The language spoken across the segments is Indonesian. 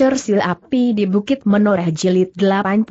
Cersil Api di Bukit Menoreh Jilid 88.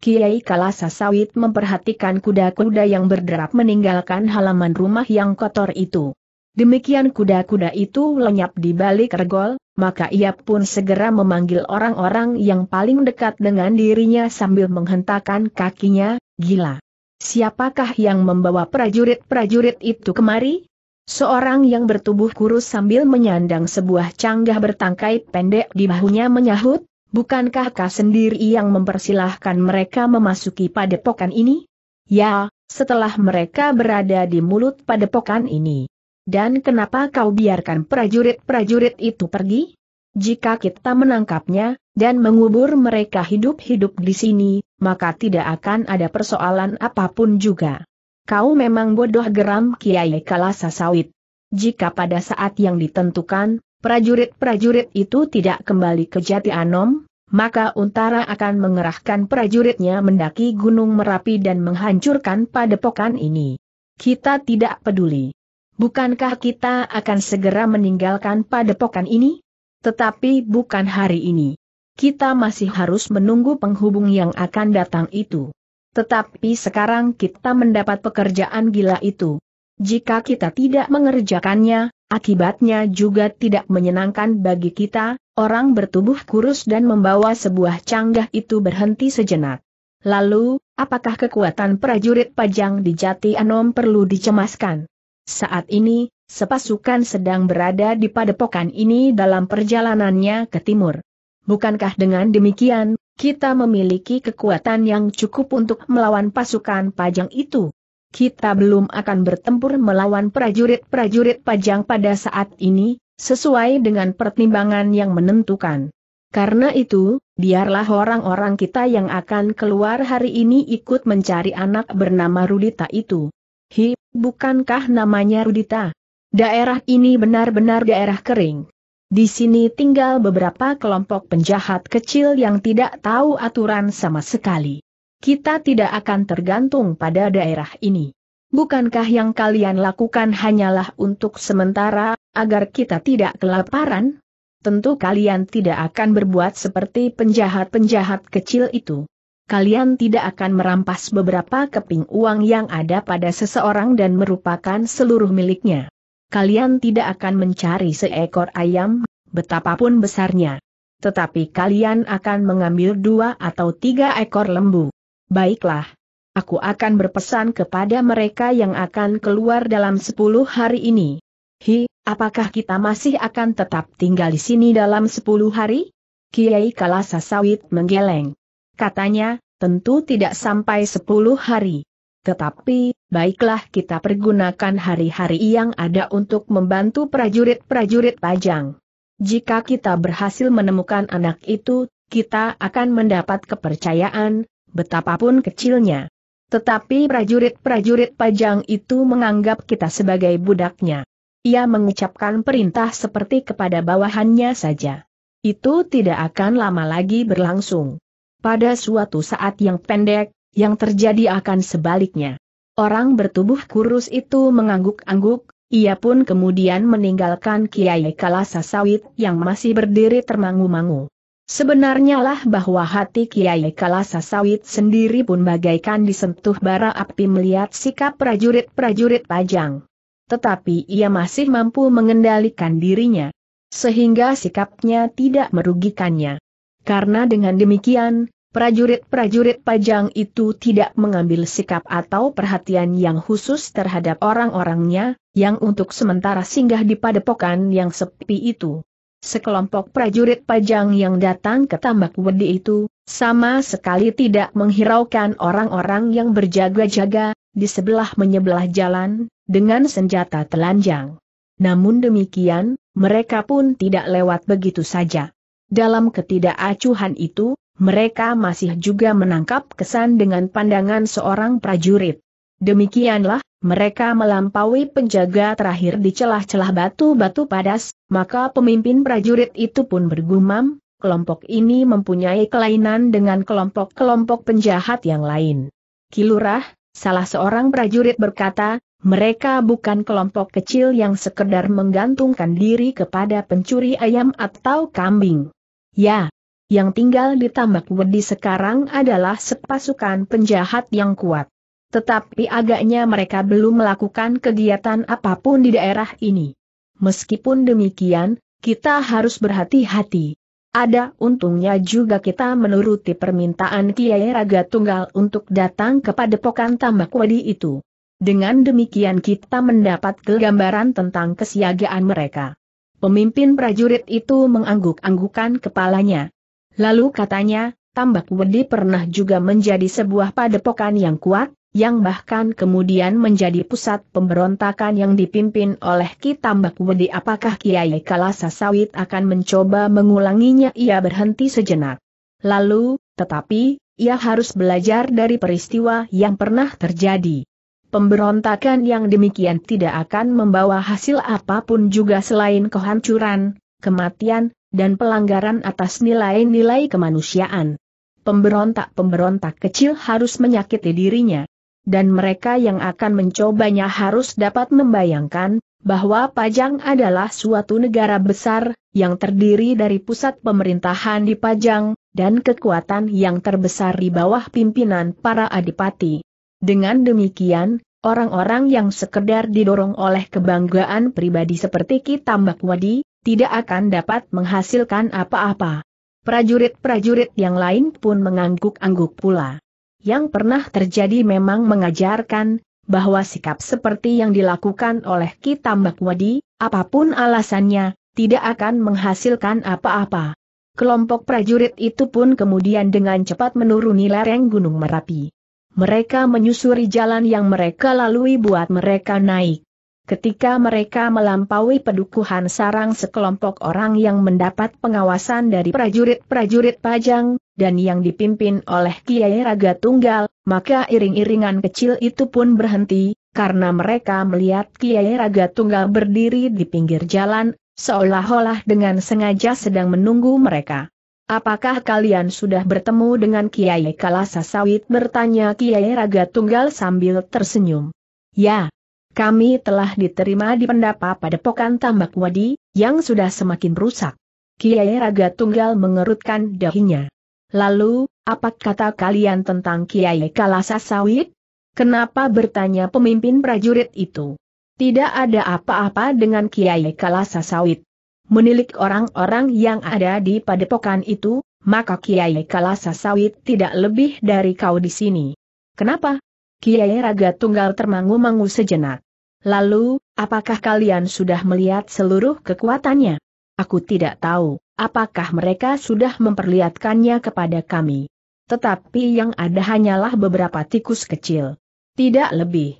Kiai Kalasa Sawit memperhatikan kuda-kuda yang berderap meninggalkan halaman rumah yang kotor itu. Demikian kuda-kuda itu lenyap di balik regol, maka ia pun segera memanggil orang-orang yang paling dekat dengan dirinya sambil menghentakkan kakinya, gila. Siapakah yang membawa prajurit-prajurit itu kemari? Seorang yang bertubuh kurus sambil menyandang sebuah canggah bertangkai pendek di bahunya menyahut, bukankah kau sendiri yang mempersilahkan mereka memasuki padepokan ini? Ya, setelah mereka berada di mulut padepokan ini. Dan kenapa kau biarkan prajurit-prajurit itu pergi? Jika kita menangkapnya, dan mengubur mereka hidup-hidup di sini, maka tidak akan ada persoalan apapun juga. Kau memang bodoh geram Kiai Kalasa Sawit. Jika pada saat yang ditentukan, prajurit-prajurit itu tidak kembali ke Jati Anom, maka Untara akan mengerahkan prajuritnya mendaki Gunung Merapi dan menghancurkan padepokan ini. Kita tidak peduli. Bukankah kita akan segera meninggalkan padepokan ini? Tetapi bukan hari ini. Kita masih harus menunggu penghubung yang akan datang itu. Tetapi sekarang kita mendapat pekerjaan gila itu. Jika kita tidak mengerjakannya, akibatnya juga tidak menyenangkan bagi kita, orang bertubuh kurus dan membawa sebuah canggah itu berhenti sejenak. Lalu, apakah kekuatan prajurit pajang di Jati Anom perlu dicemaskan? Saat ini, sepasukan sedang berada di padepokan ini dalam perjalanannya ke timur. Bukankah dengan demikian, kita memiliki kekuatan yang cukup untuk melawan pasukan pajang itu. Kita belum akan bertempur melawan prajurit-prajurit pajang pada saat ini, sesuai dengan pertimbangan yang menentukan. Karena itu, biarlah orang-orang kita yang akan keluar hari ini ikut mencari anak bernama Rudita itu. Hi, bukankah namanya Rudita? Daerah ini benar-benar daerah kering. Di sini tinggal beberapa kelompok penjahat kecil yang tidak tahu aturan sama sekali. Kita tidak akan tergantung pada daerah ini. Bukankah yang kalian lakukan hanyalah untuk sementara, agar kita tidak kelaparan? Tentu kalian tidak akan berbuat seperti penjahat-penjahat kecil itu. Kalian tidak akan merampas beberapa keping uang yang ada pada seseorang dan merupakan seluruh miliknya kalian tidak akan mencari seekor ayam, betapapun besarnya. Tetapi kalian akan mengambil dua atau tiga ekor lembu. Baiklah. Aku akan berpesan kepada mereka yang akan keluar dalam sepuluh hari ini. Hi, apakah kita masih akan tetap tinggal di sini dalam sepuluh hari? Kiai Kalasa Sawit menggeleng. Katanya, tentu tidak sampai sepuluh hari. Tetapi, baiklah kita pergunakan hari-hari yang ada untuk membantu prajurit-prajurit Pajang. Jika kita berhasil menemukan anak itu, kita akan mendapat kepercayaan, betapapun kecilnya. Tetapi prajurit-prajurit Pajang itu menganggap kita sebagai budaknya. Ia mengucapkan perintah seperti kepada bawahannya saja. Itu tidak akan lama lagi berlangsung. Pada suatu saat yang pendek, yang terjadi akan sebaliknya. Orang bertubuh kurus itu mengangguk-angguk, ia pun kemudian meninggalkan Kiai Kalasa Sawit yang masih berdiri termangu-mangu. Sebenarnya lah bahwa hati Kiai Kalasa Sawit sendiri pun bagaikan disentuh bara api melihat sikap prajurit-prajurit pajang. Tetapi ia masih mampu mengendalikan dirinya, sehingga sikapnya tidak merugikannya. Karena dengan demikian, prajurit-prajurit pajang itu tidak mengambil sikap atau perhatian yang khusus terhadap orang-orangnya, yang untuk sementara singgah di padepokan yang sepi itu. Sekelompok prajurit pajang yang datang ke tambak wedi itu, sama sekali tidak menghiraukan orang-orang yang berjaga-jaga, di sebelah menyebelah jalan, dengan senjata telanjang. Namun demikian, mereka pun tidak lewat begitu saja. Dalam ketidakacuhan itu, mereka masih juga menangkap kesan dengan pandangan seorang prajurit. Demikianlah, mereka melampaui penjaga terakhir di celah-celah batu-batu padas, maka pemimpin prajurit itu pun bergumam, kelompok ini mempunyai kelainan dengan kelompok-kelompok penjahat yang lain. Kilurah, salah seorang prajurit berkata, mereka bukan kelompok kecil yang sekedar menggantungkan diri kepada pencuri ayam atau kambing. Ya, yang tinggal di Tambak Wedi sekarang adalah sepasukan penjahat yang kuat. Tetapi agaknya mereka belum melakukan kegiatan apapun di daerah ini. Meskipun demikian, kita harus berhati-hati. Ada untungnya juga kita menuruti permintaan Kiai Raga Tunggal untuk datang kepada padepokan Tambak Wedi itu. Dengan demikian kita mendapat gambaran tentang kesiagaan mereka. Pemimpin prajurit itu mengangguk-anggukan kepalanya. Lalu katanya, Tambak Wedi pernah juga menjadi sebuah padepokan yang kuat, yang bahkan kemudian menjadi pusat pemberontakan yang dipimpin oleh Ki Tambak Wedi. Apakah Kiai Kalasa Sawit akan mencoba mengulanginya? Ia berhenti sejenak. Lalu, tetapi, ia harus belajar dari peristiwa yang pernah terjadi. Pemberontakan yang demikian tidak akan membawa hasil apapun juga selain kehancuran, kematian, dan pelanggaran atas nilai-nilai kemanusiaan. Pemberontak-pemberontak kecil harus menyakiti dirinya. Dan mereka yang akan mencobanya harus dapat membayangkan, bahwa Pajang adalah suatu negara besar, yang terdiri dari pusat pemerintahan di Pajang, dan kekuatan yang terbesar di bawah pimpinan para adipati. Dengan demikian, orang-orang yang sekedar didorong oleh kebanggaan pribadi seperti Kitambak Wadi, tidak akan dapat menghasilkan apa-apa. Prajurit-prajurit yang lain pun mengangguk-angguk pula. Yang pernah terjadi memang mengajarkan, bahwa sikap seperti yang dilakukan oleh Mbak Wadi, apapun alasannya, tidak akan menghasilkan apa-apa. Kelompok prajurit itu pun kemudian dengan cepat menuruni lereng Gunung Merapi. Mereka menyusuri jalan yang mereka lalui buat mereka naik. Ketika mereka melampaui pedukuhan sarang sekelompok orang yang mendapat pengawasan dari prajurit-prajurit pajang, dan yang dipimpin oleh Kiai Raga Tunggal, maka iring-iringan kecil itu pun berhenti, karena mereka melihat Kiai Raga Tunggal berdiri di pinggir jalan, seolah-olah dengan sengaja sedang menunggu mereka. Apakah kalian sudah bertemu dengan Kiai Kalasasawit bertanya Kiai Raga Tunggal sambil tersenyum. Ya, kami telah diterima di pendapa padepokan tambak wadi, yang sudah semakin rusak. Kiai Raga Tunggal mengerutkan dahinya. Lalu, apa kata kalian tentang Kiai Kalasa Sawit? Kenapa bertanya pemimpin prajurit itu? Tidak ada apa-apa dengan Kiai Kalasa Sawit. Menilik orang-orang yang ada di padepokan itu, maka Kiai Kalasa Sawit tidak lebih dari kau di sini. Kenapa? Kiai Raga Tunggal termangu-mangu sejenak. Lalu, apakah kalian sudah melihat seluruh kekuatannya? Aku tidak tahu, apakah mereka sudah memperlihatkannya kepada kami. Tetapi yang ada hanyalah beberapa tikus kecil. Tidak lebih.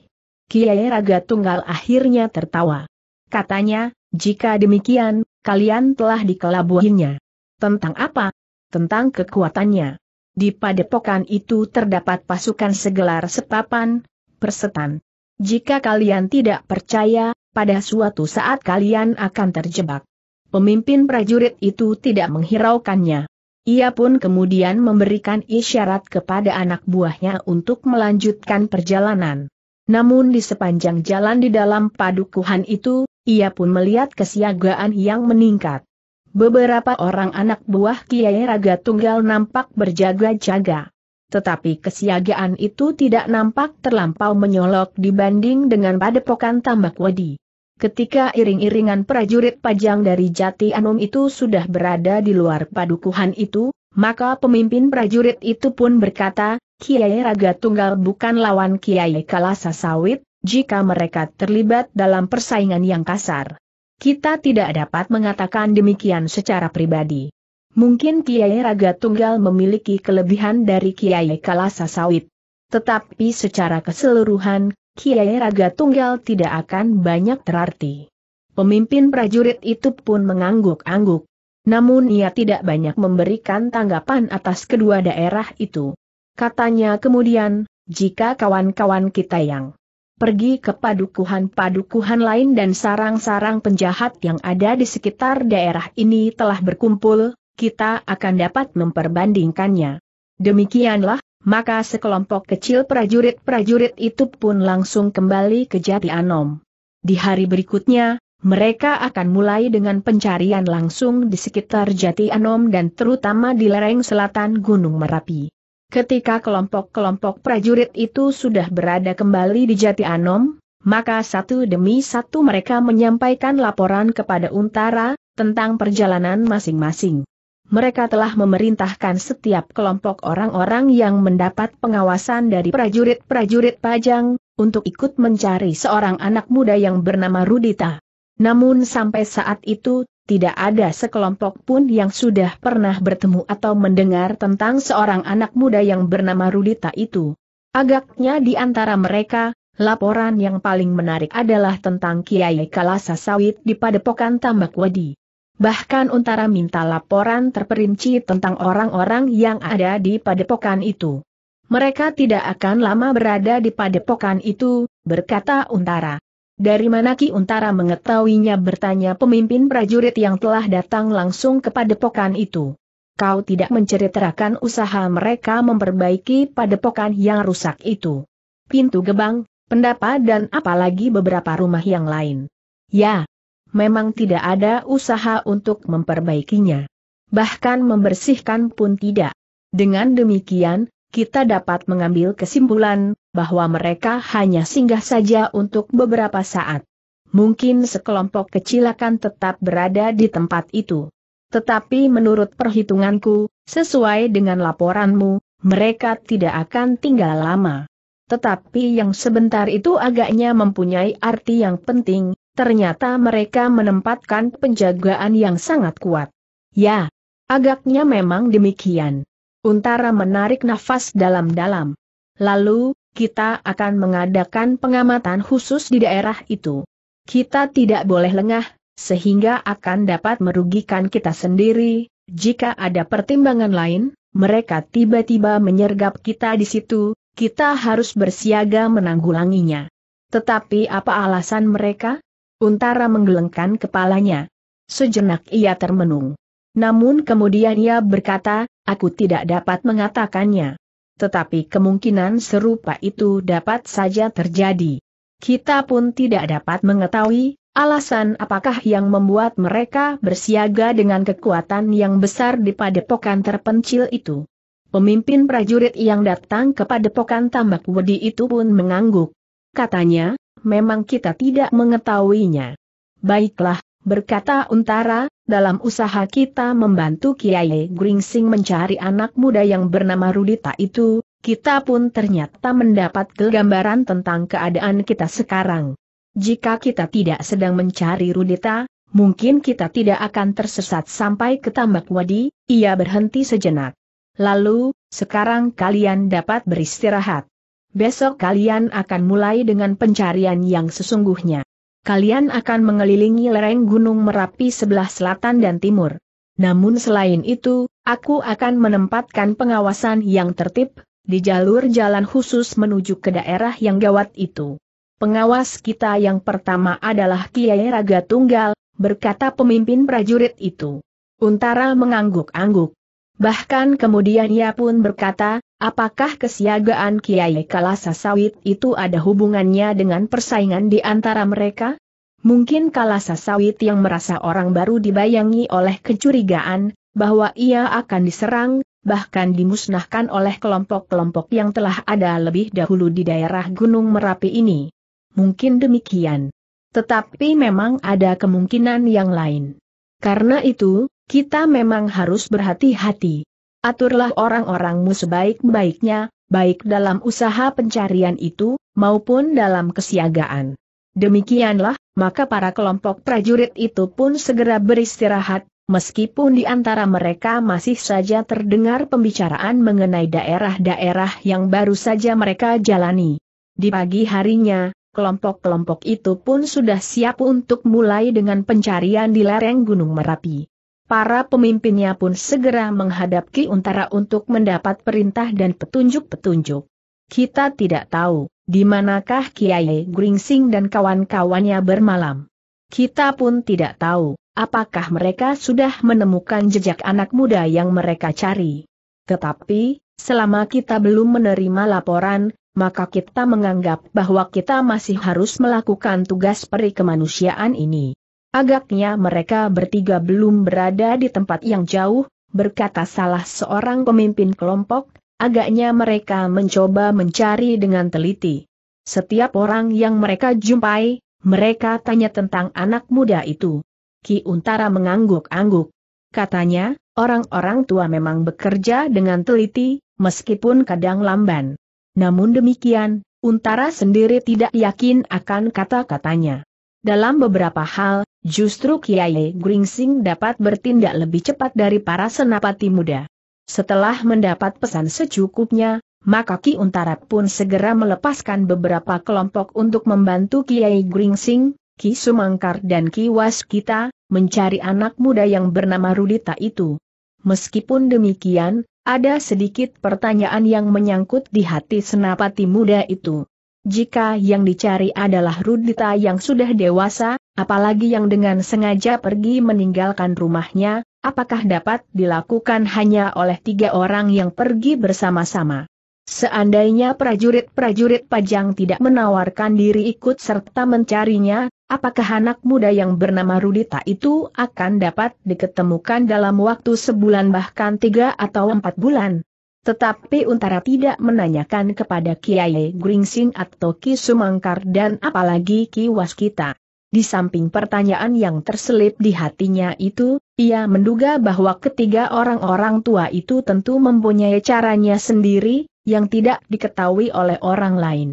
Kiai Raga Tunggal akhirnya tertawa. Katanya, jika demikian, kalian telah dikelabuhinya. Tentang apa? Tentang kekuatannya. Di padepokan itu terdapat pasukan segelar setapan, persetan. Jika kalian tidak percaya, pada suatu saat kalian akan terjebak. Pemimpin prajurit itu tidak menghiraukannya. Ia pun kemudian memberikan isyarat kepada anak buahnya untuk melanjutkan perjalanan. Namun di sepanjang jalan di dalam padukuhan itu, ia pun melihat kesiagaan yang meningkat. Beberapa orang anak buah Kiai Raga Tunggal nampak berjaga-jaga. Tetapi kesiagaan itu tidak nampak terlampau menyolok dibanding dengan padepokan tambak wadi. Ketika iring-iringan prajurit pajang dari Jati Anum itu sudah berada di luar padukuhan itu, maka pemimpin prajurit itu pun berkata, Kiai Raga Tunggal bukan lawan Kiai Kalasa Sawit, jika mereka terlibat dalam persaingan yang kasar. Kita tidak dapat mengatakan demikian secara pribadi. Mungkin Kiai Raga Tunggal memiliki kelebihan dari Kiai Kalasa Sawit. Tetapi secara keseluruhan, Kiai Raga Tunggal tidak akan banyak terarti. Pemimpin prajurit itu pun mengangguk-angguk. Namun ia tidak banyak memberikan tanggapan atas kedua daerah itu. Katanya kemudian, jika kawan-kawan kita yang pergi ke padukuhan-padukuhan lain dan sarang-sarang penjahat yang ada di sekitar daerah ini telah berkumpul, kita akan dapat memperbandingkannya. Demikianlah, maka sekelompok kecil prajurit-prajurit itu pun langsung kembali ke Jati Anom. Di hari berikutnya, mereka akan mulai dengan pencarian langsung di sekitar Jati Anom dan terutama di lereng selatan Gunung Merapi. Ketika kelompok-kelompok prajurit itu sudah berada kembali di Jati Anom, maka satu demi satu mereka menyampaikan laporan kepada Untara, tentang perjalanan masing-masing mereka telah memerintahkan setiap kelompok orang-orang yang mendapat pengawasan dari prajurit-prajurit Pajang, untuk ikut mencari seorang anak muda yang bernama Rudita. Namun sampai saat itu, tidak ada sekelompok pun yang sudah pernah bertemu atau mendengar tentang seorang anak muda yang bernama Rudita itu. Agaknya di antara mereka, laporan yang paling menarik adalah tentang Kiai Kalasa Sawit di Padepokan Tambak Wadi. Bahkan Untara minta laporan terperinci tentang orang-orang yang ada di padepokan itu. Mereka tidak akan lama berada di padepokan itu, berkata Untara. Dari mana Ki Untara mengetahuinya bertanya pemimpin prajurit yang telah datang langsung ke padepokan itu. Kau tidak menceritakan usaha mereka memperbaiki padepokan yang rusak itu. Pintu gebang, pendapat dan apalagi beberapa rumah yang lain. Ya, memang tidak ada usaha untuk memperbaikinya. Bahkan membersihkan pun tidak. Dengan demikian, kita dapat mengambil kesimpulan bahwa mereka hanya singgah saja untuk beberapa saat. Mungkin sekelompok kecil akan tetap berada di tempat itu. Tetapi menurut perhitunganku, sesuai dengan laporanmu, mereka tidak akan tinggal lama. Tetapi yang sebentar itu agaknya mempunyai arti yang penting, ternyata mereka menempatkan penjagaan yang sangat kuat. Ya, agaknya memang demikian. Untara menarik nafas dalam-dalam. Lalu, kita akan mengadakan pengamatan khusus di daerah itu. Kita tidak boleh lengah, sehingga akan dapat merugikan kita sendiri, jika ada pertimbangan lain, mereka tiba-tiba menyergap kita di situ, kita harus bersiaga menanggulanginya. Tetapi apa alasan mereka? Untara menggelengkan kepalanya. Sejenak ia termenung. Namun kemudian ia berkata, aku tidak dapat mengatakannya. Tetapi kemungkinan serupa itu dapat saja terjadi. Kita pun tidak dapat mengetahui, Alasan apakah yang membuat mereka bersiaga dengan kekuatan yang besar di padepokan terpencil itu? Pemimpin prajurit yang datang ke padepokan tambak wedi itu pun mengangguk. Katanya, memang kita tidak mengetahuinya. Baiklah, berkata Untara, dalam usaha kita membantu Kiai Gringsing mencari anak muda yang bernama Rudita itu, kita pun ternyata mendapat gambaran tentang keadaan kita sekarang. Jika kita tidak sedang mencari Rudita, mungkin kita tidak akan tersesat sampai ke tambak wadi, ia berhenti sejenak. Lalu, sekarang kalian dapat beristirahat besok kalian akan mulai dengan pencarian yang sesungguhnya. Kalian akan mengelilingi lereng Gunung Merapi sebelah selatan dan timur. Namun selain itu, aku akan menempatkan pengawasan yang tertib, di jalur jalan khusus menuju ke daerah yang gawat itu. Pengawas kita yang pertama adalah Kiai Raga Tunggal, berkata pemimpin prajurit itu. Untara mengangguk-angguk. Bahkan kemudian ia pun berkata, apakah kesiagaan Kiai Kalasa Sawit itu ada hubungannya dengan persaingan di antara mereka? Mungkin Kalasa Sawit yang merasa orang baru dibayangi oleh kecurigaan, bahwa ia akan diserang, bahkan dimusnahkan oleh kelompok-kelompok yang telah ada lebih dahulu di daerah Gunung Merapi ini. Mungkin demikian. Tetapi memang ada kemungkinan yang lain. Karena itu, kita memang harus berhati-hati. Aturlah orang-orangmu sebaik-baiknya, baik dalam usaha pencarian itu, maupun dalam kesiagaan. Demikianlah, maka para kelompok prajurit itu pun segera beristirahat, meskipun di antara mereka masih saja terdengar pembicaraan mengenai daerah-daerah yang baru saja mereka jalani. Di pagi harinya, kelompok-kelompok itu pun sudah siap untuk mulai dengan pencarian di lereng Gunung Merapi para pemimpinnya pun segera menghadap Ki Untara untuk mendapat perintah dan petunjuk-petunjuk. Kita tidak tahu, di manakah Kiai Gringsing dan kawan-kawannya bermalam. Kita pun tidak tahu, apakah mereka sudah menemukan jejak anak muda yang mereka cari. Tetapi, selama kita belum menerima laporan, maka kita menganggap bahwa kita masih harus melakukan tugas perikemanusiaan ini. Agaknya mereka bertiga belum berada di tempat yang jauh, berkata salah seorang pemimpin kelompok, agaknya mereka mencoba mencari dengan teliti. Setiap orang yang mereka jumpai, mereka tanya tentang anak muda itu. Ki Untara mengangguk-angguk. Katanya, orang-orang tua memang bekerja dengan teliti, meskipun kadang lamban. Namun demikian, Untara sendiri tidak yakin akan kata-katanya. Dalam beberapa hal, justru Kiai Gringsing dapat bertindak lebih cepat dari para senapati muda. Setelah mendapat pesan secukupnya, maka Ki Untara pun segera melepaskan beberapa kelompok untuk membantu Kiai Gringsing, Ki Sumangkar dan Ki Waskita, mencari anak muda yang bernama Rudita itu. Meskipun demikian, ada sedikit pertanyaan yang menyangkut di hati senapati muda itu. Jika yang dicari adalah Rudita yang sudah dewasa, apalagi yang dengan sengaja pergi meninggalkan rumahnya, apakah dapat dilakukan hanya oleh tiga orang yang pergi bersama-sama? Seandainya prajurit-prajurit pajang tidak menawarkan diri ikut serta mencarinya, apakah anak muda yang bernama Rudita itu akan dapat diketemukan dalam waktu sebulan bahkan tiga atau empat bulan? Tetapi Untara tidak menanyakan kepada Kiai Gringsing atau Ki Sumangkar dan apalagi Ki Waskita. Di samping pertanyaan yang terselip di hatinya itu, ia menduga bahwa ketiga orang-orang tua itu tentu mempunyai caranya sendiri, yang tidak diketahui oleh orang lain.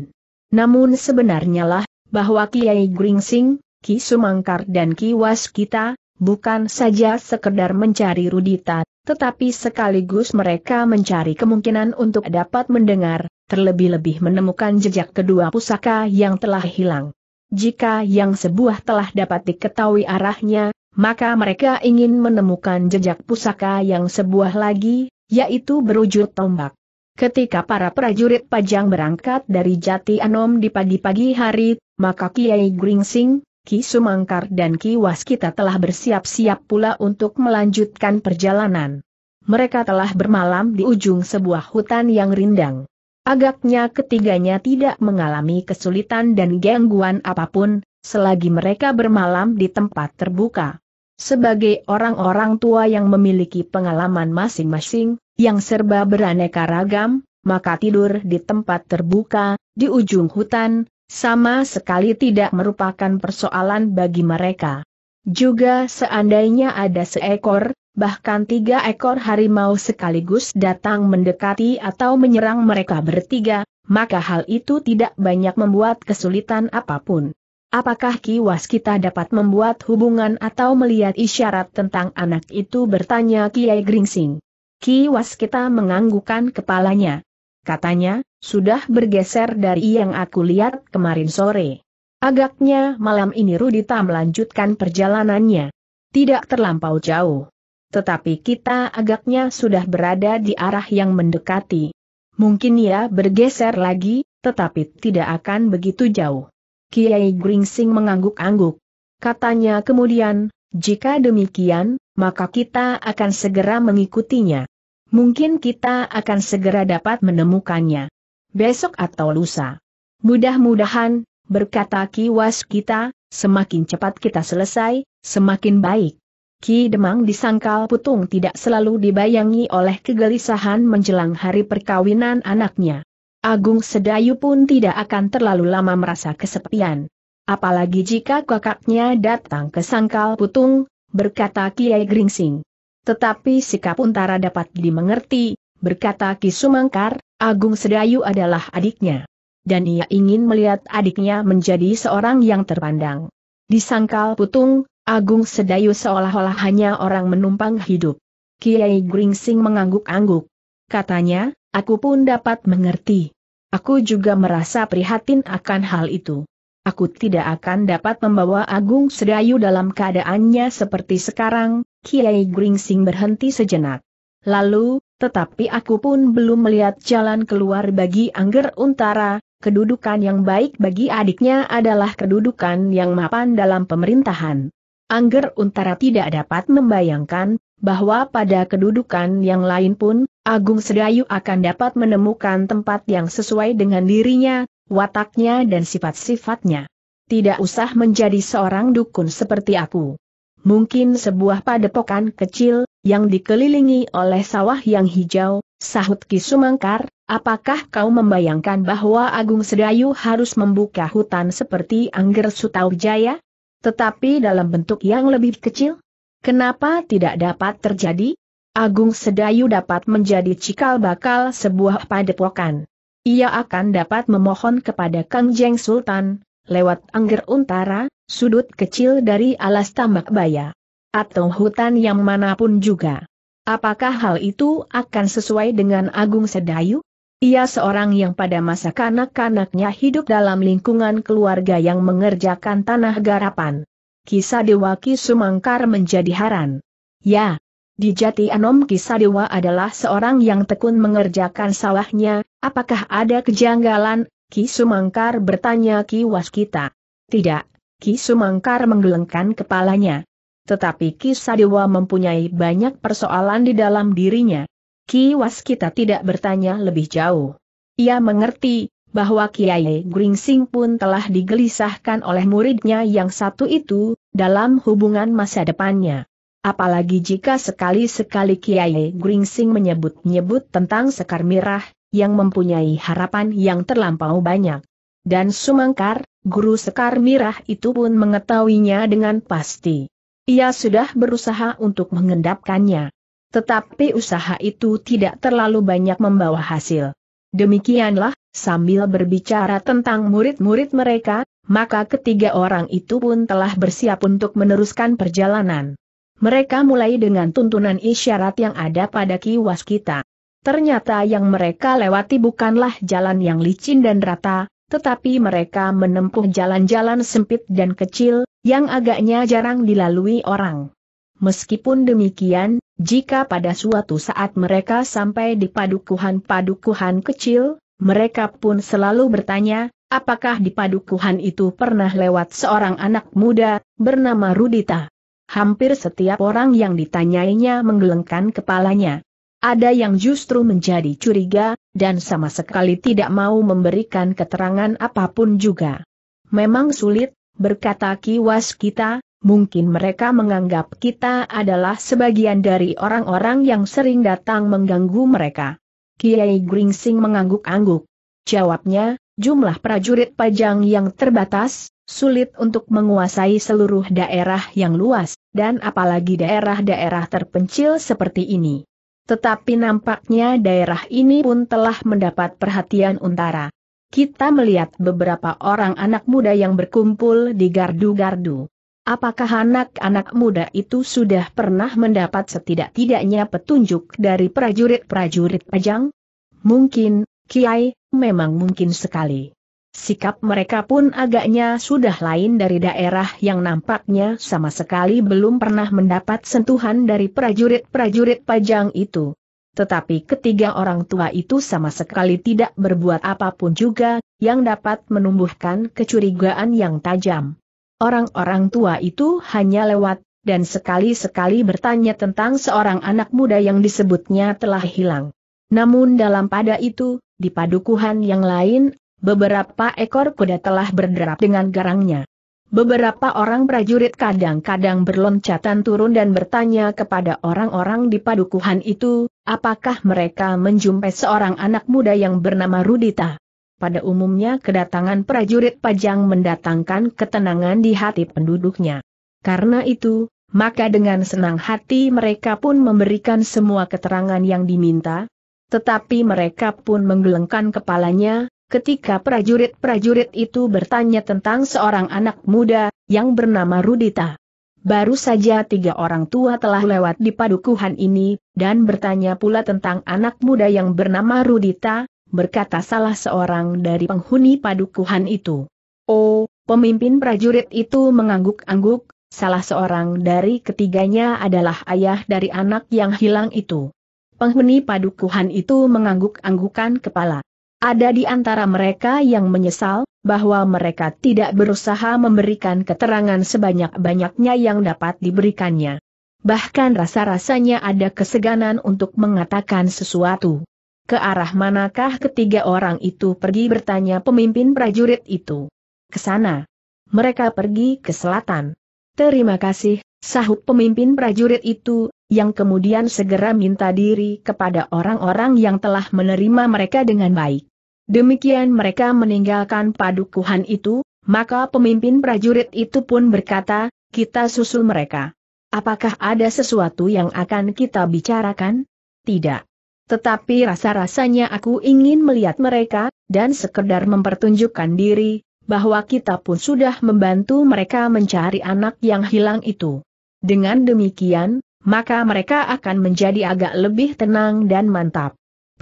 Namun sebenarnya lah, bahwa Kiai Gringsing, Ki Sumangkar dan Ki Waskita, bukan saja sekedar mencari Rudita, tetapi sekaligus mereka mencari kemungkinan untuk dapat mendengar, terlebih-lebih menemukan jejak kedua pusaka yang telah hilang. Jika yang sebuah telah dapat diketahui arahnya, maka mereka ingin menemukan jejak pusaka yang sebuah lagi, yaitu berujud tombak. Ketika para prajurit pajang berangkat dari Jati Anom di pagi-pagi hari, maka Kiai Gringsing, Ki Sumangkar dan Ki Waskita telah bersiap-siap pula untuk melanjutkan perjalanan. Mereka telah bermalam di ujung sebuah hutan yang rindang. Agaknya ketiganya tidak mengalami kesulitan dan gangguan apapun, selagi mereka bermalam di tempat terbuka. Sebagai orang-orang tua yang memiliki pengalaman masing-masing, yang serba beraneka ragam, maka tidur di tempat terbuka, di ujung hutan, sama sekali tidak merupakan persoalan bagi mereka. Juga seandainya ada seekor, bahkan tiga ekor harimau sekaligus datang mendekati atau menyerang mereka bertiga, maka hal itu tidak banyak membuat kesulitan apapun. Apakah kiwas kita dapat membuat hubungan atau melihat isyarat tentang anak itu bertanya Kiai Gringsing. Kiwas kita menganggukkan kepalanya katanya, sudah bergeser dari yang aku lihat kemarin sore. Agaknya malam ini Rudita melanjutkan perjalanannya. Tidak terlampau jauh. Tetapi kita agaknya sudah berada di arah yang mendekati. Mungkin ia bergeser lagi, tetapi tidak akan begitu jauh. Kiai Gringsing mengangguk-angguk. Katanya kemudian, jika demikian, maka kita akan segera mengikutinya mungkin kita akan segera dapat menemukannya. Besok atau lusa. Mudah-mudahan, berkata Ki Was kita, semakin cepat kita selesai, semakin baik. Ki Demang disangkal putung tidak selalu dibayangi oleh kegelisahan menjelang hari perkawinan anaknya. Agung Sedayu pun tidak akan terlalu lama merasa kesepian. Apalagi jika kakaknya datang ke sangkal putung, berkata Kiai Gringsing. Tetapi sikap Untara dapat dimengerti, berkata Ki Sumangkar, Agung Sedayu adalah adiknya. Dan ia ingin melihat adiknya menjadi seorang yang terpandang. Disangkal putung, Agung Sedayu seolah-olah hanya orang menumpang hidup. Kiai Gringsing mengangguk-angguk. Katanya, aku pun dapat mengerti. Aku juga merasa prihatin akan hal itu. Aku tidak akan dapat membawa Agung Sedayu dalam keadaannya seperti sekarang, Kiai Gringsing berhenti sejenak. Lalu, tetapi aku pun belum melihat jalan keluar bagi Angger Untara, kedudukan yang baik bagi adiknya adalah kedudukan yang mapan dalam pemerintahan. Angger Untara tidak dapat membayangkan, bahwa pada kedudukan yang lain pun, Agung Sedayu akan dapat menemukan tempat yang sesuai dengan dirinya, wataknya dan sifat-sifatnya. Tidak usah menjadi seorang dukun seperti aku. Mungkin sebuah padepokan kecil, yang dikelilingi oleh sawah yang hijau, sahut Ki Sumangkar. apakah kau membayangkan bahwa Agung Sedayu harus membuka hutan seperti Angger Sutawijaya? Tetapi dalam bentuk yang lebih kecil? Kenapa tidak dapat terjadi? Agung Sedayu dapat menjadi cikal bakal sebuah padepokan. Ia akan dapat memohon kepada Kang Jeng Sultan, lewat Angger Untara, sudut kecil dari alas tambak baya. Atau hutan yang manapun juga. Apakah hal itu akan sesuai dengan Agung Sedayu? Ia seorang yang pada masa kanak-kanaknya hidup dalam lingkungan keluarga yang mengerjakan tanah garapan. Kisah Dewa Ki Sumangkar menjadi haran. Ya, di Jati Anom Kisah Dewa adalah seorang yang tekun mengerjakan sawahnya, apakah ada kejanggalan? Ki Sumangkar bertanya Ki Waskita. Tidak, Ki Sumangkar menggelengkan kepalanya. Tetapi Ki Sadewa mempunyai banyak persoalan di dalam dirinya. Ki Waskita tidak bertanya lebih jauh. Ia mengerti bahwa Kiai Gringsing pun telah digelisahkan oleh muridnya yang satu itu dalam hubungan masa depannya. Apalagi jika sekali-sekali Kiai Gringsing menyebut-nyebut tentang sekar mirah, yang mempunyai harapan yang terlampau banyak dan Sumangkar, guru Sekar Mirah itu pun mengetahuinya dengan pasti. Ia sudah berusaha untuk mengendapkannya. Tetapi usaha itu tidak terlalu banyak membawa hasil. Demikianlah, sambil berbicara tentang murid-murid mereka, maka ketiga orang itu pun telah bersiap untuk meneruskan perjalanan. Mereka mulai dengan tuntunan isyarat yang ada pada kiwas kita. Ternyata yang mereka lewati bukanlah jalan yang licin dan rata, tetapi mereka menempuh jalan-jalan sempit dan kecil, yang agaknya jarang dilalui orang. Meskipun demikian, jika pada suatu saat mereka sampai di padukuhan-padukuhan kecil, mereka pun selalu bertanya, apakah di padukuhan itu pernah lewat seorang anak muda, bernama Rudita. Hampir setiap orang yang ditanyainya menggelengkan kepalanya. Ada yang justru menjadi curiga, dan sama sekali tidak mau memberikan keterangan apapun juga. Memang sulit, berkata kiwas kita, Mungkin mereka menganggap kita adalah sebagian dari orang-orang yang sering datang mengganggu mereka. Kiai Gringsing mengangguk-angguk. Jawabnya, jumlah prajurit pajang yang terbatas, sulit untuk menguasai seluruh daerah yang luas, dan apalagi daerah-daerah terpencil seperti ini. Tetapi nampaknya daerah ini pun telah mendapat perhatian untara. Kita melihat beberapa orang anak muda yang berkumpul di gardu-gardu. Apakah anak-anak muda itu sudah pernah mendapat setidak-tidaknya petunjuk dari prajurit-prajurit Pajang? Mungkin, Kiai, memang mungkin sekali. Sikap mereka pun agaknya sudah lain dari daerah yang nampaknya sama sekali belum pernah mendapat sentuhan dari prajurit-prajurit pajang itu. Tetapi ketiga orang tua itu sama sekali tidak berbuat apapun juga, yang dapat menumbuhkan kecurigaan yang tajam. Orang-orang tua itu hanya lewat, dan sekali-sekali bertanya tentang seorang anak muda yang disebutnya telah hilang. Namun dalam pada itu, di padukuhan yang lain Beberapa ekor kuda telah berderap dengan garangnya. Beberapa orang prajurit kadang-kadang berloncatan turun dan bertanya kepada orang-orang di padukuhan itu, apakah mereka menjumpai seorang anak muda yang bernama Rudita. Pada umumnya kedatangan prajurit pajang mendatangkan ketenangan di hati penduduknya. Karena itu, maka dengan senang hati mereka pun memberikan semua keterangan yang diminta, tetapi mereka pun menggelengkan kepalanya, Ketika prajurit-prajurit itu bertanya tentang seorang anak muda, yang bernama Rudita. Baru saja tiga orang tua telah lewat di padukuhan ini, dan bertanya pula tentang anak muda yang bernama Rudita, berkata salah seorang dari penghuni padukuhan itu. Oh, pemimpin prajurit itu mengangguk-angguk, salah seorang dari ketiganya adalah ayah dari anak yang hilang itu. Penghuni padukuhan itu mengangguk-anggukan kepala. Ada di antara mereka yang menyesal, bahwa mereka tidak berusaha memberikan keterangan sebanyak-banyaknya yang dapat diberikannya. Bahkan rasa-rasanya ada keseganan untuk mengatakan sesuatu. Ke arah manakah ketiga orang itu pergi bertanya pemimpin prajurit itu? Ke sana. Mereka pergi ke selatan. Terima kasih, sahut pemimpin prajurit itu, yang kemudian segera minta diri kepada orang-orang yang telah menerima mereka dengan baik. Demikian mereka meninggalkan padukuhan itu, maka pemimpin prajurit itu pun berkata, kita susul mereka. Apakah ada sesuatu yang akan kita bicarakan? Tidak. Tetapi rasa-rasanya aku ingin melihat mereka, dan sekedar mempertunjukkan diri, bahwa kita pun sudah membantu mereka mencari anak yang hilang itu. Dengan demikian, maka mereka akan menjadi agak lebih tenang dan mantap.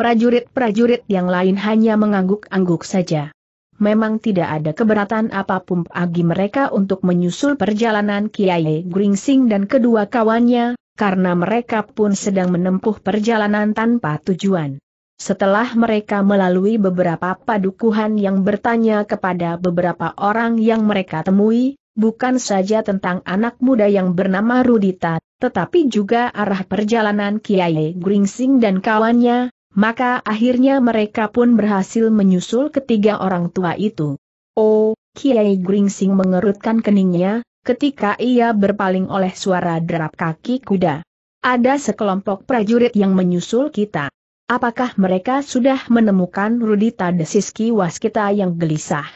Prajurit-prajurit yang lain hanya mengangguk-angguk saja. Memang tidak ada keberatan apapun bagi mereka untuk menyusul perjalanan Kiai Gringsing dan kedua kawannya, karena mereka pun sedang menempuh perjalanan tanpa tujuan. Setelah mereka melalui beberapa padukuhan yang bertanya kepada beberapa orang yang mereka temui, bukan saja tentang anak muda yang bernama Rudita, tetapi juga arah perjalanan Kiai Gringsing dan kawannya, maka akhirnya mereka pun berhasil menyusul ketiga orang tua itu. Oh, Kiai Gringsing mengerutkan keningnya, ketika ia berpaling oleh suara derap kaki kuda. Ada sekelompok prajurit yang menyusul kita. Apakah mereka sudah menemukan Rudita Desiski Waskita yang gelisah?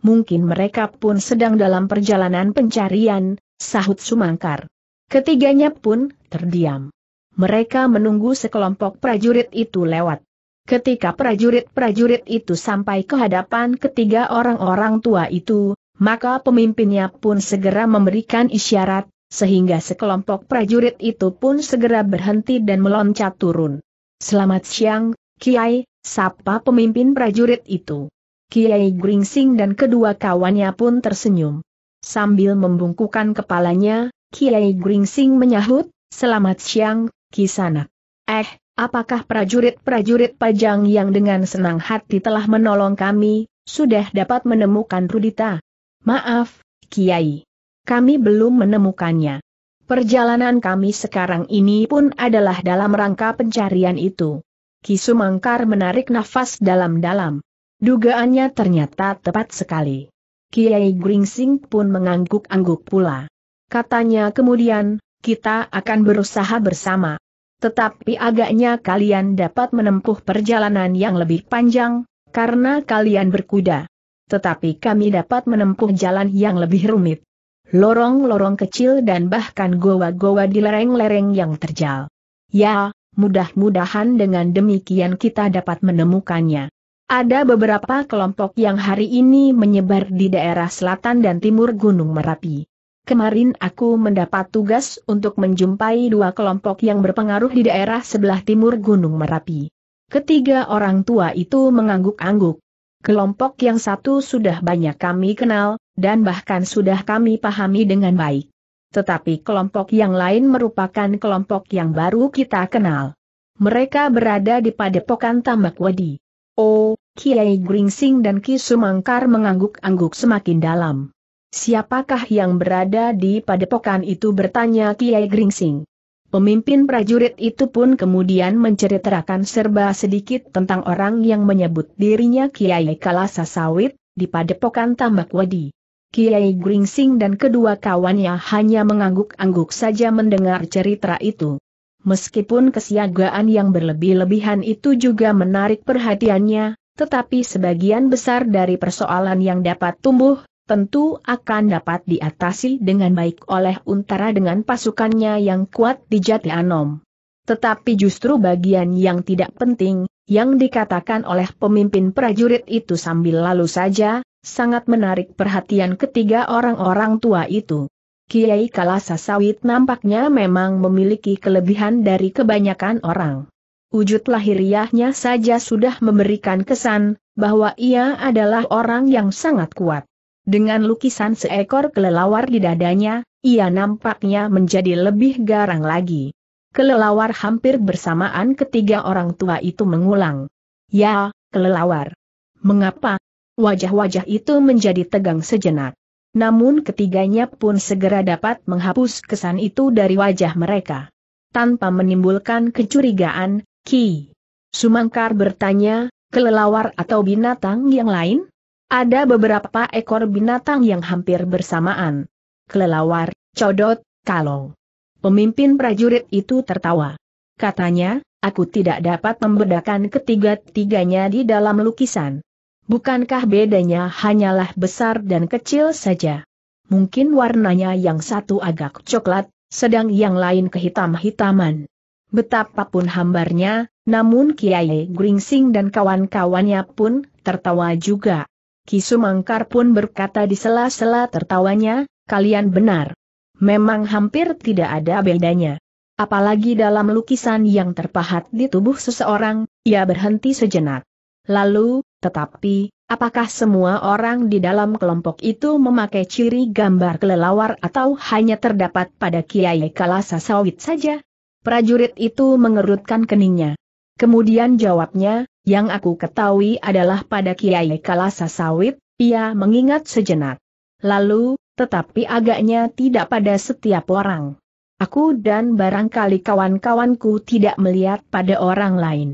Mungkin mereka pun sedang dalam perjalanan pencarian, sahut Sumangkar. Ketiganya pun terdiam. Mereka menunggu sekelompok prajurit itu lewat. Ketika prajurit-prajurit itu sampai ke hadapan ketiga orang-orang tua itu, maka pemimpinnya pun segera memberikan isyarat, sehingga sekelompok prajurit itu pun segera berhenti dan meloncat turun. Selamat siang, Kiai, sapa pemimpin prajurit itu. Kiai Gringsing dan kedua kawannya pun tersenyum. Sambil membungkukan kepalanya, Kiai Gringsing menyahut, Selamat siang, Kisana, Eh, apakah prajurit-prajurit pajang yang dengan senang hati telah menolong kami, sudah dapat menemukan Rudita? Maaf, Kiai. Kami belum menemukannya. Perjalanan kami sekarang ini pun adalah dalam rangka pencarian itu. Kisumangkar menarik nafas dalam-dalam. Dugaannya ternyata tepat sekali. Kiai Gringsing pun mengangguk-angguk pula. Katanya kemudian, kita akan berusaha bersama. Tetapi agaknya kalian dapat menempuh perjalanan yang lebih panjang, karena kalian berkuda. Tetapi kami dapat menempuh jalan yang lebih rumit. Lorong-lorong kecil dan bahkan goa-goa di lereng-lereng yang terjal. Ya, mudah-mudahan dengan demikian kita dapat menemukannya. Ada beberapa kelompok yang hari ini menyebar di daerah selatan dan timur Gunung Merapi. Kemarin aku mendapat tugas untuk menjumpai dua kelompok yang berpengaruh di daerah sebelah timur Gunung Merapi. Ketiga orang tua itu mengangguk-angguk. Kelompok yang satu sudah banyak kami kenal, dan bahkan sudah kami pahami dengan baik. Tetapi kelompok yang lain merupakan kelompok yang baru kita kenal. Mereka berada di padepokan Tambak Wadi. Oh, Kiai Gringsing dan Ki Sumangkar mengangguk-angguk semakin dalam. Siapakah yang berada di padepokan itu bertanya Kiai Gringsing. Pemimpin prajurit itu pun kemudian menceritakan serba sedikit tentang orang yang menyebut dirinya Kiai Kalasa Sawit, di padepokan Tambak Wadi. Kiai Gringsing dan kedua kawannya hanya mengangguk-angguk saja mendengar cerita itu. Meskipun kesiagaan yang berlebih-lebihan itu juga menarik perhatiannya, tetapi sebagian besar dari persoalan yang dapat tumbuh tentu akan dapat diatasi dengan baik oleh Untara dengan pasukannya yang kuat di Jatianom. Tetapi justru bagian yang tidak penting, yang dikatakan oleh pemimpin prajurit itu sambil lalu saja, sangat menarik perhatian ketiga orang-orang tua itu. Kiai Kalasa Sawit nampaknya memang memiliki kelebihan dari kebanyakan orang. Wujud lahiriahnya saja sudah memberikan kesan, bahwa ia adalah orang yang sangat kuat. Dengan lukisan seekor kelelawar di dadanya, ia nampaknya menjadi lebih garang lagi. Kelelawar hampir bersamaan ketiga orang tua itu mengulang. Ya, kelelawar. Mengapa? Wajah-wajah itu menjadi tegang sejenak. Namun ketiganya pun segera dapat menghapus kesan itu dari wajah mereka. Tanpa menimbulkan kecurigaan, Ki Sumangkar bertanya, kelelawar atau binatang yang lain? Ada beberapa ekor binatang yang hampir bersamaan. Kelelawar, codot, kalong. Pemimpin prajurit itu tertawa. Katanya, aku tidak dapat membedakan ketiga-tiganya di dalam lukisan. Bukankah bedanya hanyalah besar dan kecil saja? Mungkin warnanya yang satu agak coklat, sedang yang lain kehitam-hitaman. Betapapun hambarnya, namun Kiai Gringsing dan kawan-kawannya pun tertawa juga. Kisumangkar pun berkata di sela-sela tertawanya, kalian benar. Memang hampir tidak ada bedanya. Apalagi dalam lukisan yang terpahat di tubuh seseorang, ia berhenti sejenak. Lalu, tetapi, apakah semua orang di dalam kelompok itu memakai ciri gambar kelelawar atau hanya terdapat pada Kiai Kalasa Sawit saja? Prajurit itu mengerutkan keningnya. Kemudian jawabnya, yang aku ketahui adalah pada Kiai Kalasa Sawit, ia mengingat sejenak. Lalu, tetapi agaknya tidak pada setiap orang. Aku dan barangkali kawan-kawanku tidak melihat pada orang lain.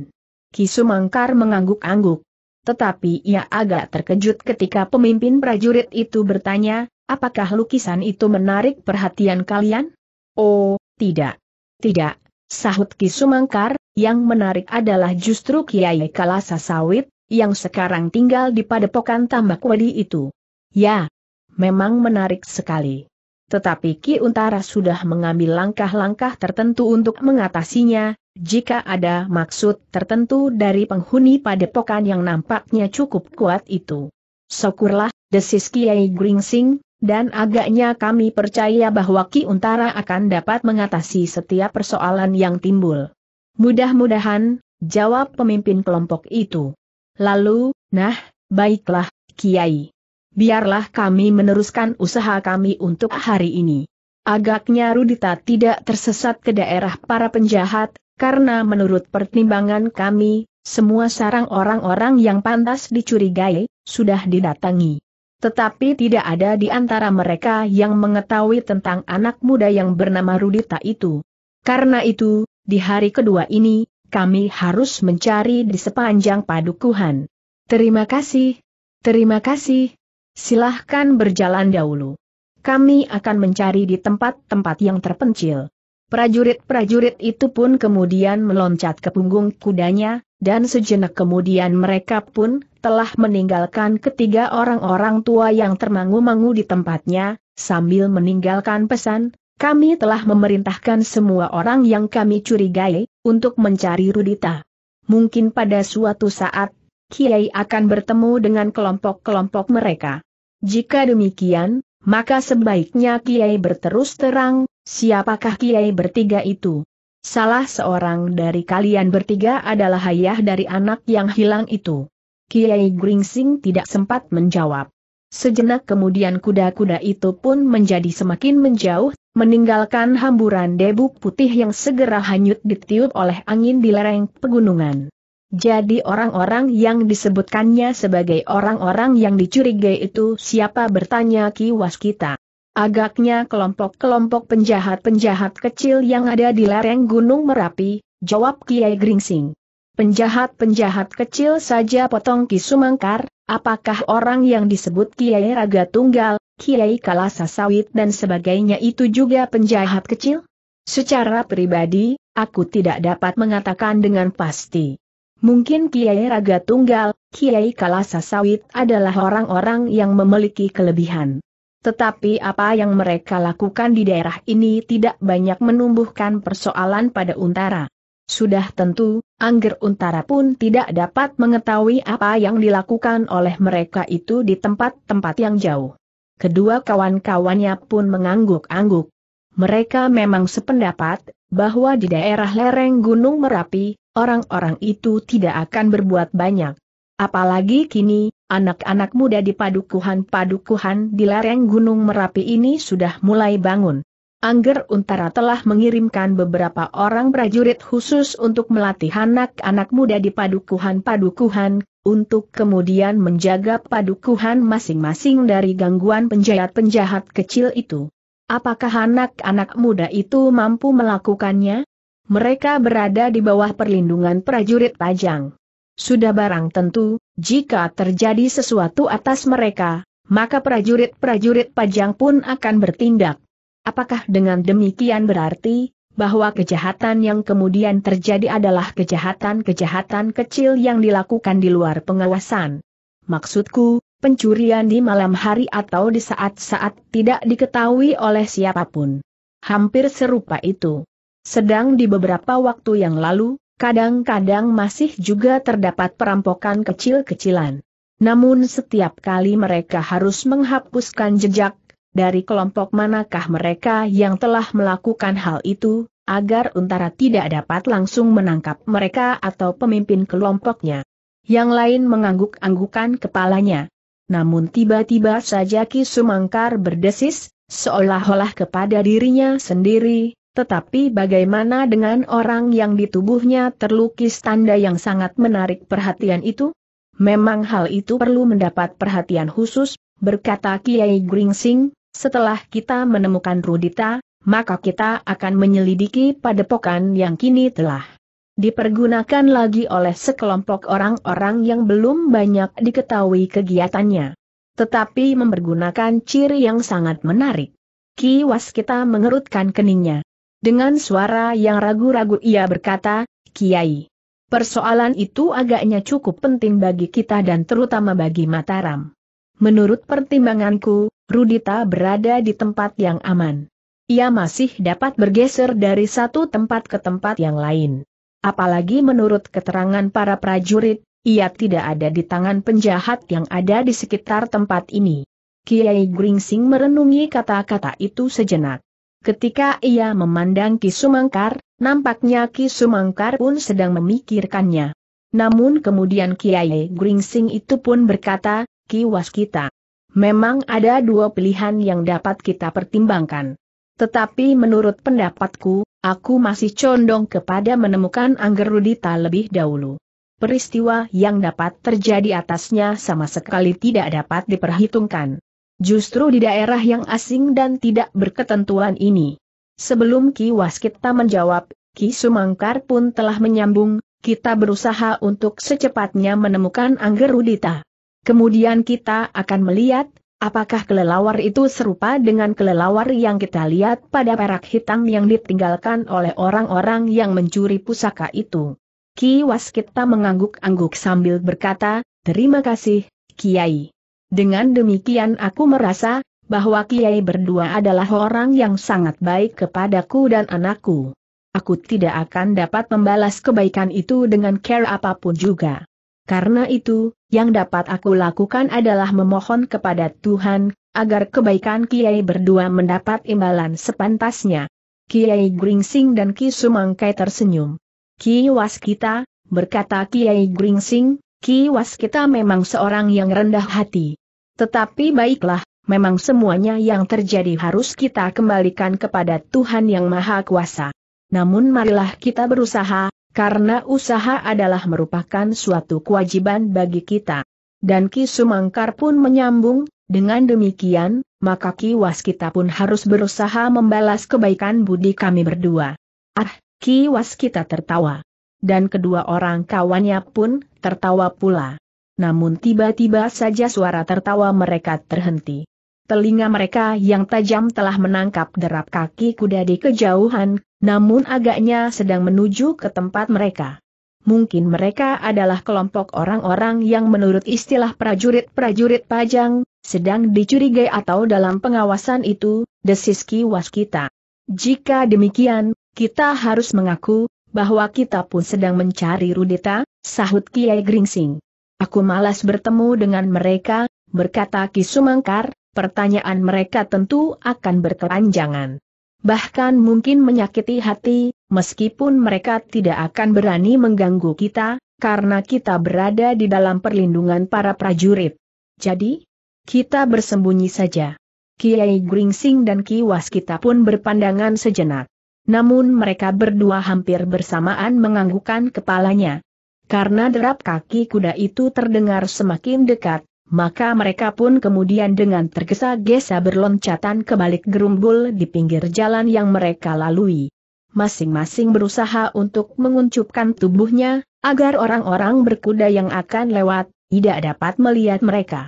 Kisumangkar mengangguk-angguk. Tetapi ia agak terkejut ketika pemimpin prajurit itu bertanya, apakah lukisan itu menarik perhatian kalian? Oh, tidak. Tidak, sahut Kisumangkar, yang menarik adalah justru Kiai Kalasa Sawit, yang sekarang tinggal di padepokan tambak wedi itu. Ya, memang menarik sekali. Tetapi Ki Untara sudah mengambil langkah-langkah tertentu untuk mengatasinya, jika ada maksud tertentu dari penghuni padepokan yang nampaknya cukup kuat itu. Syukurlah, desis Kiai Gringsing, dan agaknya kami percaya bahwa Ki Untara akan dapat mengatasi setiap persoalan yang timbul. Mudah-mudahan, jawab pemimpin kelompok itu. Lalu, nah, baiklah, Kiai. Biarlah kami meneruskan usaha kami untuk hari ini. Agaknya Rudita tidak tersesat ke daerah para penjahat, karena menurut pertimbangan kami, semua sarang orang-orang yang pantas dicurigai, sudah didatangi. Tetapi tidak ada di antara mereka yang mengetahui tentang anak muda yang bernama Rudita itu. Karena itu, di hari kedua ini, kami harus mencari di sepanjang padukuhan. Terima kasih. Terima kasih. Silahkan berjalan dahulu. Kami akan mencari di tempat-tempat yang terpencil. Prajurit-prajurit itu pun kemudian meloncat ke punggung kudanya, dan sejenak kemudian mereka pun telah meninggalkan ketiga orang-orang tua yang termangu-mangu di tempatnya, sambil meninggalkan pesan, kami telah memerintahkan semua orang yang kami curigai, untuk mencari Rudita. Mungkin pada suatu saat, Kiai akan bertemu dengan kelompok-kelompok mereka. Jika demikian, maka sebaiknya Kiai berterus terang, siapakah Kiai bertiga itu? Salah seorang dari kalian bertiga adalah ayah dari anak yang hilang itu. Kiai Gringsing tidak sempat menjawab. Sejenak kemudian kuda-kuda itu pun menjadi semakin menjauh meninggalkan hamburan debu putih yang segera hanyut ditiup oleh angin di lereng pegunungan. Jadi orang-orang yang disebutkannya sebagai orang-orang yang dicurigai itu siapa bertanya Ki Waskita? Agaknya kelompok-kelompok penjahat-penjahat kecil yang ada di lereng Gunung Merapi, jawab Kiai Gringsing. Penjahat-penjahat kecil saja potong Ki Sumangkar, apakah orang yang disebut Kiai Raga Tunggal, Kiai Kalasa Sawit dan sebagainya itu juga penjahat kecil? Secara pribadi, aku tidak dapat mengatakan dengan pasti. Mungkin Kiai Raga Tunggal, Kiai Kalasa Sawit adalah orang-orang yang memiliki kelebihan. Tetapi apa yang mereka lakukan di daerah ini tidak banyak menumbuhkan persoalan pada Untara. Sudah tentu, Angger Untara pun tidak dapat mengetahui apa yang dilakukan oleh mereka itu di tempat-tempat yang jauh. Kedua kawan-kawannya pun mengangguk-angguk. Mereka memang sependapat, bahwa di daerah lereng Gunung Merapi, orang-orang itu tidak akan berbuat banyak. Apalagi kini, anak-anak muda di padukuhan-padukuhan di lereng Gunung Merapi ini sudah mulai bangun. Angger Untara telah mengirimkan beberapa orang prajurit khusus untuk melatih anak-anak muda di padukuhan-padukuhan untuk kemudian menjaga padukuhan masing-masing dari gangguan penjahat-penjahat kecil itu. Apakah anak-anak muda itu mampu melakukannya? Mereka berada di bawah perlindungan prajurit pajang. Sudah barang tentu, jika terjadi sesuatu atas mereka, maka prajurit-prajurit pajang pun akan bertindak. Apakah dengan demikian berarti, bahwa kejahatan yang kemudian terjadi adalah kejahatan-kejahatan kecil yang dilakukan di luar pengawasan. Maksudku, pencurian di malam hari atau di saat-saat tidak diketahui oleh siapapun. Hampir serupa itu. Sedang di beberapa waktu yang lalu, kadang-kadang masih juga terdapat perampokan kecil-kecilan. Namun setiap kali mereka harus menghapuskan jejak, dari kelompok manakah mereka yang telah melakukan hal itu, agar Untara tidak dapat langsung menangkap mereka atau pemimpin kelompoknya. Yang lain mengangguk-anggukan kepalanya. Namun tiba-tiba saja Ki Sumangkar berdesis, seolah-olah kepada dirinya sendiri, tetapi bagaimana dengan orang yang di tubuhnya terlukis tanda yang sangat menarik perhatian itu? Memang hal itu perlu mendapat perhatian khusus, berkata Kiai Gringsing, setelah kita menemukan Rudita, maka kita akan menyelidiki padepokan yang kini telah dipergunakan lagi oleh sekelompok orang-orang yang belum banyak diketahui kegiatannya. Tetapi mempergunakan ciri yang sangat menarik. Kiwas kita mengerutkan keningnya. Dengan suara yang ragu-ragu ia berkata, Kiai. Persoalan itu agaknya cukup penting bagi kita dan terutama bagi Mataram. Menurut pertimbanganku, Rudita berada di tempat yang aman. Ia masih dapat bergeser dari satu tempat ke tempat yang lain. Apalagi menurut keterangan para prajurit, ia tidak ada di tangan penjahat yang ada di sekitar tempat ini. Kiai Gringsing merenungi kata-kata itu sejenak. Ketika ia memandang Ki Sumangkar, nampaknya Ki Sumangkar pun sedang memikirkannya. Namun kemudian Kiai Gringsing itu pun berkata, Ki Waskita, Memang ada dua pilihan yang dapat kita pertimbangkan. Tetapi menurut pendapatku, aku masih condong kepada menemukan Angger Rudita lebih dahulu. Peristiwa yang dapat terjadi atasnya sama sekali tidak dapat diperhitungkan. Justru di daerah yang asing dan tidak berketentuan ini. Sebelum Ki Waskita menjawab, Ki Sumangkar pun telah menyambung, kita berusaha untuk secepatnya menemukan Angger Rudita. Kemudian kita akan melihat, apakah kelelawar itu serupa dengan kelelawar yang kita lihat pada perak hitam yang ditinggalkan oleh orang-orang yang mencuri pusaka itu. Ki Waskita mengangguk-angguk sambil berkata, terima kasih, Kiai. Dengan demikian aku merasa, bahwa Kiai berdua adalah orang yang sangat baik kepadaku dan anakku. Aku tidak akan dapat membalas kebaikan itu dengan care apapun juga. Karena itu, yang dapat aku lakukan adalah memohon kepada Tuhan, agar kebaikan Kiai berdua mendapat imbalan sepantasnya. Kiai Gringsing dan Ki Sumangkai tersenyum. Ki Waskita, berkata Kiai Gringsing, Ki Waskita memang seorang yang rendah hati. Tetapi baiklah, memang semuanya yang terjadi harus kita kembalikan kepada Tuhan Yang Maha Kuasa. Namun marilah kita berusaha, karena usaha adalah merupakan suatu kewajiban bagi kita. Dan Ki Sumangkar pun menyambung, dengan demikian, maka Ki Waskita pun harus berusaha membalas kebaikan budi kami berdua. Ah, Ki Waskita tertawa. Dan kedua orang kawannya pun tertawa pula. Namun tiba-tiba saja suara tertawa mereka terhenti. Telinga mereka yang tajam telah menangkap derap kaki kuda di kejauhan, namun agaknya sedang menuju ke tempat mereka. Mungkin mereka adalah kelompok orang-orang yang menurut istilah prajurit-prajurit pajang, sedang dicurigai atau dalam pengawasan itu, desis kiwas kita. Jika demikian, kita harus mengaku, bahwa kita pun sedang mencari Rudita, sahut Kiai Gringsing. Aku malas bertemu dengan mereka, berkata Ki Sumangkar, pertanyaan mereka tentu akan berkelanjangan bahkan mungkin menyakiti hati, meskipun mereka tidak akan berani mengganggu kita, karena kita berada di dalam perlindungan para prajurit. Jadi, kita bersembunyi saja. Kiai Gringsing dan Kiwas kita pun berpandangan sejenak. Namun mereka berdua hampir bersamaan menganggukkan kepalanya. Karena derap kaki kuda itu terdengar semakin dekat, maka mereka pun kemudian dengan tergesa-gesa berloncatan ke balik gerumbul di pinggir jalan yang mereka lalui. Masing-masing berusaha untuk menguncupkan tubuhnya, agar orang-orang berkuda yang akan lewat, tidak dapat melihat mereka.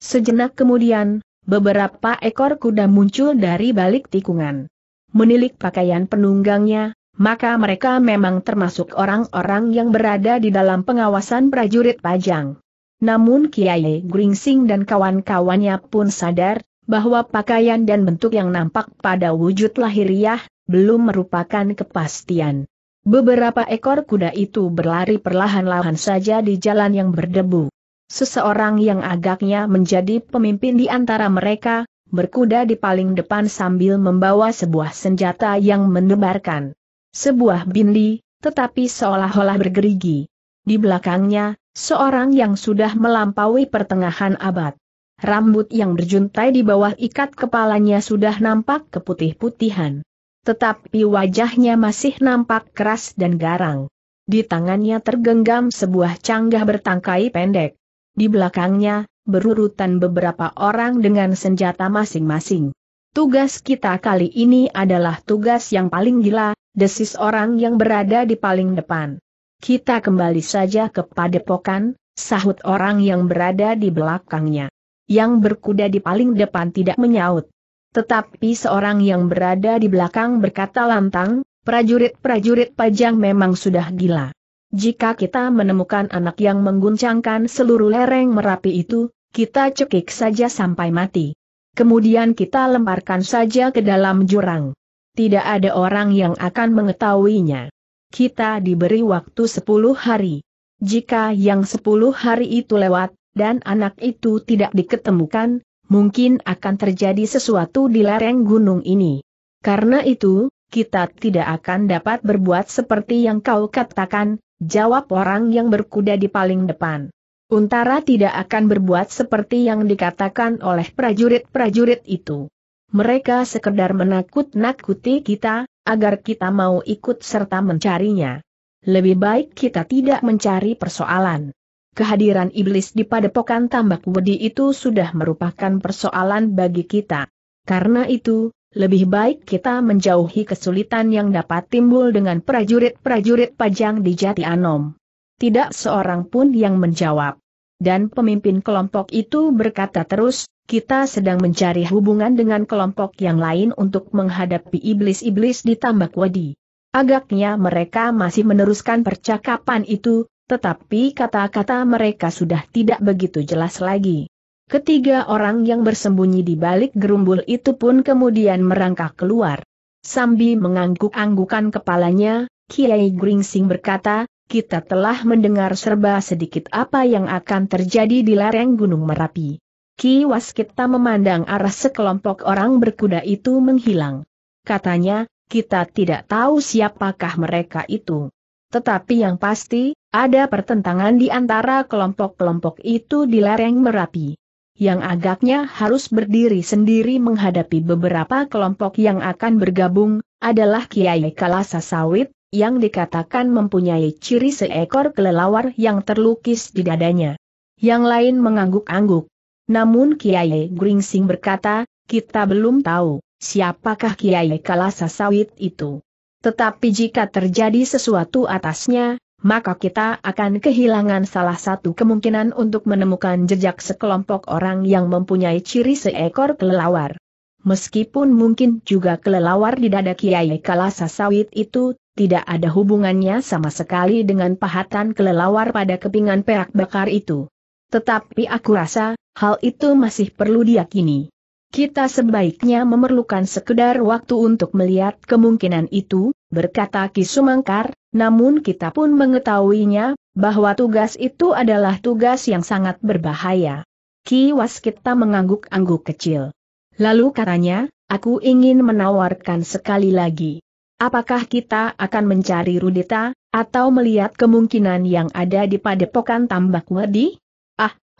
Sejenak kemudian, beberapa ekor kuda muncul dari balik tikungan. Menilik pakaian penunggangnya, maka mereka memang termasuk orang-orang yang berada di dalam pengawasan prajurit pajang. Namun Kiai Gringsing dan kawan-kawannya pun sadar, bahwa pakaian dan bentuk yang nampak pada wujud lahiriah, belum merupakan kepastian. Beberapa ekor kuda itu berlari perlahan-lahan saja di jalan yang berdebu. Seseorang yang agaknya menjadi pemimpin di antara mereka, berkuda di paling depan sambil membawa sebuah senjata yang mendebarkan. Sebuah bindi, tetapi seolah-olah bergerigi. Di belakangnya, seorang yang sudah melampaui pertengahan abad. Rambut yang berjuntai di bawah ikat kepalanya sudah nampak keputih-putihan. Tetapi wajahnya masih nampak keras dan garang. Di tangannya tergenggam sebuah canggah bertangkai pendek. Di belakangnya, berurutan beberapa orang dengan senjata masing-masing. Tugas kita kali ini adalah tugas yang paling gila, desis orang yang berada di paling depan. Kita kembali saja ke padepokan, sahut orang yang berada di belakangnya. Yang berkuda di paling depan tidak menyaut. Tetapi seorang yang berada di belakang berkata lantang, prajurit-prajurit pajang memang sudah gila. Jika kita menemukan anak yang mengguncangkan seluruh lereng Merapi itu, kita cekik saja sampai mati. Kemudian kita lemparkan saja ke dalam jurang. Tidak ada orang yang akan mengetahuinya kita diberi waktu sepuluh hari. Jika yang sepuluh hari itu lewat, dan anak itu tidak diketemukan, mungkin akan terjadi sesuatu di lereng gunung ini. Karena itu, kita tidak akan dapat berbuat seperti yang kau katakan, jawab orang yang berkuda di paling depan. Untara tidak akan berbuat seperti yang dikatakan oleh prajurit-prajurit itu. Mereka sekedar menakut-nakuti kita, agar kita mau ikut serta mencarinya. Lebih baik kita tidak mencari persoalan. Kehadiran iblis di padepokan tambak wedi itu sudah merupakan persoalan bagi kita. Karena itu, lebih baik kita menjauhi kesulitan yang dapat timbul dengan prajurit-prajurit pajang di Jati Anom. Tidak seorang pun yang menjawab. Dan pemimpin kelompok itu berkata terus, kita sedang mencari hubungan dengan kelompok yang lain untuk menghadapi iblis-iblis di tambak wadi. Agaknya mereka masih meneruskan percakapan itu, tetapi kata-kata mereka sudah tidak begitu jelas lagi. Ketiga orang yang bersembunyi di balik gerumbul itu pun kemudian merangkak keluar. Sambi mengangguk-anggukan kepalanya, Kiai Gringsing berkata, kita telah mendengar serba sedikit apa yang akan terjadi di lereng Gunung Merapi. Ki Waskita memandang arah sekelompok orang berkuda itu menghilang. Katanya, kita tidak tahu siapakah mereka itu. Tetapi yang pasti, ada pertentangan di antara kelompok-kelompok itu di lereng Merapi. Yang agaknya harus berdiri sendiri menghadapi beberapa kelompok yang akan bergabung, adalah Kiai Kalasa Sawit, yang dikatakan mempunyai ciri seekor kelelawar yang terlukis di dadanya. Yang lain mengangguk-angguk. Namun Kiai Gringsing berkata, kita belum tahu siapakah Kiai Kalasa Sawit itu. Tetapi jika terjadi sesuatu atasnya, maka kita akan kehilangan salah satu kemungkinan untuk menemukan jejak sekelompok orang yang mempunyai ciri seekor kelelawar. Meskipun mungkin juga kelelawar di dada Kiai Kalasa Sawit itu, tidak ada hubungannya sama sekali dengan pahatan kelelawar pada kepingan perak bakar itu. Tetapi aku rasa, hal itu masih perlu diyakini. Kita sebaiknya memerlukan sekedar waktu untuk melihat kemungkinan itu, berkata Ki Sumangkar, namun kita pun mengetahuinya, bahwa tugas itu adalah tugas yang sangat berbahaya. Ki Waskita mengangguk-angguk kecil. Lalu katanya, aku ingin menawarkan sekali lagi. Apakah kita akan mencari Rudita, atau melihat kemungkinan yang ada di padepokan tambak wedi?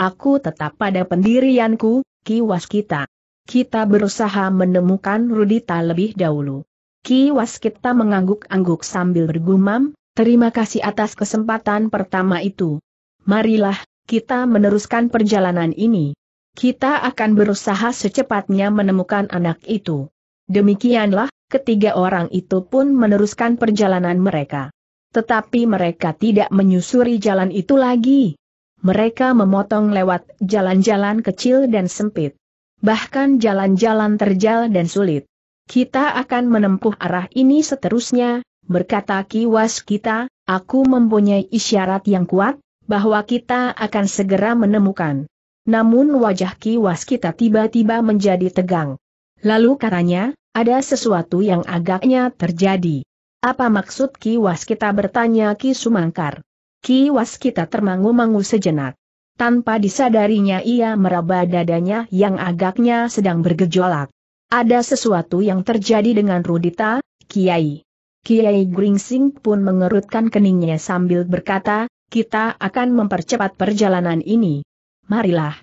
Aku tetap pada pendirianku, Ki Waskita. Kita berusaha menemukan Rudita lebih dahulu. Ki Waskita mengangguk-angguk sambil bergumam, terima kasih atas kesempatan pertama itu. Marilah, kita meneruskan perjalanan ini. Kita akan berusaha secepatnya menemukan anak itu. Demikianlah, ketiga orang itu pun meneruskan perjalanan mereka. Tetapi mereka tidak menyusuri jalan itu lagi mereka memotong lewat jalan-jalan kecil dan sempit. Bahkan jalan-jalan terjal dan sulit. Kita akan menempuh arah ini seterusnya, berkata kiwas kita, aku mempunyai isyarat yang kuat, bahwa kita akan segera menemukan. Namun wajah kiwas kita tiba-tiba menjadi tegang. Lalu katanya, ada sesuatu yang agaknya terjadi. Apa maksud kiwas kita bertanya Ki Sumangkar? Ki Waskita termangu-mangu sejenak. Tanpa disadarinya ia meraba dadanya yang agaknya sedang bergejolak. Ada sesuatu yang terjadi dengan Rudita, Kiai. Kiai Gringsing pun mengerutkan keningnya sambil berkata, kita akan mempercepat perjalanan ini. Marilah.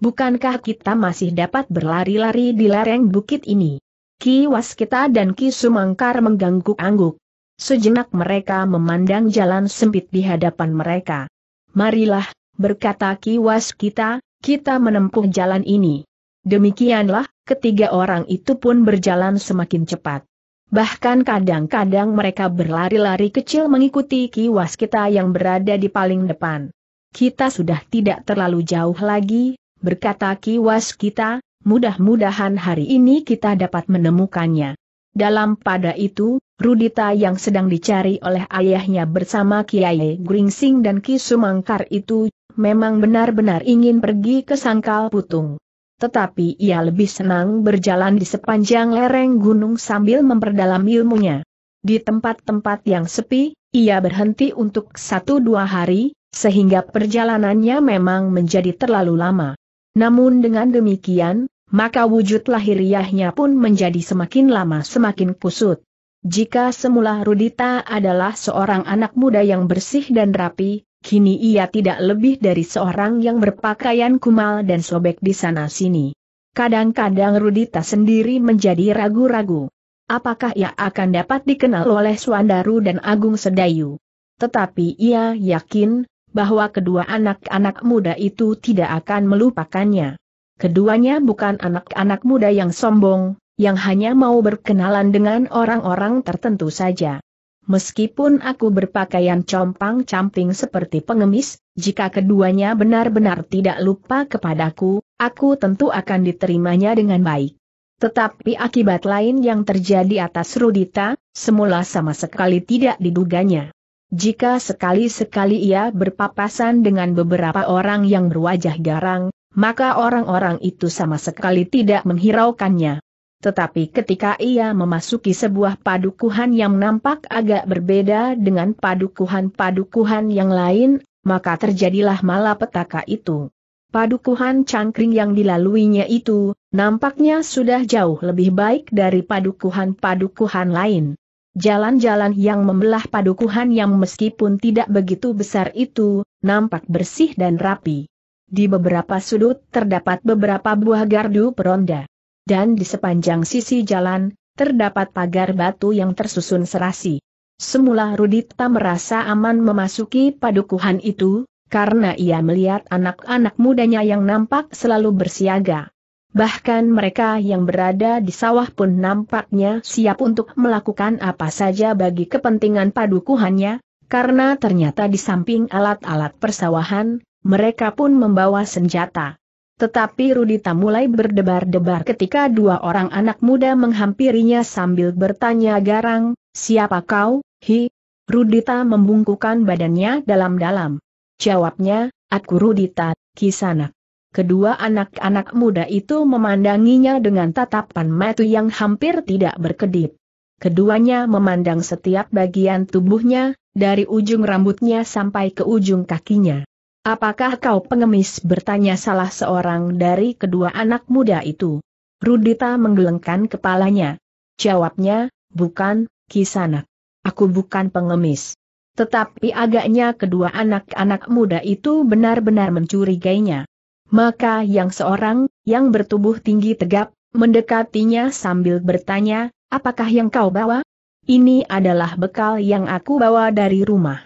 Bukankah kita masih dapat berlari-lari di lereng bukit ini? Ki Waskita dan Ki Sumangkar mengganggu angguk. Sejenak mereka memandang jalan sempit di hadapan mereka. Marilah, berkata kiwas kita, kita menempuh jalan ini. Demikianlah, ketiga orang itu pun berjalan semakin cepat. Bahkan kadang-kadang mereka berlari-lari kecil mengikuti kiwas kita yang berada di paling depan. Kita sudah tidak terlalu jauh lagi, berkata kiwas kita, mudah-mudahan hari ini kita dapat menemukannya. Dalam pada itu, Rudita yang sedang dicari oleh ayahnya bersama Kiai Gringsing dan Ki Sumangkar itu, memang benar-benar ingin pergi ke Sangkal Putung. Tetapi ia lebih senang berjalan di sepanjang lereng gunung sambil memperdalam ilmunya. Di tempat-tempat yang sepi, ia berhenti untuk satu dua hari, sehingga perjalanannya memang menjadi terlalu lama. Namun dengan demikian, maka wujud lahiriahnya pun menjadi semakin lama semakin kusut. Jika semula Rudita adalah seorang anak muda yang bersih dan rapi, kini ia tidak lebih dari seorang yang berpakaian kumal dan sobek di sana-sini. Kadang-kadang Rudita sendiri menjadi ragu-ragu. Apakah ia akan dapat dikenal oleh Suandaru dan Agung Sedayu? Tetapi ia yakin bahwa kedua anak-anak muda itu tidak akan melupakannya. Keduanya bukan anak-anak muda yang sombong, yang hanya mau berkenalan dengan orang-orang tertentu saja. Meskipun aku berpakaian compang-camping seperti pengemis, jika keduanya benar-benar tidak lupa kepadaku, aku tentu akan diterimanya dengan baik. Tetapi akibat lain yang terjadi atas Rudita, semula sama sekali tidak diduganya. Jika sekali-sekali ia berpapasan dengan beberapa orang yang berwajah garang, maka orang-orang itu sama sekali tidak menghiraukannya. Tetapi ketika ia memasuki sebuah padukuhan yang nampak agak berbeda dengan padukuhan-padukuhan yang lain, maka terjadilah malapetaka itu. Padukuhan cangkring yang dilaluinya itu, nampaknya sudah jauh lebih baik dari padukuhan-padukuhan lain. Jalan-jalan yang membelah padukuhan yang meskipun tidak begitu besar itu, nampak bersih dan rapi. Di beberapa sudut terdapat beberapa buah gardu peronda. Dan di sepanjang sisi jalan, terdapat pagar batu yang tersusun serasi. Semula Rudita merasa aman memasuki padukuhan itu, karena ia melihat anak-anak mudanya yang nampak selalu bersiaga. Bahkan mereka yang berada di sawah pun nampaknya siap untuk melakukan apa saja bagi kepentingan padukuhannya, karena ternyata di samping alat-alat persawahan, mereka pun membawa senjata. Tetapi Rudita mulai berdebar-debar ketika dua orang anak muda menghampirinya sambil bertanya garang, siapa kau, hi? Rudita membungkukan badannya dalam-dalam. Jawabnya, aku Rudita, Kisanak kedua anak-anak muda itu memandanginya dengan tatapan mata yang hampir tidak berkedip. Keduanya memandang setiap bagian tubuhnya, dari ujung rambutnya sampai ke ujung kakinya. Apakah kau pengemis bertanya salah seorang dari kedua anak muda itu? Rudita menggelengkan kepalanya. Jawabnya, bukan, kisanak. Aku bukan pengemis. Tetapi agaknya kedua anak-anak muda itu benar-benar mencurigainya. Maka yang seorang, yang bertubuh tinggi tegap, mendekatinya sambil bertanya, apakah yang kau bawa? Ini adalah bekal yang aku bawa dari rumah.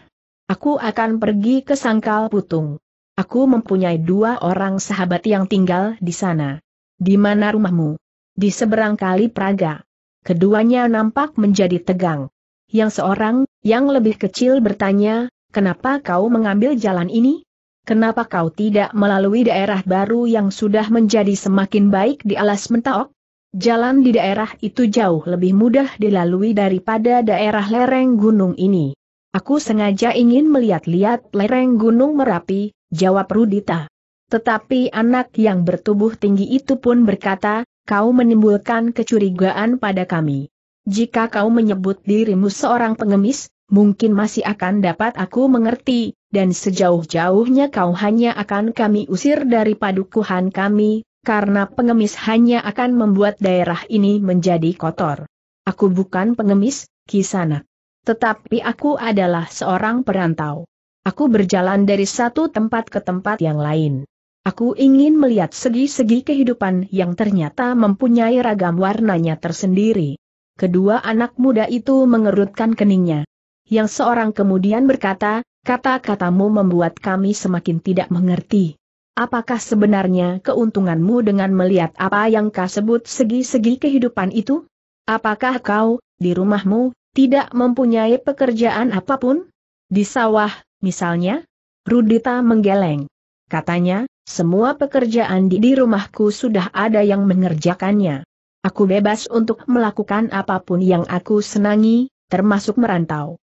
Aku akan pergi ke sangkal putung. Aku mempunyai dua orang sahabat yang tinggal di sana. Di mana rumahmu? Di seberang kali Praga. Keduanya nampak menjadi tegang. Yang seorang, yang lebih kecil bertanya, kenapa kau mengambil jalan ini? kenapa kau tidak melalui daerah baru yang sudah menjadi semakin baik di alas mentaok? Jalan di daerah itu jauh lebih mudah dilalui daripada daerah lereng gunung ini. Aku sengaja ingin melihat-lihat lereng gunung Merapi, jawab Rudita. Tetapi anak yang bertubuh tinggi itu pun berkata, kau menimbulkan kecurigaan pada kami. Jika kau menyebut dirimu seorang pengemis, mungkin masih akan dapat aku mengerti, dan sejauh-jauhnya kau hanya akan kami usir dari padukuhan kami, karena pengemis hanya akan membuat daerah ini menjadi kotor. Aku bukan pengemis, Kisana. Tetapi aku adalah seorang perantau. Aku berjalan dari satu tempat ke tempat yang lain. Aku ingin melihat segi-segi kehidupan yang ternyata mempunyai ragam warnanya tersendiri. Kedua anak muda itu mengerutkan keningnya. Yang seorang kemudian berkata, Kata-katamu membuat kami semakin tidak mengerti. Apakah sebenarnya keuntunganmu dengan melihat apa yang kau sebut segi-segi kehidupan itu? Apakah kau, di rumahmu, tidak mempunyai pekerjaan apapun? Di sawah, misalnya? Rudita menggeleng. Katanya, semua pekerjaan di, di rumahku sudah ada yang mengerjakannya. Aku bebas untuk melakukan apapun yang aku senangi, termasuk merantau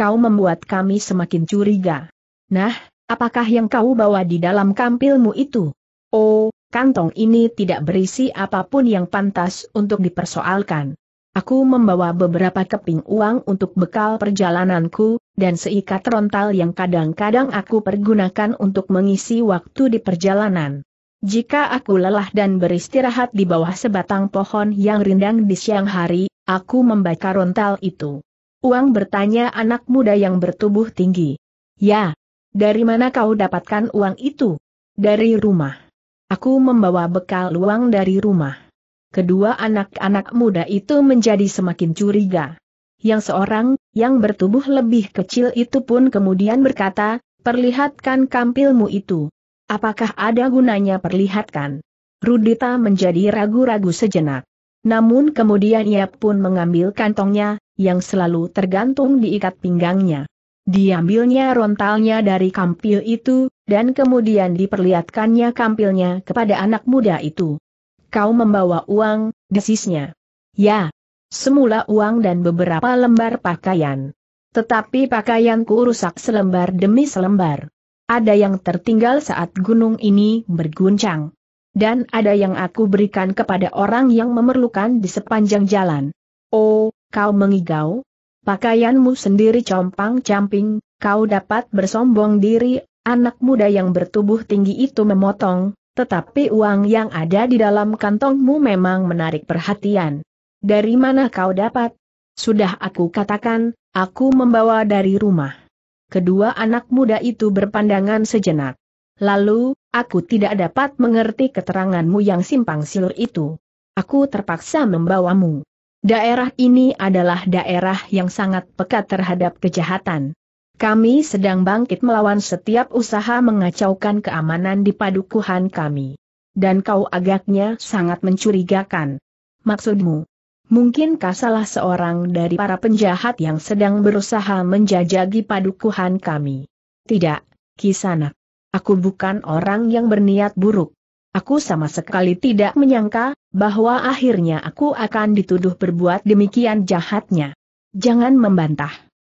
kau membuat kami semakin curiga. Nah, apakah yang kau bawa di dalam kampilmu itu? Oh, kantong ini tidak berisi apapun yang pantas untuk dipersoalkan. Aku membawa beberapa keping uang untuk bekal perjalananku, dan seikat rontal yang kadang-kadang aku pergunakan untuk mengisi waktu di perjalanan. Jika aku lelah dan beristirahat di bawah sebatang pohon yang rindang di siang hari, aku membaca rontal itu. Uang bertanya anak muda yang bertubuh tinggi. Ya. Dari mana kau dapatkan uang itu? Dari rumah. Aku membawa bekal uang dari rumah. Kedua anak-anak muda itu menjadi semakin curiga. Yang seorang, yang bertubuh lebih kecil itu pun kemudian berkata, perlihatkan kampilmu itu. Apakah ada gunanya perlihatkan? Rudita menjadi ragu-ragu sejenak. Namun kemudian ia pun mengambil kantongnya, yang selalu tergantung diikat pinggangnya. Diambilnya rontalnya dari kampil itu, dan kemudian diperlihatkannya kampilnya kepada anak muda itu. Kau membawa uang, desisnya. Ya. Semula uang dan beberapa lembar pakaian. Tetapi pakaianku rusak selembar demi selembar. Ada yang tertinggal saat gunung ini berguncang. Dan ada yang aku berikan kepada orang yang memerlukan di sepanjang jalan. Oh, kau mengigau? Pakaianmu sendiri compang-camping, kau dapat bersombong diri, anak muda yang bertubuh tinggi itu memotong, tetapi uang yang ada di dalam kantongmu memang menarik perhatian. Dari mana kau dapat? Sudah aku katakan, aku membawa dari rumah. Kedua anak muda itu berpandangan sejenak. Lalu, aku tidak dapat mengerti keteranganmu yang simpang siur itu. Aku terpaksa membawamu. Daerah ini adalah daerah yang sangat pekat terhadap kejahatan. Kami sedang bangkit melawan setiap usaha mengacaukan keamanan di padukuhan kami. Dan kau agaknya sangat mencurigakan. Maksudmu? Mungkinkah salah seorang dari para penjahat yang sedang berusaha menjajagi padukuhan kami? Tidak, Kisanak. Aku bukan orang yang berniat buruk. Aku sama sekali tidak menyangka, bahwa akhirnya aku akan dituduh berbuat demikian jahatnya. Jangan membantah.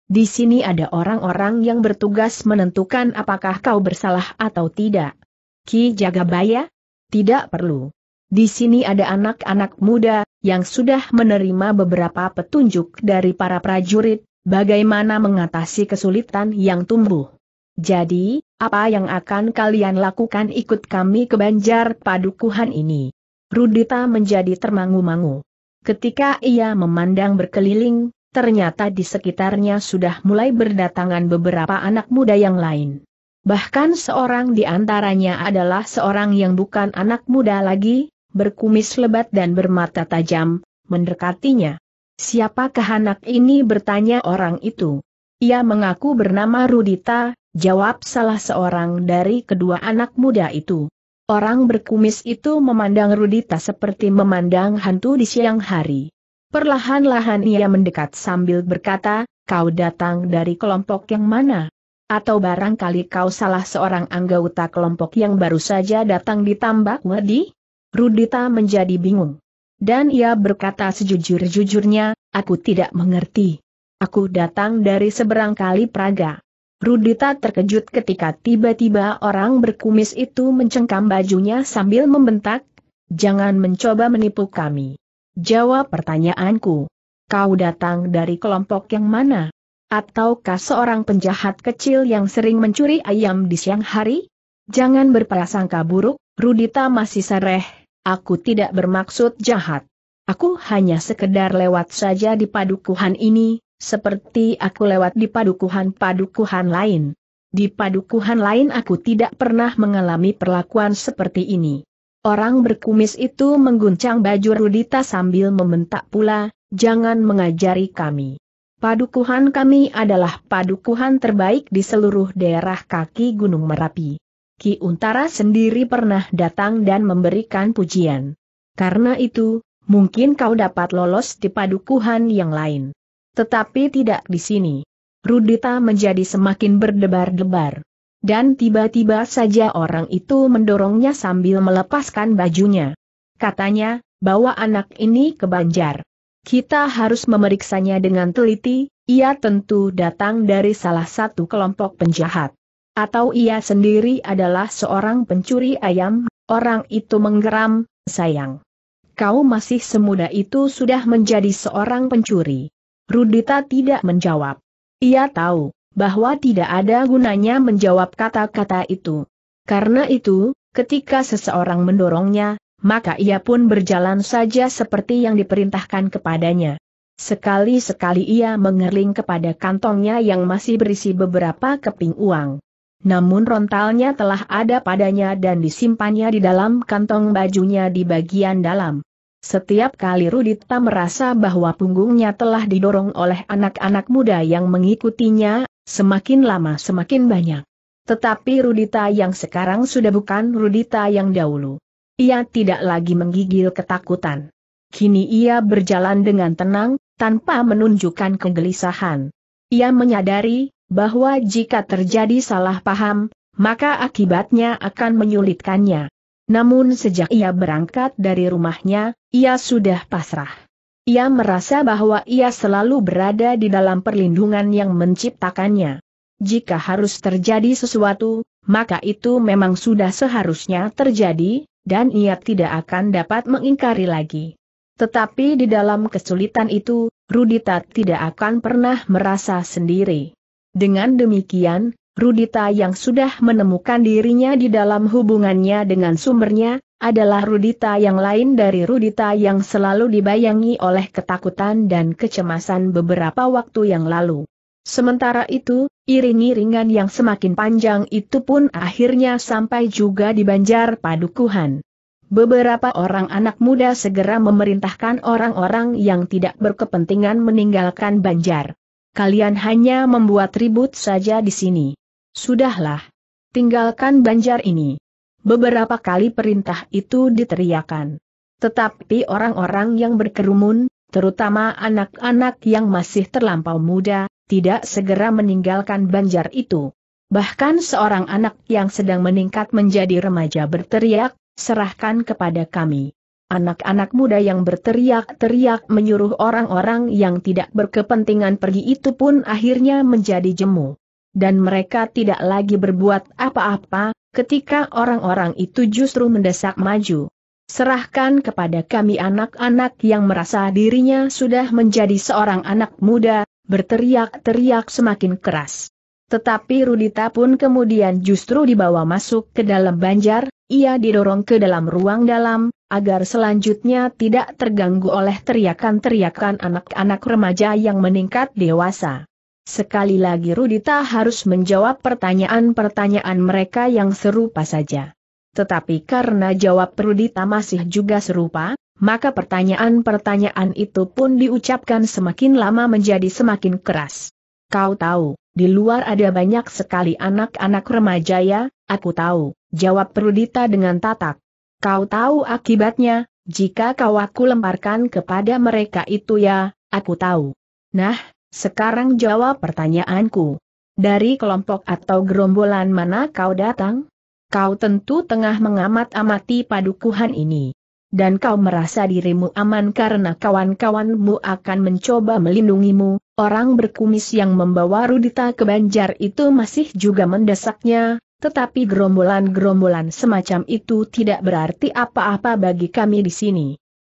Di sini ada orang-orang yang bertugas menentukan apakah kau bersalah atau tidak. Ki Jagabaya? Tidak perlu. Di sini ada anak-anak muda, yang sudah menerima beberapa petunjuk dari para prajurit, bagaimana mengatasi kesulitan yang tumbuh. Jadi, apa yang akan kalian lakukan ikut kami ke Banjar Padukuhan ini? Rudita menjadi termangu-mangu. Ketika ia memandang berkeliling, ternyata di sekitarnya sudah mulai berdatangan beberapa anak muda yang lain. Bahkan seorang di antaranya adalah seorang yang bukan anak muda lagi, berkumis lebat dan bermata tajam, mendekatinya. Siapakah anak ini bertanya orang itu? Ia mengaku bernama Rudita, jawab salah seorang dari kedua anak muda itu. Orang berkumis itu memandang Rudita seperti memandang hantu di siang hari. Perlahan-lahan ia mendekat sambil berkata, kau datang dari kelompok yang mana? Atau barangkali kau salah seorang anggota kelompok yang baru saja datang di Tambak Wedi? Rudita menjadi bingung. Dan ia berkata sejujur-jujurnya, aku tidak mengerti. Aku datang dari seberang kali Praga. Rudita terkejut ketika tiba-tiba orang berkumis itu mencengkam bajunya sambil membentak, Jangan mencoba menipu kami. Jawab pertanyaanku. Kau datang dari kelompok yang mana? Ataukah seorang penjahat kecil yang sering mencuri ayam di siang hari? Jangan berprasangka buruk, Rudita masih sereh, aku tidak bermaksud jahat. Aku hanya sekedar lewat saja di padukuhan ini, seperti aku lewat di padukuhan-padukuhan lain. Di padukuhan lain aku tidak pernah mengalami perlakuan seperti ini. Orang berkumis itu mengguncang baju Rudita sambil membentak pula, jangan mengajari kami. Padukuhan kami adalah padukuhan terbaik di seluruh daerah kaki Gunung Merapi. Ki Untara sendiri pernah datang dan memberikan pujian. Karena itu, mungkin kau dapat lolos di padukuhan yang lain. Tetapi tidak di sini. Rudita menjadi semakin berdebar-debar. Dan tiba-tiba saja orang itu mendorongnya sambil melepaskan bajunya. Katanya, bawa anak ini ke Banjar. Kita harus memeriksanya dengan teliti, ia tentu datang dari salah satu kelompok penjahat. Atau ia sendiri adalah seorang pencuri ayam, orang itu menggeram, sayang. Kau masih semuda itu sudah menjadi seorang pencuri. Rudita tidak menjawab. Ia tahu bahwa tidak ada gunanya menjawab kata-kata itu. Karena itu, ketika seseorang mendorongnya, maka ia pun berjalan saja seperti yang diperintahkan kepadanya. Sekali-sekali ia mengerling kepada kantongnya yang masih berisi beberapa keping uang. Namun rontalnya telah ada padanya dan disimpannya di dalam kantong bajunya di bagian dalam. Setiap kali Rudita merasa bahwa punggungnya telah didorong oleh anak-anak muda yang mengikutinya, semakin lama semakin banyak. Tetapi Rudita yang sekarang sudah bukan Rudita yang dahulu. Ia tidak lagi menggigil ketakutan. Kini ia berjalan dengan tenang, tanpa menunjukkan kegelisahan. Ia menyadari, bahwa jika terjadi salah paham, maka akibatnya akan menyulitkannya. Namun sejak ia berangkat dari rumahnya, ia sudah pasrah. Ia merasa bahwa ia selalu berada di dalam perlindungan yang menciptakannya. Jika harus terjadi sesuatu, maka itu memang sudah seharusnya terjadi, dan ia tidak akan dapat mengingkari lagi. Tetapi di dalam kesulitan itu, Rudita tidak akan pernah merasa sendiri. Dengan demikian, Rudita yang sudah menemukan dirinya di dalam hubungannya dengan sumbernya, adalah Rudita yang lain dari Rudita yang selalu dibayangi oleh ketakutan dan kecemasan beberapa waktu yang lalu. Sementara itu, iring-iringan yang semakin panjang itu pun akhirnya sampai juga di Banjar Padukuhan. Beberapa orang anak muda segera memerintahkan orang-orang yang tidak berkepentingan meninggalkan Banjar. Kalian hanya membuat ribut saja di sini. Sudahlah. Tinggalkan banjar ini. Beberapa kali perintah itu diteriakan. Tetapi orang-orang yang berkerumun, terutama anak-anak yang masih terlampau muda, tidak segera meninggalkan banjar itu. Bahkan seorang anak yang sedang meningkat menjadi remaja berteriak, serahkan kepada kami. Anak-anak muda yang berteriak-teriak menyuruh orang-orang yang tidak berkepentingan pergi itu pun akhirnya menjadi jemu dan mereka tidak lagi berbuat apa-apa, ketika orang-orang itu justru mendesak maju. Serahkan kepada kami anak-anak yang merasa dirinya sudah menjadi seorang anak muda, berteriak-teriak semakin keras. Tetapi Rudita pun kemudian justru dibawa masuk ke dalam banjar, ia didorong ke dalam ruang dalam, agar selanjutnya tidak terganggu oleh teriakan-teriakan anak-anak remaja yang meningkat dewasa. Sekali lagi Rudita harus menjawab pertanyaan-pertanyaan mereka yang serupa saja. Tetapi karena jawab Rudita masih juga serupa, maka pertanyaan-pertanyaan itu pun diucapkan semakin lama menjadi semakin keras. Kau tahu, di luar ada banyak sekali anak-anak remaja ya, aku tahu, jawab Rudita dengan tatap. Kau tahu akibatnya, jika kau aku lemparkan kepada mereka itu ya, aku tahu. Nah, sekarang jawab pertanyaanku. Dari kelompok atau gerombolan mana kau datang? Kau tentu tengah mengamat-amati padukuhan ini. Dan kau merasa dirimu aman karena kawan-kawanmu akan mencoba melindungimu, orang berkumis yang membawa Rudita ke Banjar itu masih juga mendesaknya, tetapi gerombolan-gerombolan semacam itu tidak berarti apa-apa bagi kami di sini.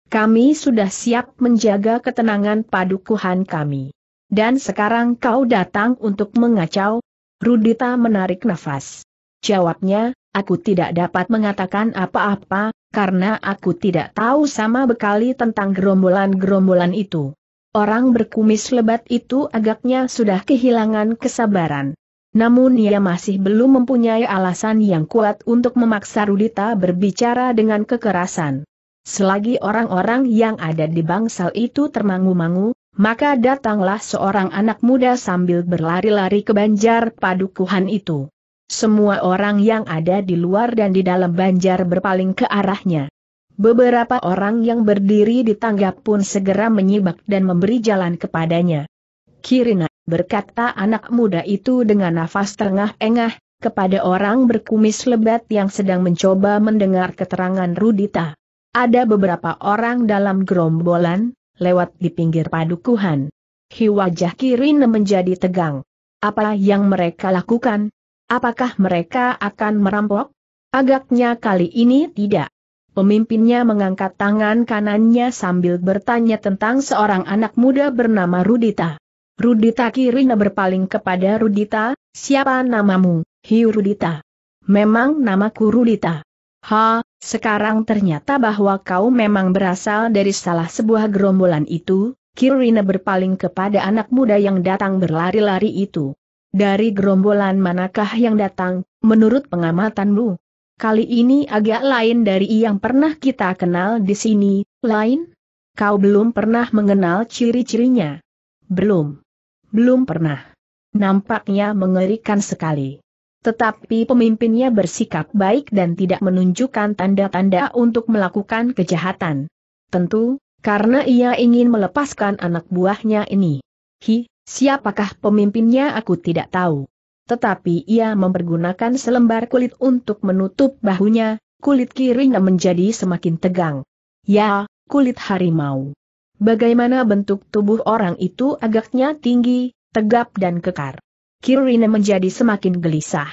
Kami sudah siap menjaga ketenangan padukuhan kami. Dan sekarang kau datang untuk mengacau? Rudita menarik nafas. Jawabnya, aku tidak dapat mengatakan apa-apa, karena aku tidak tahu sama bekali tentang gerombolan-gerombolan itu. Orang berkumis lebat itu agaknya sudah kehilangan kesabaran. Namun ia masih belum mempunyai alasan yang kuat untuk memaksa Rudita berbicara dengan kekerasan. Selagi orang-orang yang ada di bangsal itu termangu-mangu, maka datanglah seorang anak muda sambil berlari-lari ke banjar padukuhan itu. Semua orang yang ada di luar dan di dalam banjar berpaling ke arahnya. Beberapa orang yang berdiri di tangga pun segera menyibak dan memberi jalan kepadanya. Kirina, berkata anak muda itu dengan nafas terengah-engah, kepada orang berkumis lebat yang sedang mencoba mendengar keterangan Rudita. Ada beberapa orang dalam gerombolan, lewat di pinggir padukuhan. Hi wajah Kirin menjadi tegang. Apa yang mereka lakukan? Apakah mereka akan merampok? Agaknya kali ini tidak. Pemimpinnya mengangkat tangan kanannya sambil bertanya tentang seorang anak muda bernama Rudita. Rudita Kirina berpaling kepada Rudita, siapa namamu, Hiu Rudita? Memang namaku Rudita. Ha, sekarang ternyata bahwa kau memang berasal dari salah sebuah gerombolan itu, Kirina berpaling kepada anak muda yang datang berlari-lari itu. Dari gerombolan manakah yang datang, menurut pengamatanmu? Kali ini agak lain dari yang pernah kita kenal di sini, lain? Kau belum pernah mengenal ciri-cirinya? Belum. Belum pernah. Nampaknya mengerikan sekali. Tetapi pemimpinnya bersikap baik dan tidak menunjukkan tanda-tanda untuk melakukan kejahatan. Tentu, karena ia ingin melepaskan anak buahnya ini. Hi, siapakah pemimpinnya aku tidak tahu. Tetapi ia mempergunakan selembar kulit untuk menutup bahunya, kulit kirinya menjadi semakin tegang. Ya, kulit harimau. Bagaimana bentuk tubuh orang itu agaknya tinggi, tegap dan kekar. Kirine menjadi semakin gelisah.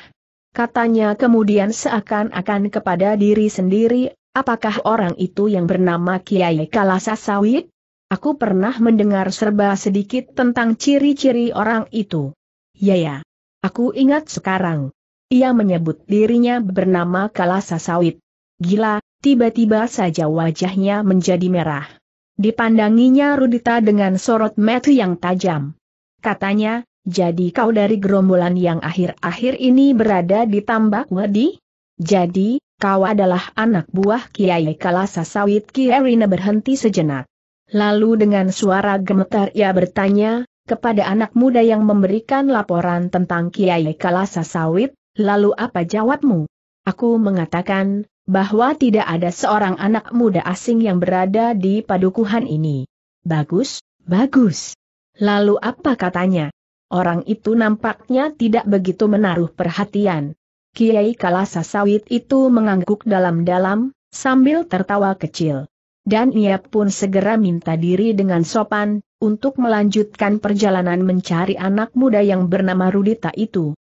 Katanya kemudian seakan-akan kepada diri sendiri, apakah orang itu yang bernama Kiai Kalasasawit? Aku pernah mendengar serba sedikit tentang ciri-ciri orang itu. Ya ya. Aku ingat sekarang. Ia menyebut dirinya bernama Kalasasawit. Gila, tiba-tiba saja wajahnya menjadi merah. Dipandanginya Rudita dengan sorot mata yang tajam. Katanya, jadi kau dari gerombolan yang akhir-akhir ini berada di tambak wedi? Jadi, kau adalah anak buah Kiai Kalasa Sawit Kiarina berhenti sejenak. Lalu dengan suara gemetar ia bertanya, kepada anak muda yang memberikan laporan tentang Kiai Kalasa Sawit, lalu apa jawabmu? Aku mengatakan, bahwa tidak ada seorang anak muda asing yang berada di padukuhan ini. Bagus, bagus. Lalu apa katanya? Orang itu nampaknya tidak begitu menaruh perhatian. Kiai Kalasa Sawit itu mengangguk dalam-dalam, sambil tertawa kecil. Dan ia pun segera minta diri dengan sopan, untuk melanjutkan perjalanan mencari anak muda yang bernama Rudita itu.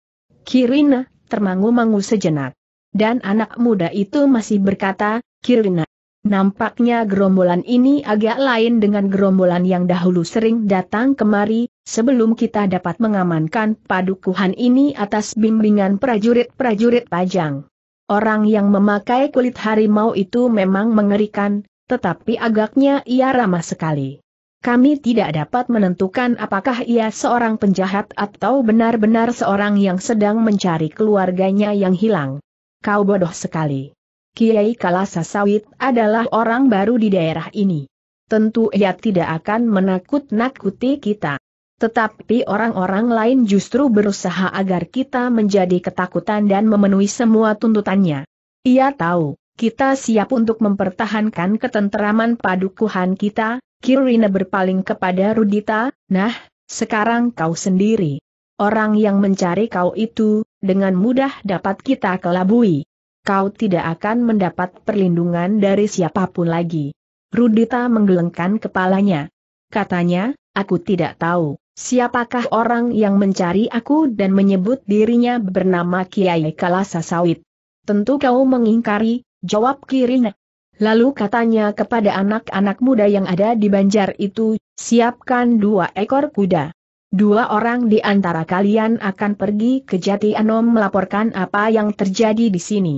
Kirina, termangu-mangu sejenak. Dan anak muda itu masih berkata, Kirina, Nampaknya gerombolan ini agak lain dengan gerombolan yang dahulu sering datang kemari, Sebelum kita dapat mengamankan padukuhan ini atas bimbingan prajurit-prajurit pajang. Orang yang memakai kulit harimau itu memang mengerikan, tetapi agaknya ia ramah sekali. Kami tidak dapat menentukan apakah ia seorang penjahat atau benar-benar seorang yang sedang mencari keluarganya yang hilang. Kau bodoh sekali. Kiai Kalasa Sawit adalah orang baru di daerah ini. Tentu ia tidak akan menakut-nakuti kita. Tetapi orang-orang lain justru berusaha agar kita menjadi ketakutan dan memenuhi semua tuntutannya. Ia tahu, kita siap untuk mempertahankan ketentraman padukuhan kita, Kirina berpaling kepada Rudita, nah, sekarang kau sendiri. Orang yang mencari kau itu, dengan mudah dapat kita kelabui. Kau tidak akan mendapat perlindungan dari siapapun lagi. Rudita menggelengkan kepalanya. Katanya, aku tidak tahu. Siapakah orang yang mencari aku dan menyebut dirinya bernama Kiai Kalasa Sawit? Tentu kau mengingkari, jawab Kirina. Lalu katanya kepada anak-anak muda yang ada di banjar itu, siapkan dua ekor kuda. Dua orang di antara kalian akan pergi ke Jati Anom melaporkan apa yang terjadi di sini.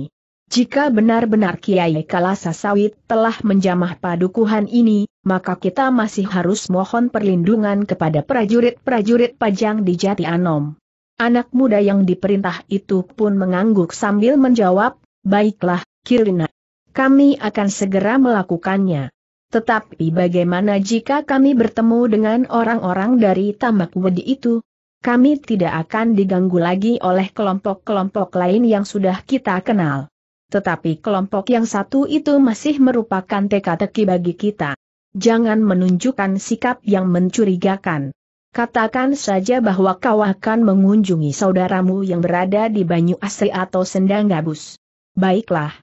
Jika benar-benar Kiai Kalasa Sawit telah menjamah padukuhan ini, maka kita masih harus mohon perlindungan kepada prajurit-prajurit pajang di Jati Anom. Anak muda yang diperintah itu pun mengangguk sambil menjawab, baiklah, Kirina. Kami akan segera melakukannya. Tetapi bagaimana jika kami bertemu dengan orang-orang dari Tambak Wedi itu? Kami tidak akan diganggu lagi oleh kelompok-kelompok lain yang sudah kita kenal. Tetapi kelompok yang satu itu masih merupakan teka-teki bagi kita jangan menunjukkan sikap yang mencurigakan. Katakan saja bahwa kau akan mengunjungi saudaramu yang berada di Banyu Asri atau Sendang Gabus. Baiklah.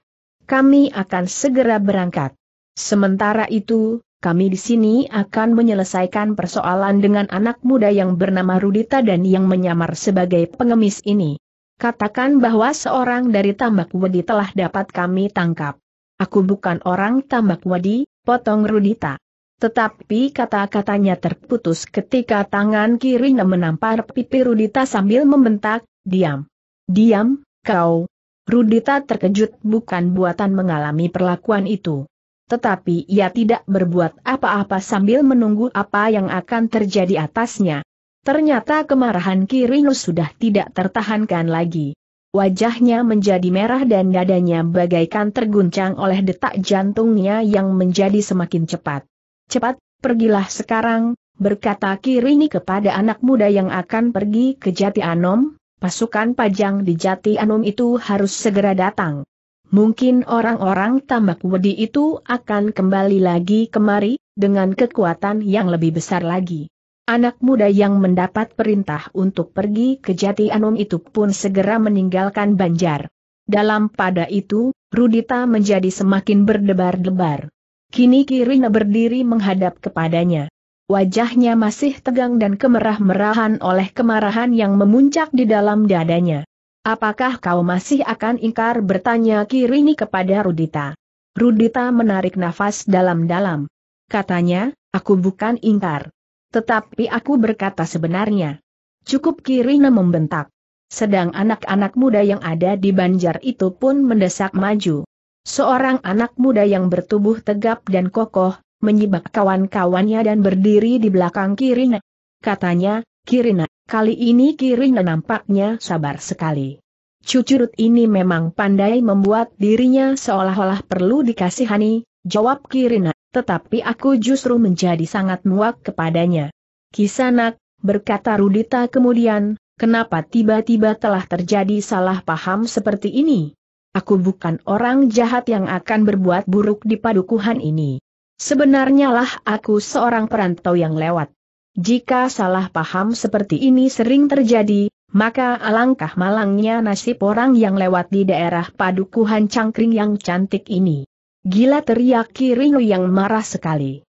Kami akan segera berangkat. Sementara itu, kami di sini akan menyelesaikan persoalan dengan anak muda yang bernama Rudita dan yang menyamar sebagai pengemis ini. Katakan bahwa seorang dari Tambak Wedi telah dapat kami tangkap. Aku bukan orang Tambak Wedi, potong Rudita. Tetapi kata-katanya terputus ketika tangan kirinya menampar pipi Rudita sambil membentak, diam. Diam, kau. Rudita terkejut bukan buatan mengalami perlakuan itu. Tetapi ia tidak berbuat apa-apa sambil menunggu apa yang akan terjadi atasnya. Ternyata kemarahan Kirino sudah tidak tertahankan lagi. Wajahnya menjadi merah dan dadanya bagaikan terguncang oleh detak jantungnya yang menjadi semakin cepat cepat, pergilah sekarang, berkata Kirini kepada anak muda yang akan pergi ke Jati Anom, pasukan pajang di Jati Anom itu harus segera datang. Mungkin orang-orang tambak wedi itu akan kembali lagi kemari, dengan kekuatan yang lebih besar lagi. Anak muda yang mendapat perintah untuk pergi ke Jati Anom itu pun segera meninggalkan Banjar. Dalam pada itu, Rudita menjadi semakin berdebar-debar. Kini Kirina berdiri menghadap kepadanya. Wajahnya masih tegang dan kemerah-merahan oleh kemarahan yang memuncak di dalam dadanya. Apakah kau masih akan ingkar bertanya Kirini kepada Rudita? Rudita menarik nafas dalam-dalam. Katanya, aku bukan ingkar. Tetapi aku berkata sebenarnya. Cukup Kirina membentak. Sedang anak-anak muda yang ada di banjar itu pun mendesak maju. Seorang anak muda yang bertubuh tegap dan kokoh, menyibak kawan-kawannya dan berdiri di belakang Kirina. Katanya, Kirina, kali ini Kirina nampaknya sabar sekali. Cucurut ini memang pandai membuat dirinya seolah-olah perlu dikasihani, jawab Kirina, tetapi aku justru menjadi sangat muak kepadanya. Kisanak, berkata Rudita kemudian, kenapa tiba-tiba telah terjadi salah paham seperti ini? Aku bukan orang jahat yang akan berbuat buruk di padukuhan ini. Sebenarnya lah aku seorang perantau yang lewat. Jika salah paham seperti ini sering terjadi, maka alangkah malangnya nasib orang yang lewat di daerah padukuhan cangkring yang cantik ini. Gila teriak Kirinyo yang marah sekali.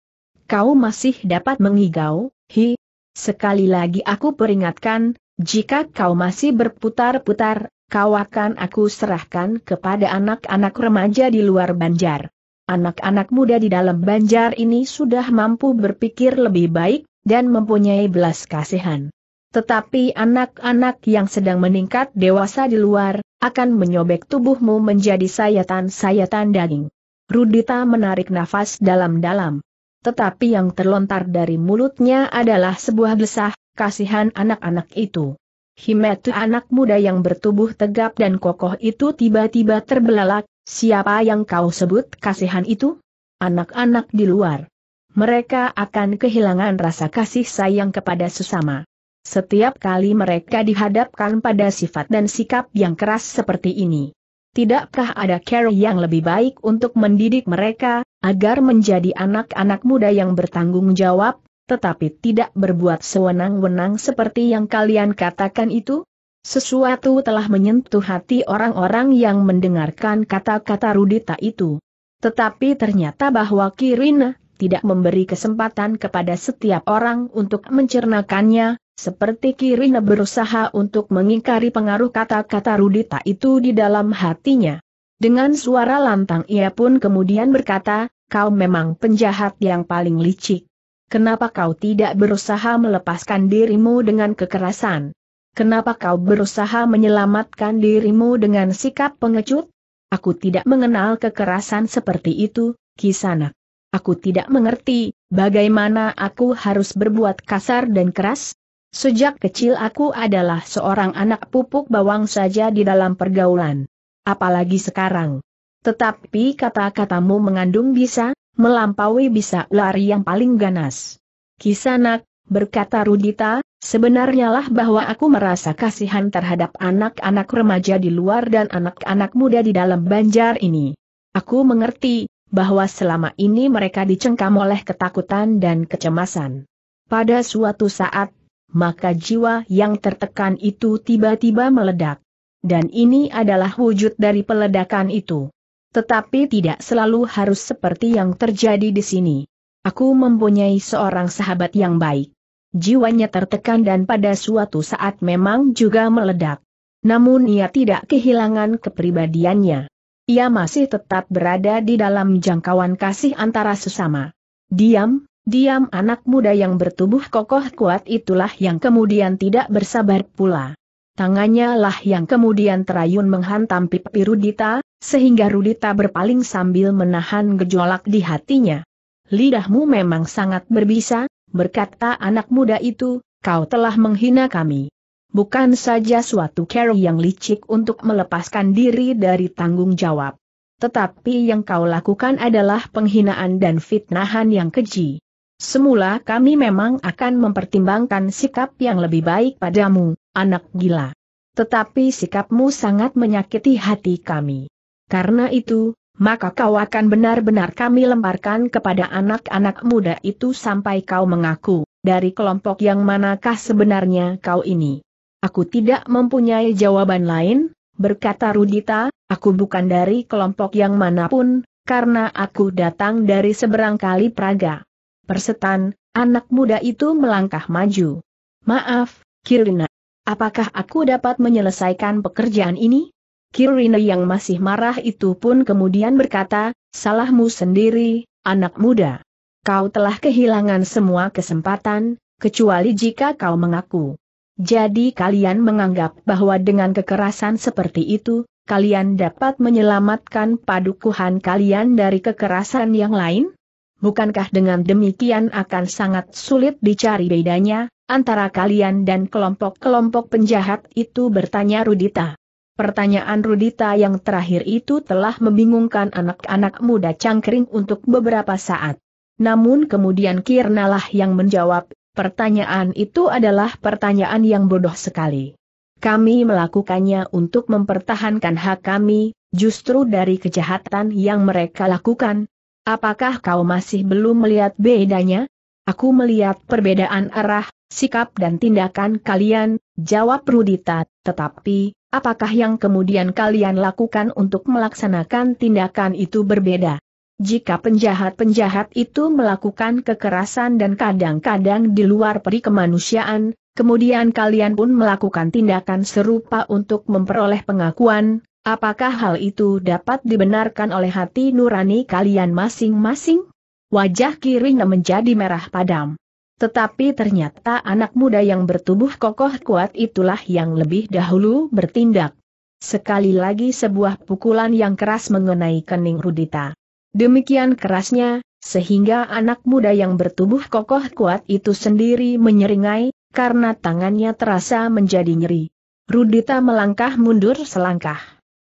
Kau masih dapat mengigau, hi. Sekali lagi aku peringatkan, jika kau masih berputar-putar, kau akan aku serahkan kepada anak-anak remaja di luar Banjar. Anak-anak muda di dalam Banjar ini sudah mampu berpikir lebih baik, dan mempunyai belas kasihan. Tetapi anak-anak yang sedang meningkat dewasa di luar, akan menyobek tubuhmu menjadi sayatan-sayatan daging. Rudita menarik nafas dalam-dalam. Tetapi yang terlontar dari mulutnya adalah sebuah desah, kasihan anak-anak itu. Himetu anak muda yang bertubuh tegap dan kokoh itu tiba-tiba terbelalak, siapa yang kau sebut kasihan itu? Anak-anak di luar. Mereka akan kehilangan rasa kasih sayang kepada sesama. Setiap kali mereka dihadapkan pada sifat dan sikap yang keras seperti ini. Tidakkah ada care yang lebih baik untuk mendidik mereka, agar menjadi anak-anak muda yang bertanggung jawab, tetapi tidak berbuat sewenang-wenang seperti yang kalian katakan itu? Sesuatu telah menyentuh hati orang-orang yang mendengarkan kata-kata Rudita itu. Tetapi ternyata bahwa Kirina tidak memberi kesempatan kepada setiap orang untuk mencernakannya, seperti Kirina berusaha untuk mengingkari pengaruh kata-kata Rudita itu di dalam hatinya. Dengan suara lantang ia pun kemudian berkata, kau memang penjahat yang paling licik. Kenapa kau tidak berusaha melepaskan dirimu dengan kekerasan? Kenapa kau berusaha menyelamatkan dirimu dengan sikap pengecut? Aku tidak mengenal kekerasan seperti itu, Kisanak. Aku tidak mengerti, bagaimana aku harus berbuat kasar dan keras? Sejak kecil aku adalah seorang anak pupuk bawang saja di dalam pergaulan. Apalagi sekarang. Tetapi kata-katamu mengandung bisa, melampaui bisa lari yang paling ganas. Kisanak, berkata Rudita, sebenarnya lah bahwa aku merasa kasihan terhadap anak-anak remaja di luar dan anak-anak muda di dalam banjar ini. Aku mengerti, bahwa selama ini mereka dicengkam oleh ketakutan dan kecemasan. Pada suatu saat, maka jiwa yang tertekan itu tiba-tiba meledak. Dan ini adalah wujud dari peledakan itu. Tetapi tidak selalu harus seperti yang terjadi di sini. Aku mempunyai seorang sahabat yang baik. Jiwanya tertekan dan pada suatu saat memang juga meledak. Namun ia tidak kehilangan kepribadiannya. Ia masih tetap berada di dalam jangkauan kasih antara sesama. Diam, diam anak muda yang bertubuh kokoh kuat itulah yang kemudian tidak bersabar pula. Tangannya lah yang kemudian terayun menghantam pipi Rudita, sehingga Rudita berpaling sambil menahan gejolak di hatinya. Lidahmu memang sangat berbisa, berkata anak muda itu, kau telah menghina kami. Bukan saja suatu cara yang licik untuk melepaskan diri dari tanggung jawab. Tetapi yang kau lakukan adalah penghinaan dan fitnahan yang keji. Semula kami memang akan mempertimbangkan sikap yang lebih baik padamu, anak gila. Tetapi sikapmu sangat menyakiti hati kami. Karena itu, maka kau akan benar-benar kami lemparkan kepada anak-anak muda itu sampai kau mengaku, dari kelompok yang manakah sebenarnya kau ini. Aku tidak mempunyai jawaban lain, berkata Rudita, aku bukan dari kelompok yang manapun, karena aku datang dari seberang kali Praga. Persetan, anak muda itu melangkah maju. Maaf, Kirina. Apakah aku dapat menyelesaikan pekerjaan ini? Kirine yang masih marah itu pun kemudian berkata, salahmu sendiri, anak muda. Kau telah kehilangan semua kesempatan, kecuali jika kau mengaku. Jadi kalian menganggap bahwa dengan kekerasan seperti itu, kalian dapat menyelamatkan padukuhan kalian dari kekerasan yang lain? Bukankah dengan demikian akan sangat sulit dicari bedanya, antara kalian dan kelompok-kelompok penjahat itu bertanya Rudita. Pertanyaan Rudita yang terakhir itu telah membingungkan anak-anak muda cangkring untuk beberapa saat. Namun kemudian Kirnalah yang menjawab, pertanyaan itu adalah pertanyaan yang bodoh sekali. Kami melakukannya untuk mempertahankan hak kami, justru dari kejahatan yang mereka lakukan. Apakah kau masih belum melihat bedanya? Aku melihat perbedaan arah, sikap dan tindakan kalian, jawab Rudita, tetapi, apakah yang kemudian kalian lakukan untuk melaksanakan tindakan itu berbeda? Jika penjahat-penjahat itu melakukan kekerasan dan kadang-kadang di luar peri kemanusiaan, kemudian kalian pun melakukan tindakan serupa untuk memperoleh pengakuan, apakah hal itu dapat dibenarkan oleh hati nurani kalian masing-masing? Wajah kirinya menjadi merah padam. Tetapi ternyata anak muda yang bertubuh kokoh kuat itulah yang lebih dahulu bertindak. Sekali lagi sebuah pukulan yang keras mengenai kening Rudita. Demikian kerasnya, sehingga anak muda yang bertubuh kokoh kuat itu sendiri menyeringai, karena tangannya terasa menjadi nyeri. Rudita melangkah mundur selangkah.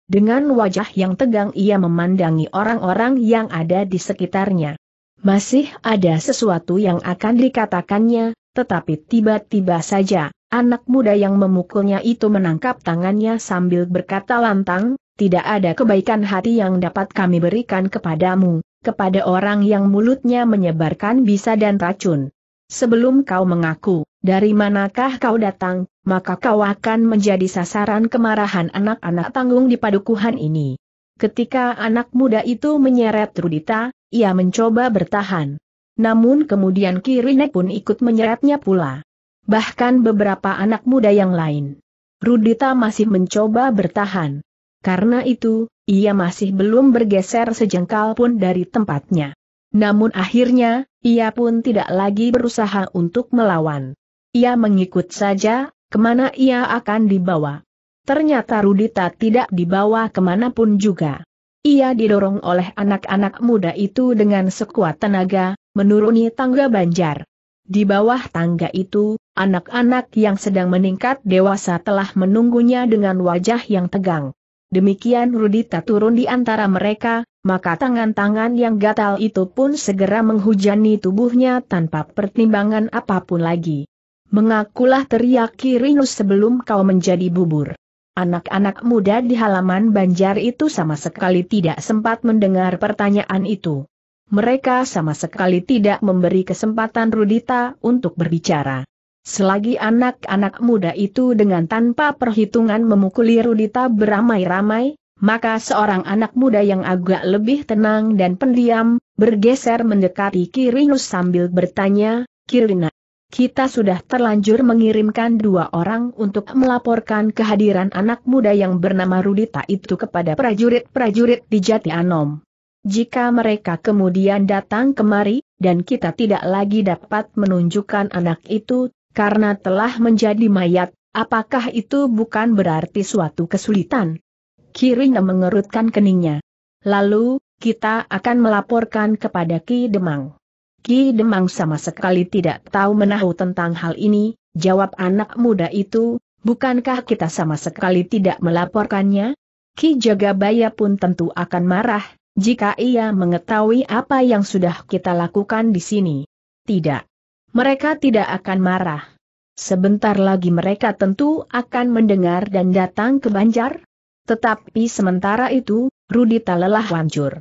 Dengan wajah yang tegang ia memandangi orang-orang yang ada di sekitarnya. Masih ada sesuatu yang akan dikatakannya, tetapi tiba-tiba saja, anak muda yang memukulnya itu menangkap tangannya sambil berkata lantang, tidak ada kebaikan hati yang dapat kami berikan kepadamu, kepada orang yang mulutnya menyebarkan bisa dan racun. Sebelum kau mengaku, dari manakah kau datang, maka kau akan menjadi sasaran kemarahan anak-anak tanggung di padukuhan ini. Ketika anak muda itu menyeret Rudita, ia mencoba bertahan. Namun kemudian Kirine pun ikut menyeretnya pula. Bahkan beberapa anak muda yang lain. Rudita masih mencoba bertahan. Karena itu, ia masih belum bergeser sejengkal pun dari tempatnya. Namun akhirnya, ia pun tidak lagi berusaha untuk melawan. Ia mengikut saja, kemana ia akan dibawa. Ternyata Rudita tidak dibawa kemanapun juga. Ia didorong oleh anak-anak muda itu dengan sekuat tenaga, menuruni tangga banjar. Di bawah tangga itu, anak-anak yang sedang meningkat dewasa telah menunggunya dengan wajah yang tegang. Demikian Rudita turun di antara mereka, maka tangan-tangan yang gatal itu pun segera menghujani tubuhnya tanpa pertimbangan apapun lagi. Mengakulah teriak Kirinus sebelum kau menjadi bubur. Anak-anak muda di halaman Banjar itu sama sekali tidak sempat mendengar pertanyaan itu. Mereka sama sekali tidak memberi kesempatan Rudita untuk berbicara. Selagi anak-anak muda itu dengan tanpa perhitungan memukuli Rudita beramai-ramai, maka seorang anak muda yang agak lebih tenang dan pendiam, bergeser mendekati Kirinus sambil bertanya, Kirina, kita sudah terlanjur mengirimkan dua orang untuk melaporkan kehadiran anak muda yang bernama Rudita itu kepada prajurit-prajurit di Jati Anom. Jika mereka kemudian datang kemari, dan kita tidak lagi dapat menunjukkan anak itu, karena telah menjadi mayat, apakah itu bukan berarti suatu kesulitan? Kirina mengerutkan keningnya. Lalu, kita akan melaporkan kepada Ki Demang. Ki Demang sama sekali tidak tahu menahu tentang hal ini, jawab anak muda itu, bukankah kita sama sekali tidak melaporkannya? Ki Jagabaya pun tentu akan marah, jika ia mengetahui apa yang sudah kita lakukan di sini. Tidak. Mereka tidak akan marah. Sebentar lagi mereka tentu akan mendengar dan datang ke Banjar. Tetapi sementara itu, Rudita lelah hancur.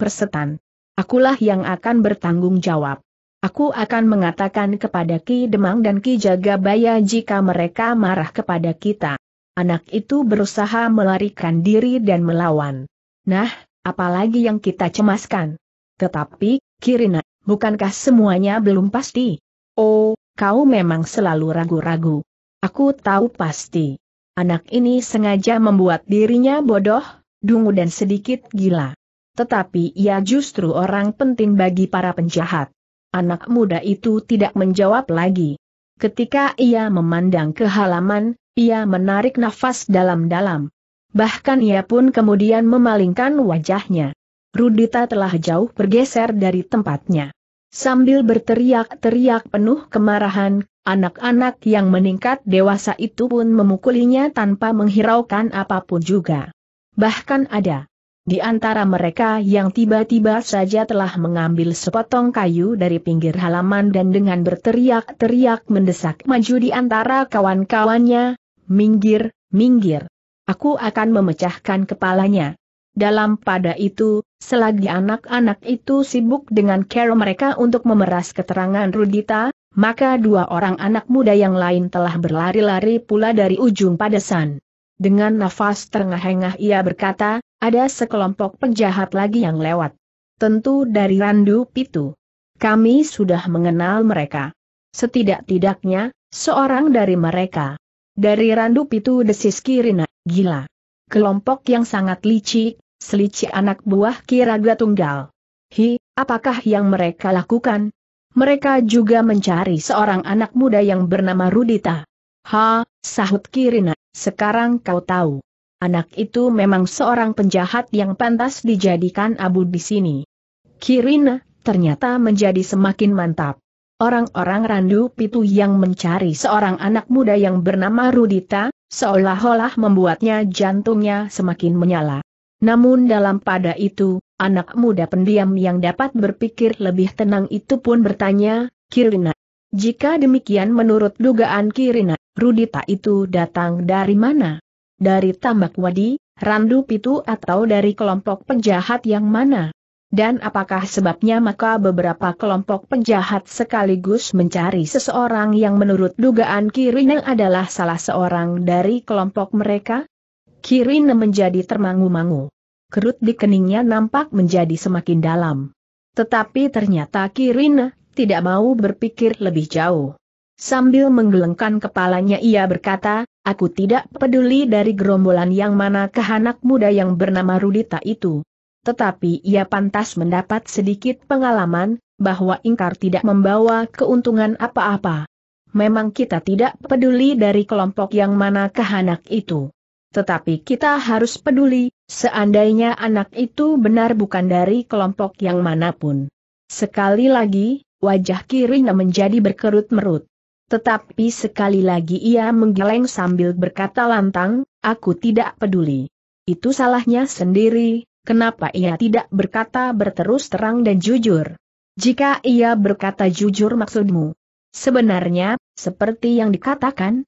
Persetan. Akulah yang akan bertanggung jawab. Aku akan mengatakan kepada Ki Demang dan Ki Jagabaya jika mereka marah kepada kita. Anak itu berusaha melarikan diri dan melawan. Nah, apalagi yang kita cemaskan. Tetapi, Kirina, bukankah semuanya belum pasti? Oh, kau memang selalu ragu-ragu. Aku tahu pasti. Anak ini sengaja membuat dirinya bodoh, dungu dan sedikit gila tetapi ia justru orang penting bagi para penjahat. Anak muda itu tidak menjawab lagi. Ketika ia memandang ke halaman, ia menarik nafas dalam-dalam. Bahkan ia pun kemudian memalingkan wajahnya. Rudita telah jauh bergeser dari tempatnya. Sambil berteriak-teriak penuh kemarahan, anak-anak yang meningkat dewasa itu pun memukulinya tanpa menghiraukan apapun juga. Bahkan ada di antara mereka yang tiba-tiba saja telah mengambil sepotong kayu dari pinggir halaman dan dengan berteriak-teriak mendesak maju di antara kawan-kawannya, minggir, minggir. Aku akan memecahkan kepalanya. Dalam pada itu, selagi anak-anak itu sibuk dengan care mereka untuk memeras keterangan Rudita, maka dua orang anak muda yang lain telah berlari-lari pula dari ujung padesan. Dengan nafas terengah-engah ia berkata, ada sekelompok penjahat lagi yang lewat. Tentu dari Randu Pitu. Kami sudah mengenal mereka. Setidak-tidaknya, seorang dari mereka. Dari Randu Pitu desis Kirina, gila. Kelompok yang sangat licik, selicik anak buah Kiraga Tunggal. Hi, apakah yang mereka lakukan? Mereka juga mencari seorang anak muda yang bernama Rudita. Ha, sahut Kirina, sekarang kau tahu. Anak itu memang seorang penjahat yang pantas dijadikan abu di sini. Kirina, ternyata menjadi semakin mantap. Orang-orang randu pitu yang mencari seorang anak muda yang bernama Rudita, seolah-olah membuatnya jantungnya semakin menyala. Namun dalam pada itu, anak muda pendiam yang dapat berpikir lebih tenang itu pun bertanya, Kirina. Jika demikian menurut dugaan Kirina, Rudita itu datang dari mana? Dari tambak wadi, randu pitu atau dari kelompok penjahat yang mana? Dan apakah sebabnya maka beberapa kelompok penjahat sekaligus mencari seseorang yang menurut dugaan Kirine adalah salah seorang dari kelompok mereka? Kirine menjadi termangu-mangu. Kerut di keningnya nampak menjadi semakin dalam. Tetapi ternyata Kirine tidak mau berpikir lebih jauh. Sambil menggelengkan kepalanya ia berkata, aku tidak peduli dari gerombolan yang mana kehanak muda yang bernama Rudita itu. Tetapi ia pantas mendapat sedikit pengalaman, bahwa ingkar tidak membawa keuntungan apa-apa. Memang kita tidak peduli dari kelompok yang mana kehanak itu. Tetapi kita harus peduli, seandainya anak itu benar bukan dari kelompok yang manapun. Sekali lagi, wajah Kirina menjadi berkerut-merut. Tetapi sekali lagi ia menggeleng sambil berkata lantang, aku tidak peduli. Itu salahnya sendiri, kenapa ia tidak berkata berterus terang dan jujur. Jika ia berkata jujur maksudmu. Sebenarnya, seperti yang dikatakan,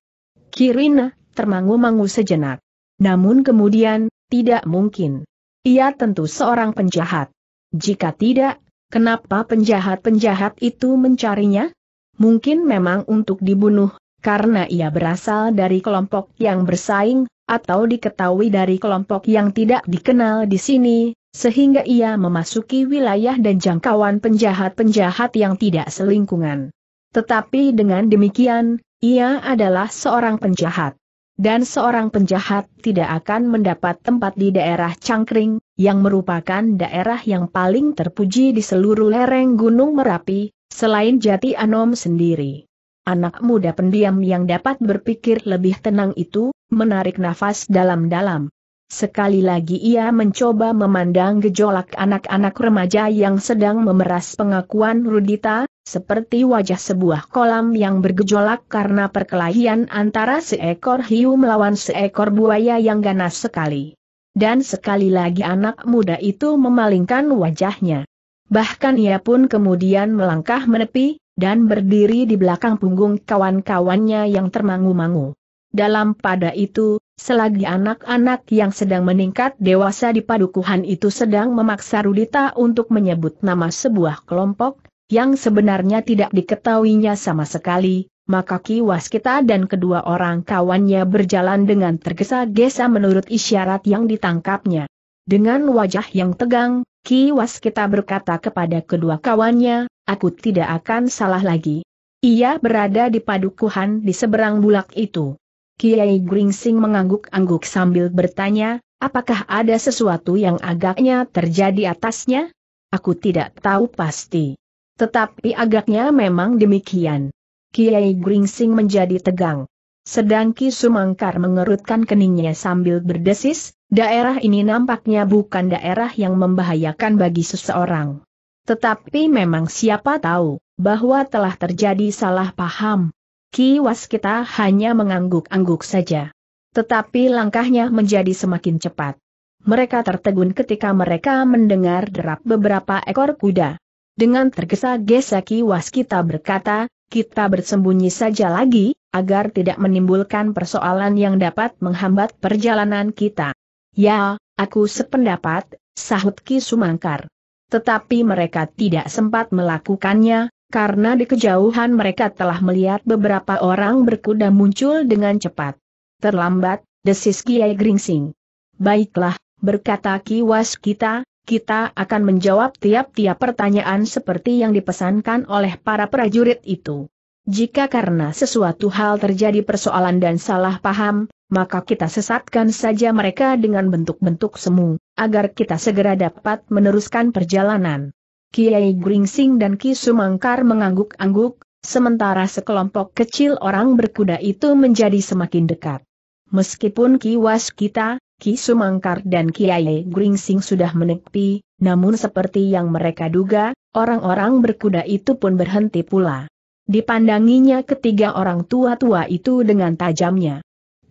Kirina termangu-mangu sejenak. Namun kemudian, tidak mungkin. Ia tentu seorang penjahat. Jika tidak, kenapa penjahat-penjahat itu mencarinya? mungkin memang untuk dibunuh, karena ia berasal dari kelompok yang bersaing, atau diketahui dari kelompok yang tidak dikenal di sini, sehingga ia memasuki wilayah dan jangkauan penjahat-penjahat yang tidak selingkungan. Tetapi dengan demikian, ia adalah seorang penjahat dan seorang penjahat tidak akan mendapat tempat di daerah Cangkring, yang merupakan daerah yang paling terpuji di seluruh lereng Gunung Merapi, Selain Jati Anom sendiri. Anak muda pendiam yang dapat berpikir lebih tenang itu, menarik nafas dalam-dalam. Sekali lagi ia mencoba memandang gejolak anak-anak remaja yang sedang memeras pengakuan Rudita, seperti wajah sebuah kolam yang bergejolak karena perkelahian antara seekor hiu melawan seekor buaya yang ganas sekali. Dan sekali lagi anak muda itu memalingkan wajahnya. Bahkan ia pun kemudian melangkah menepi, dan berdiri di belakang punggung kawan-kawannya yang termangu-mangu. Dalam pada itu, selagi anak-anak yang sedang meningkat dewasa di padukuhan itu sedang memaksa Rudita untuk menyebut nama sebuah kelompok, yang sebenarnya tidak diketahuinya sama sekali, maka Ki Waskita dan kedua orang kawannya berjalan dengan tergesa-gesa menurut isyarat yang ditangkapnya. Dengan wajah yang tegang, Ki Waskita berkata kepada kedua kawannya, aku tidak akan salah lagi. Ia berada di padukuhan di seberang bulak itu. Kiai Gringsing mengangguk-angguk sambil bertanya, apakah ada sesuatu yang agaknya terjadi atasnya? Aku tidak tahu pasti. Tetapi agaknya memang demikian. Kiai Gringsing menjadi tegang. Sedang Ki Sumangkar mengerutkan keningnya sambil berdesis, Daerah ini nampaknya bukan daerah yang membahayakan bagi seseorang. Tetapi memang siapa tahu, bahwa telah terjadi salah paham. Kiwas kita hanya mengangguk-angguk saja. Tetapi langkahnya menjadi semakin cepat. Mereka tertegun ketika mereka mendengar derap beberapa ekor kuda. Dengan tergesa-gesa kiwas kita berkata, kita bersembunyi saja lagi, agar tidak menimbulkan persoalan yang dapat menghambat perjalanan kita. Ya, aku sependapat, sahut Ki Sumangkar. Tetapi mereka tidak sempat melakukannya, karena di kejauhan mereka telah melihat beberapa orang berkuda muncul dengan cepat. Terlambat, desis Kiai Gringsing. Baiklah, berkata Was kita, kita akan menjawab tiap-tiap pertanyaan seperti yang dipesankan oleh para prajurit itu. Jika karena sesuatu hal terjadi persoalan dan salah paham, maka kita sesatkan saja mereka dengan bentuk-bentuk semu, agar kita segera dapat meneruskan perjalanan. Kiai Gringsing dan Ki Sumangkar mengangguk-angguk, sementara sekelompok kecil orang berkuda itu menjadi semakin dekat. Meskipun Was kita, Ki Sumangkar dan Kiai Gringsing sudah menepi, namun seperti yang mereka duga, orang-orang berkuda itu pun berhenti pula. Dipandanginya ketiga orang tua-tua itu dengan tajamnya.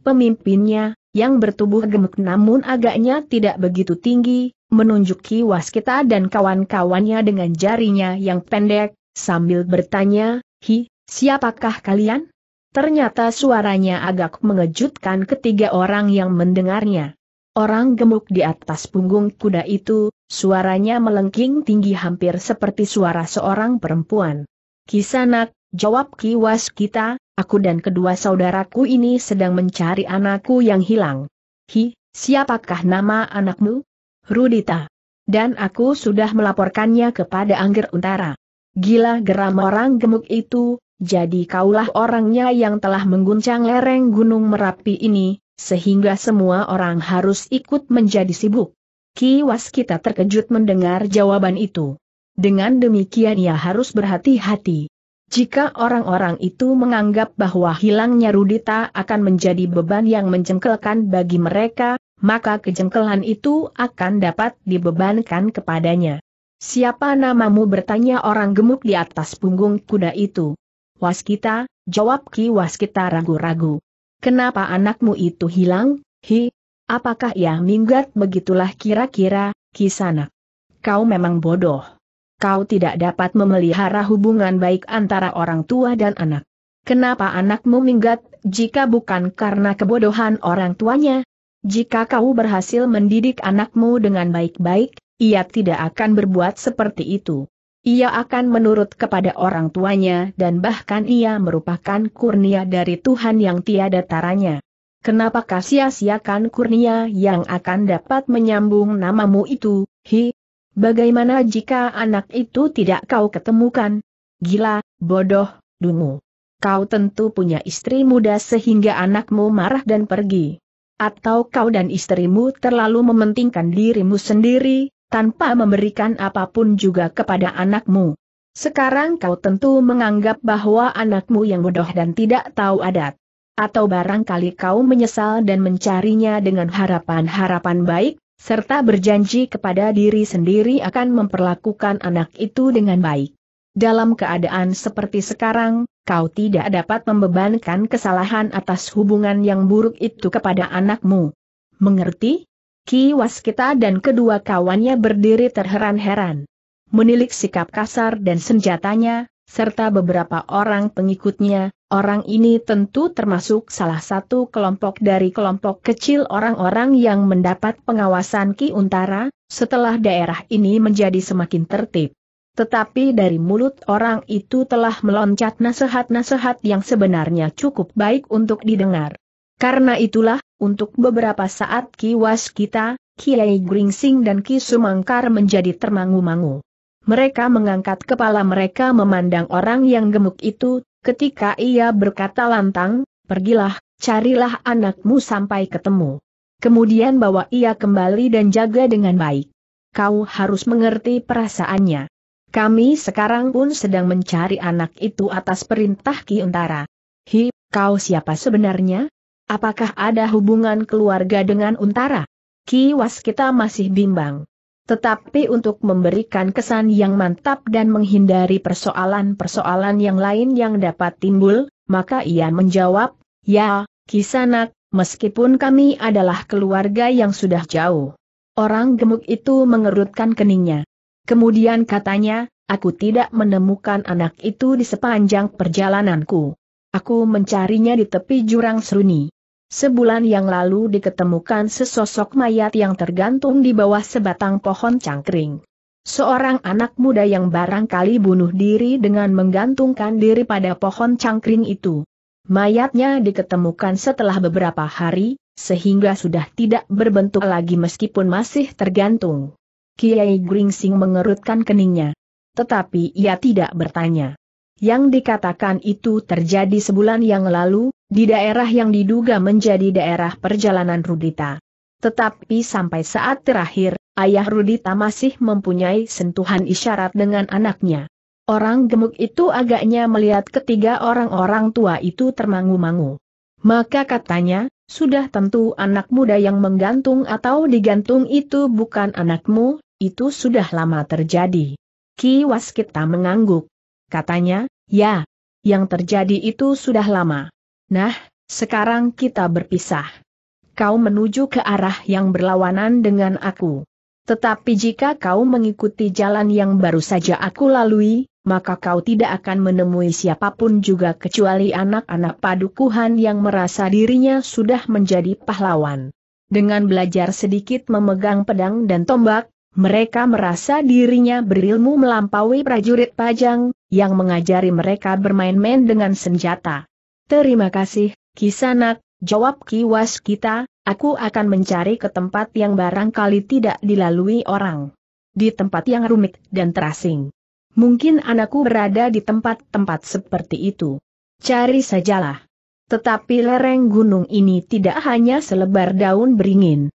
Pemimpinnya, yang bertubuh gemuk namun agaknya tidak begitu tinggi, menunjuki waskita dan kawan-kawannya dengan jarinya yang pendek, sambil bertanya, Hi, siapakah kalian? Ternyata suaranya agak mengejutkan ketiga orang yang mendengarnya. Orang gemuk di atas punggung kuda itu, suaranya melengking tinggi hampir seperti suara seorang perempuan. Kisanak, jawab Ki Waskita. Aku dan kedua saudaraku ini sedang mencari anakku yang hilang. Hi, siapakah nama anakmu? Rudita. Dan aku sudah melaporkannya kepada Angger Untara. Gila geram orang gemuk itu, jadi kaulah orangnya yang telah mengguncang lereng Gunung Merapi ini, sehingga semua orang harus ikut menjadi sibuk. Kiwas kita terkejut mendengar jawaban itu. Dengan demikian ia harus berhati-hati. Jika orang-orang itu menganggap bahwa hilangnya Rudita akan menjadi beban yang menjengkelkan bagi mereka, maka kejengkelan itu akan dapat dibebankan kepadanya. Siapa namamu bertanya orang gemuk di atas punggung kuda itu. Waskita, jawab Ki Waskita ragu-ragu. Kenapa anakmu itu hilang, Hi? Apakah ya minggat begitulah kira-kira, Ki Sanak? Kau memang bodoh kau tidak dapat memelihara hubungan baik antara orang tua dan anak. Kenapa anakmu minggat, jika bukan karena kebodohan orang tuanya? Jika kau berhasil mendidik anakmu dengan baik-baik, ia tidak akan berbuat seperti itu. Ia akan menurut kepada orang tuanya dan bahkan ia merupakan kurnia dari Tuhan yang tiada taranya. Kenapa sia-siakan kurnia yang akan dapat menyambung namamu itu, hi? Bagaimana jika anak itu tidak kau ketemukan? Gila, bodoh, dungu. Kau tentu punya istri muda sehingga anakmu marah dan pergi. Atau kau dan istrimu terlalu mementingkan dirimu sendiri, tanpa memberikan apapun juga kepada anakmu. Sekarang kau tentu menganggap bahwa anakmu yang bodoh dan tidak tahu adat. Atau barangkali kau menyesal dan mencarinya dengan harapan-harapan baik, serta berjanji kepada diri sendiri akan memperlakukan anak itu dengan baik. Dalam keadaan seperti sekarang, kau tidak dapat membebankan kesalahan atas hubungan yang buruk itu kepada anakmu. Mengerti? Ki Waskita dan kedua kawannya berdiri terheran-heran. Menilik sikap kasar dan senjatanya, serta beberapa orang pengikutnya, Orang ini tentu termasuk salah satu kelompok dari kelompok kecil orang-orang yang mendapat pengawasan Ki Untara, setelah daerah ini menjadi semakin tertib. Tetapi dari mulut orang itu telah meloncat nasihat-nasihat yang sebenarnya cukup baik untuk didengar. Karena itulah, untuk beberapa saat Ki Waskita, Ki Kiai Gringsing dan Ki Sumangkar menjadi termangu-mangu. Mereka mengangkat kepala mereka memandang orang yang gemuk itu, Ketika ia berkata lantang, pergilah, carilah anakmu sampai ketemu. Kemudian bawa ia kembali dan jaga dengan baik. Kau harus mengerti perasaannya. Kami sekarang pun sedang mencari anak itu atas perintah Ki Untara. Hi, kau siapa sebenarnya? Apakah ada hubungan keluarga dengan Untara? Ki Waskita masih bimbang. Tetapi untuk memberikan kesan yang mantap dan menghindari persoalan-persoalan yang lain yang dapat timbul, maka ia menjawab, Ya, Kisanak, meskipun kami adalah keluarga yang sudah jauh. Orang gemuk itu mengerutkan keningnya. Kemudian katanya, aku tidak menemukan anak itu di sepanjang perjalananku. Aku mencarinya di tepi jurang seruni. Sebulan yang lalu diketemukan sesosok mayat yang tergantung di bawah sebatang pohon cangkring. Seorang anak muda yang barangkali bunuh diri dengan menggantungkan diri pada pohon cangkring itu. Mayatnya diketemukan setelah beberapa hari, sehingga sudah tidak berbentuk lagi meskipun masih tergantung. Kiai Gringsing mengerutkan keningnya. Tetapi ia tidak bertanya. Yang dikatakan itu terjadi sebulan yang lalu, di daerah yang diduga menjadi daerah perjalanan Rudita. Tetapi sampai saat terakhir, ayah Rudita masih mempunyai sentuhan isyarat dengan anaknya. Orang gemuk itu agaknya melihat ketiga orang-orang tua itu termangu-mangu. Maka katanya, sudah tentu anak muda yang menggantung atau digantung itu bukan anakmu, itu sudah lama terjadi. Ki Waskita mengangguk. Katanya, ya, yang terjadi itu sudah lama. Nah, sekarang kita berpisah. Kau menuju ke arah yang berlawanan dengan aku. Tetapi jika kau mengikuti jalan yang baru saja aku lalui, maka kau tidak akan menemui siapapun juga kecuali anak-anak padukuhan yang merasa dirinya sudah menjadi pahlawan. Dengan belajar sedikit memegang pedang dan tombak, mereka merasa dirinya berilmu melampaui prajurit pajang, yang mengajari mereka bermain-main dengan senjata. Terima kasih, Kisanak, jawab Kiwas kita, aku akan mencari ke tempat yang barangkali tidak dilalui orang. Di tempat yang rumit dan terasing. Mungkin anakku berada di tempat-tempat seperti itu. Cari sajalah. Tetapi lereng gunung ini tidak hanya selebar daun beringin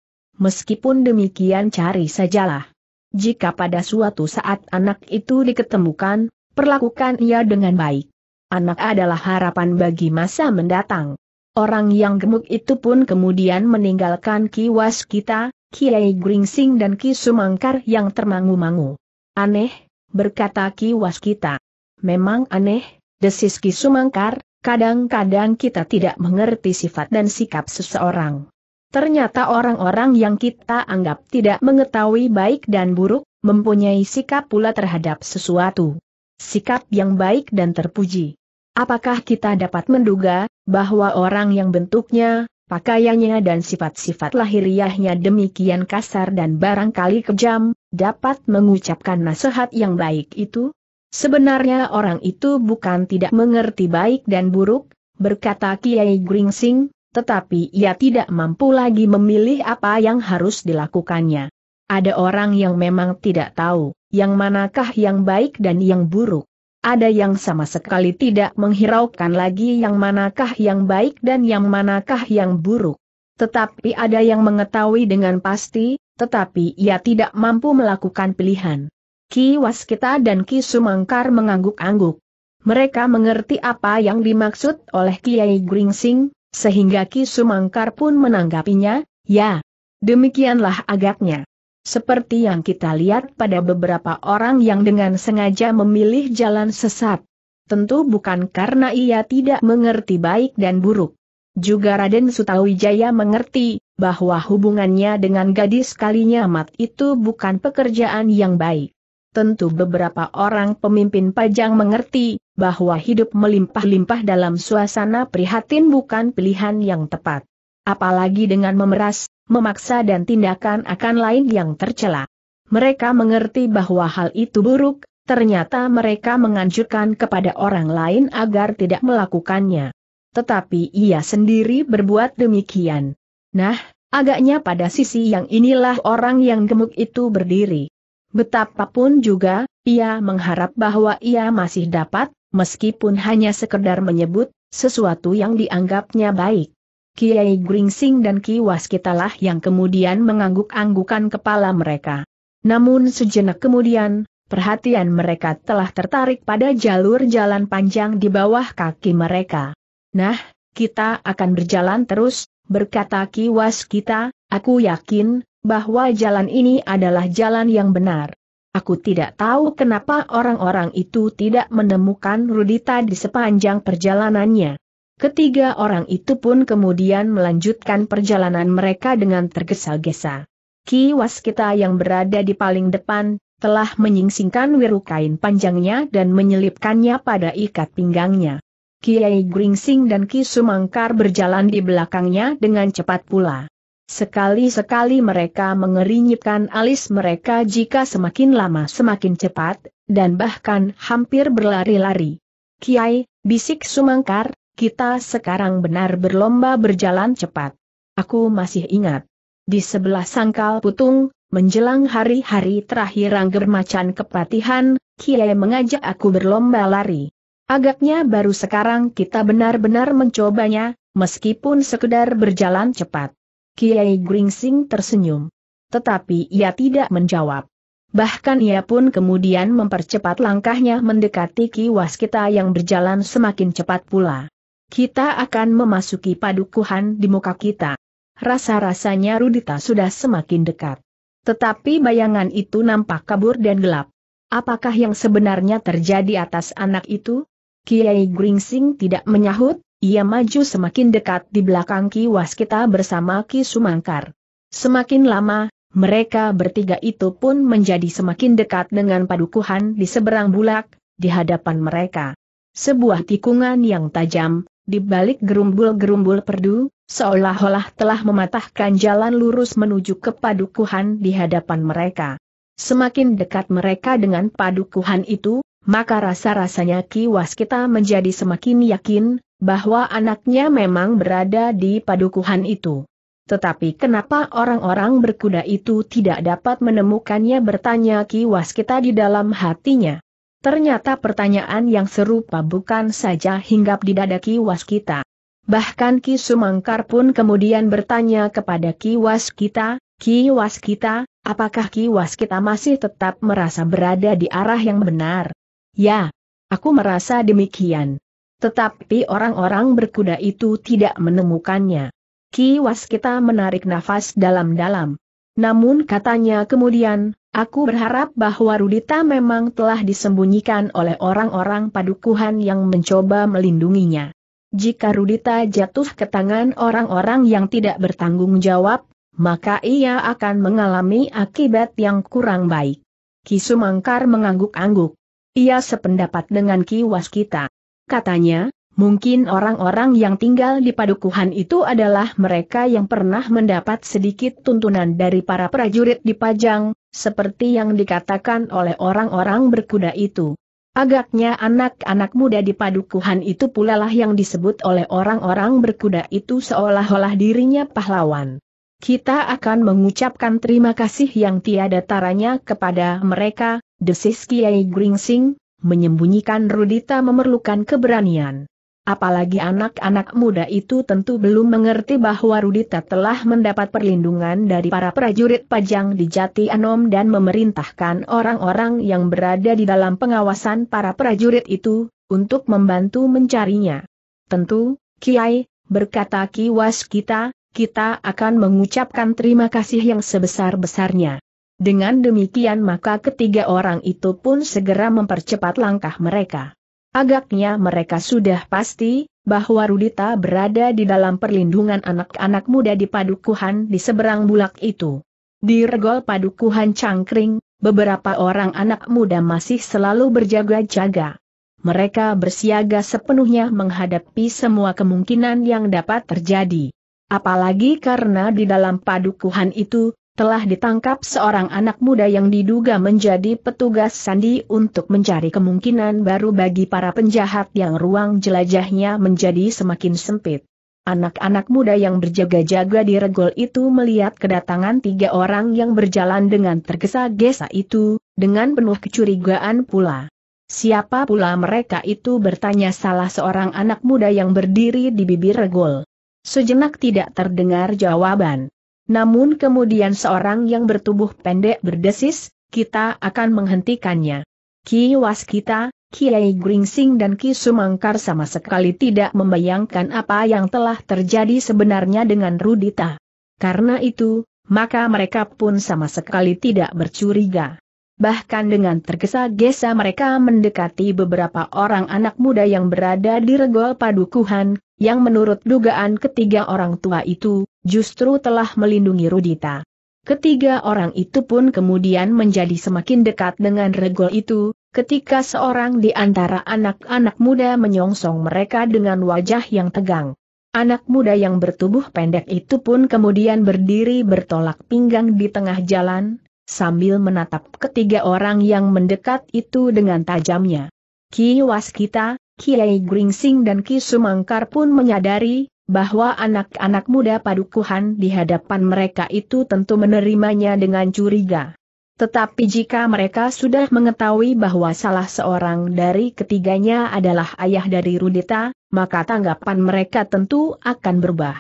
meskipun demikian cari sajalah. Jika pada suatu saat anak itu diketemukan, perlakukan ia dengan baik. Anak adalah harapan bagi masa mendatang. Orang yang gemuk itu pun kemudian meninggalkan kiwas kita, Kiai Gringsing dan Ki Sumangkar yang termangu-mangu. Aneh, berkata kiwas kita. Memang aneh, desis Ki Sumangkar, kadang-kadang kita tidak mengerti sifat dan sikap seseorang. Ternyata orang-orang yang kita anggap tidak mengetahui baik dan buruk, mempunyai sikap pula terhadap sesuatu. Sikap yang baik dan terpuji. Apakah kita dapat menduga, bahwa orang yang bentuknya, pakaiannya dan sifat-sifat lahiriahnya demikian kasar dan barangkali kejam, dapat mengucapkan nasihat yang baik itu? Sebenarnya orang itu bukan tidak mengerti baik dan buruk, berkata Kiai Gringsing, tetapi ia tidak mampu lagi memilih apa yang harus dilakukannya. Ada orang yang memang tidak tahu, yang manakah yang baik dan yang buruk. Ada yang sama sekali tidak menghiraukan lagi yang manakah yang baik dan yang manakah yang buruk. Tetapi ada yang mengetahui dengan pasti, tetapi ia tidak mampu melakukan pilihan. Ki Waskita dan Ki Sumangkar mengangguk-angguk. Mereka mengerti apa yang dimaksud oleh Kiai Gringsing, sehingga Ki Sumangkar pun menanggapinya, ya, demikianlah agaknya. Seperti yang kita lihat pada beberapa orang yang dengan sengaja memilih jalan sesat. Tentu bukan karena ia tidak mengerti baik dan buruk. Juga Raden Sutawijaya mengerti, bahwa hubungannya dengan gadis kalinya mat itu bukan pekerjaan yang baik. Tentu beberapa orang pemimpin pajang mengerti, bahwa hidup melimpah-limpah dalam suasana prihatin bukan pilihan yang tepat. Apalagi dengan memeras, memaksa dan tindakan akan lain yang tercela. Mereka mengerti bahwa hal itu buruk, ternyata mereka menganjurkan kepada orang lain agar tidak melakukannya. Tetapi ia sendiri berbuat demikian. Nah, agaknya pada sisi yang inilah orang yang gemuk itu berdiri. Betapapun juga, ia mengharap bahwa ia masih dapat meskipun hanya sekedar menyebut, sesuatu yang dianggapnya baik. Kiai Gringsing dan Ki Waskitalah yang kemudian mengangguk-anggukan kepala mereka. Namun sejenak kemudian, perhatian mereka telah tertarik pada jalur jalan panjang di bawah kaki mereka. Nah, kita akan berjalan terus, berkata Ki Waskita, aku yakin, bahwa jalan ini adalah jalan yang benar. Aku tidak tahu kenapa orang-orang itu tidak menemukan Rudita di sepanjang perjalanannya. Ketiga orang itu pun kemudian melanjutkan perjalanan mereka dengan tergesa-gesa. Ki Waskita yang berada di paling depan, telah menyingsingkan wiru kain panjangnya dan menyelipkannya pada ikat pinggangnya. Kiai Gringsing dan Ki Sumangkar berjalan di belakangnya dengan cepat pula. Sekali-sekali mereka mengerinyitkan alis mereka jika semakin lama semakin cepat, dan bahkan hampir berlari-lari. Kiai, bisik Sumangkar, kita sekarang benar berlomba berjalan cepat. Aku masih ingat. Di sebelah sangkal putung, menjelang hari-hari terakhir Angger Macan Kepatihan, Kiai mengajak aku berlomba lari. Agaknya baru sekarang kita benar-benar mencobanya, meskipun sekedar berjalan cepat. Kiai Gringsing tersenyum. Tetapi ia tidak menjawab. Bahkan ia pun kemudian mempercepat langkahnya mendekati kiwas kita yang berjalan semakin cepat pula. Kita akan memasuki padukuhan di muka kita. Rasa-rasanya Rudita sudah semakin dekat. Tetapi bayangan itu nampak kabur dan gelap. Apakah yang sebenarnya terjadi atas anak itu? Kiai Gringsing tidak menyahut, ia maju semakin dekat di belakang Ki Waskita bersama Ki Sumangkar. Semakin lama, mereka bertiga itu pun menjadi semakin dekat dengan padukuhan di seberang bulak, di hadapan mereka. Sebuah tikungan yang tajam, di balik gerumbul-gerumbul perdu, seolah-olah telah mematahkan jalan lurus menuju ke padukuhan di hadapan mereka. Semakin dekat mereka dengan padukuhan itu, maka rasa-rasanya Ki Waskita menjadi semakin yakin, bahwa anaknya memang berada di padukuhan itu. Tetapi kenapa orang-orang berkuda itu tidak dapat menemukannya bertanya Ki Waskita di dalam hatinya. Ternyata pertanyaan yang serupa bukan saja hinggap di dada Ki Waskita. Bahkan Ki Sumangkar pun kemudian bertanya kepada Ki Waskita, Ki Waskita, apakah Ki Waskita masih tetap merasa berada di arah yang benar? Ya, aku merasa demikian. Tetapi orang-orang berkuda itu tidak menemukannya. Ki Waskita menarik nafas dalam-dalam. Namun katanya kemudian, aku berharap bahwa Rudita memang telah disembunyikan oleh orang-orang padukuhan yang mencoba melindunginya. Jika Rudita jatuh ke tangan orang-orang yang tidak bertanggung jawab, maka ia akan mengalami akibat yang kurang baik. Ki Sumangkar mengangguk-angguk. Ia sependapat dengan Ki Waskita katanya, mungkin orang-orang yang tinggal di padukuhan itu adalah mereka yang pernah mendapat sedikit tuntunan dari para prajurit di Pajang, seperti yang dikatakan oleh orang-orang berkuda itu. Agaknya anak-anak muda di padukuhan itu pula lah yang disebut oleh orang-orang berkuda itu seolah-olah dirinya pahlawan. Kita akan mengucapkan terima kasih yang tiada taranya kepada mereka, desis Kiai Gringsing, menyembunyikan Rudita memerlukan keberanian. Apalagi anak-anak muda itu tentu belum mengerti bahwa Rudita telah mendapat perlindungan dari para prajurit pajang di Jati Anom dan memerintahkan orang-orang yang berada di dalam pengawasan para prajurit itu, untuk membantu mencarinya. Tentu, Kiai, berkata Kiwas kita, kita akan mengucapkan terima kasih yang sebesar-besarnya. Dengan demikian maka ketiga orang itu pun segera mempercepat langkah mereka. Agaknya mereka sudah pasti, bahwa Rudita berada di dalam perlindungan anak-anak muda di padukuhan di seberang bulak itu. Di regol padukuhan cangkring, beberapa orang anak muda masih selalu berjaga-jaga. Mereka bersiaga sepenuhnya menghadapi semua kemungkinan yang dapat terjadi. Apalagi karena di dalam padukuhan itu, telah ditangkap seorang anak muda yang diduga menjadi petugas sandi untuk mencari kemungkinan baru bagi para penjahat yang ruang jelajahnya menjadi semakin sempit. Anak-anak muda yang berjaga-jaga di regol itu melihat kedatangan tiga orang yang berjalan dengan tergesa-gesa itu, dengan penuh kecurigaan pula. Siapa pula mereka itu bertanya salah seorang anak muda yang berdiri di bibir regol. Sejenak tidak terdengar jawaban. Namun kemudian seorang yang bertubuh pendek berdesis, kita akan menghentikannya. Ki Waskita, Kiai Gringsing dan Ki Sumangkar sama sekali tidak membayangkan apa yang telah terjadi sebenarnya dengan Rudita. Karena itu, maka mereka pun sama sekali tidak bercuriga bahkan dengan tergesa-gesa mereka mendekati beberapa orang anak muda yang berada di regol padukuhan, yang menurut dugaan ketiga orang tua itu, justru telah melindungi Rudita. Ketiga orang itu pun kemudian menjadi semakin dekat dengan regol itu, ketika seorang di antara anak-anak muda menyongsong mereka dengan wajah yang tegang. Anak muda yang bertubuh pendek itu pun kemudian berdiri bertolak pinggang di tengah jalan, sambil menatap ketiga orang yang mendekat itu dengan tajamnya. Ki Waskita, Kiai Gringsing dan Ki Sumangkar pun menyadari bahwa anak-anak muda padukuhan di hadapan mereka itu tentu menerimanya dengan curiga. Tetapi jika mereka sudah mengetahui bahwa salah seorang dari ketiganya adalah ayah dari Rudita, maka tanggapan mereka tentu akan berubah.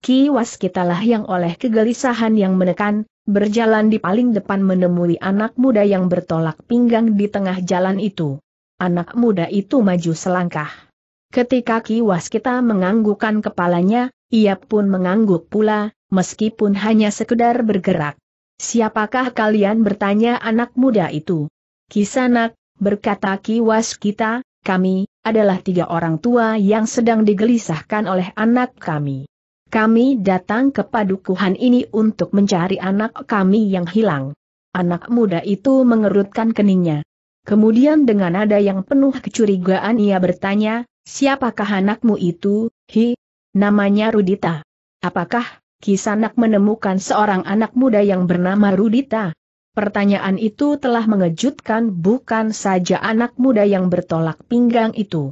Ki Waskitalah yang oleh kegelisahan yang menekan, Berjalan di paling depan menemui anak muda yang bertolak pinggang di tengah jalan itu. Anak muda itu maju selangkah. Ketika Ki Waskita menganggukkan kepalanya, ia pun mengangguk pula, meskipun hanya sekedar bergerak. Siapakah kalian bertanya anak muda itu? Kisanak, berkata Ki Waskita, kami, adalah tiga orang tua yang sedang digelisahkan oleh anak kami. Kami datang ke padukuhan ini untuk mencari anak kami yang hilang. Anak muda itu mengerutkan keningnya. Kemudian dengan nada yang penuh kecurigaan ia bertanya, siapakah anakmu itu, Hi? Namanya Rudita. Apakah, Kisanak menemukan seorang anak muda yang bernama Rudita? Pertanyaan itu telah mengejutkan bukan saja anak muda yang bertolak pinggang itu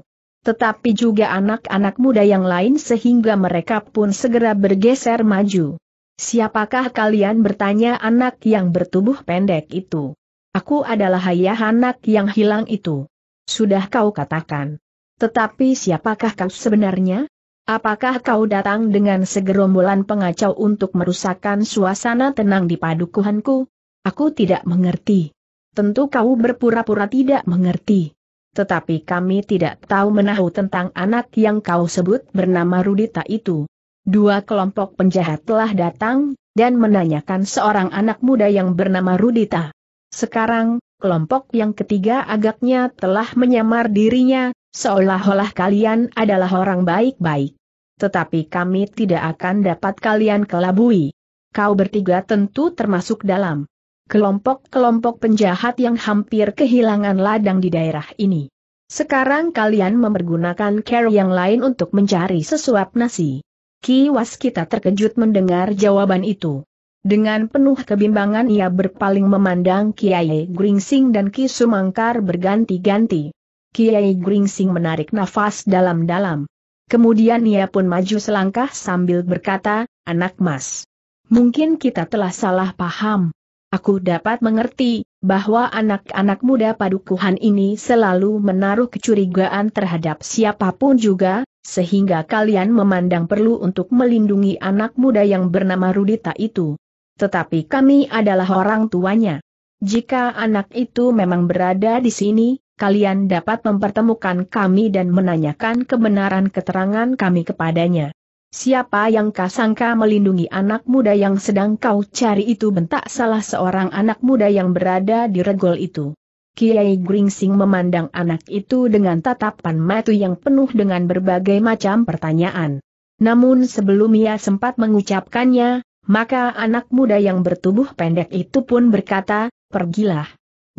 tetapi juga anak-anak muda yang lain sehingga mereka pun segera bergeser maju. Siapakah kalian bertanya anak yang bertubuh pendek itu? Aku adalah ayah anak yang hilang itu. Sudah kau katakan. Tetapi siapakah kau sebenarnya? Apakah kau datang dengan segerombolan pengacau untuk merusakkan suasana tenang di padukuhanku? Aku tidak mengerti. Tentu kau berpura-pura tidak mengerti tetapi kami tidak tahu menahu tentang anak yang kau sebut bernama Rudita itu. Dua kelompok penjahat telah datang, dan menanyakan seorang anak muda yang bernama Rudita. Sekarang, kelompok yang ketiga agaknya telah menyamar dirinya, seolah-olah kalian adalah orang baik-baik. Tetapi kami tidak akan dapat kalian kelabui. Kau bertiga tentu termasuk dalam kelompok-kelompok penjahat yang hampir kehilangan ladang di daerah ini. Sekarang kalian mempergunakan care yang lain untuk mencari sesuap nasi. Kiwas kita terkejut mendengar jawaban itu. Dengan penuh kebimbangan ia berpaling memandang Kiai Gringsing dan Ki Sumangkar berganti-ganti. Kiai Gringsing menarik nafas dalam-dalam. Kemudian ia pun maju selangkah sambil berkata, anak mas. Mungkin kita telah salah paham. Aku dapat mengerti bahwa anak-anak muda padukuhan ini selalu menaruh kecurigaan terhadap siapapun juga, sehingga kalian memandang perlu untuk melindungi anak muda yang bernama Rudita itu. Tetapi kami adalah orang tuanya. Jika anak itu memang berada di sini, kalian dapat mempertemukan kami dan menanyakan kebenaran keterangan kami kepadanya. Siapa yang kasangka melindungi anak muda yang sedang kau cari itu bentak salah seorang anak muda yang berada di regol itu. Kiai Gringsing memandang anak itu dengan tatapan matu yang penuh dengan berbagai macam pertanyaan. Namun sebelum ia sempat mengucapkannya, maka anak muda yang bertubuh pendek itu pun berkata, pergilah.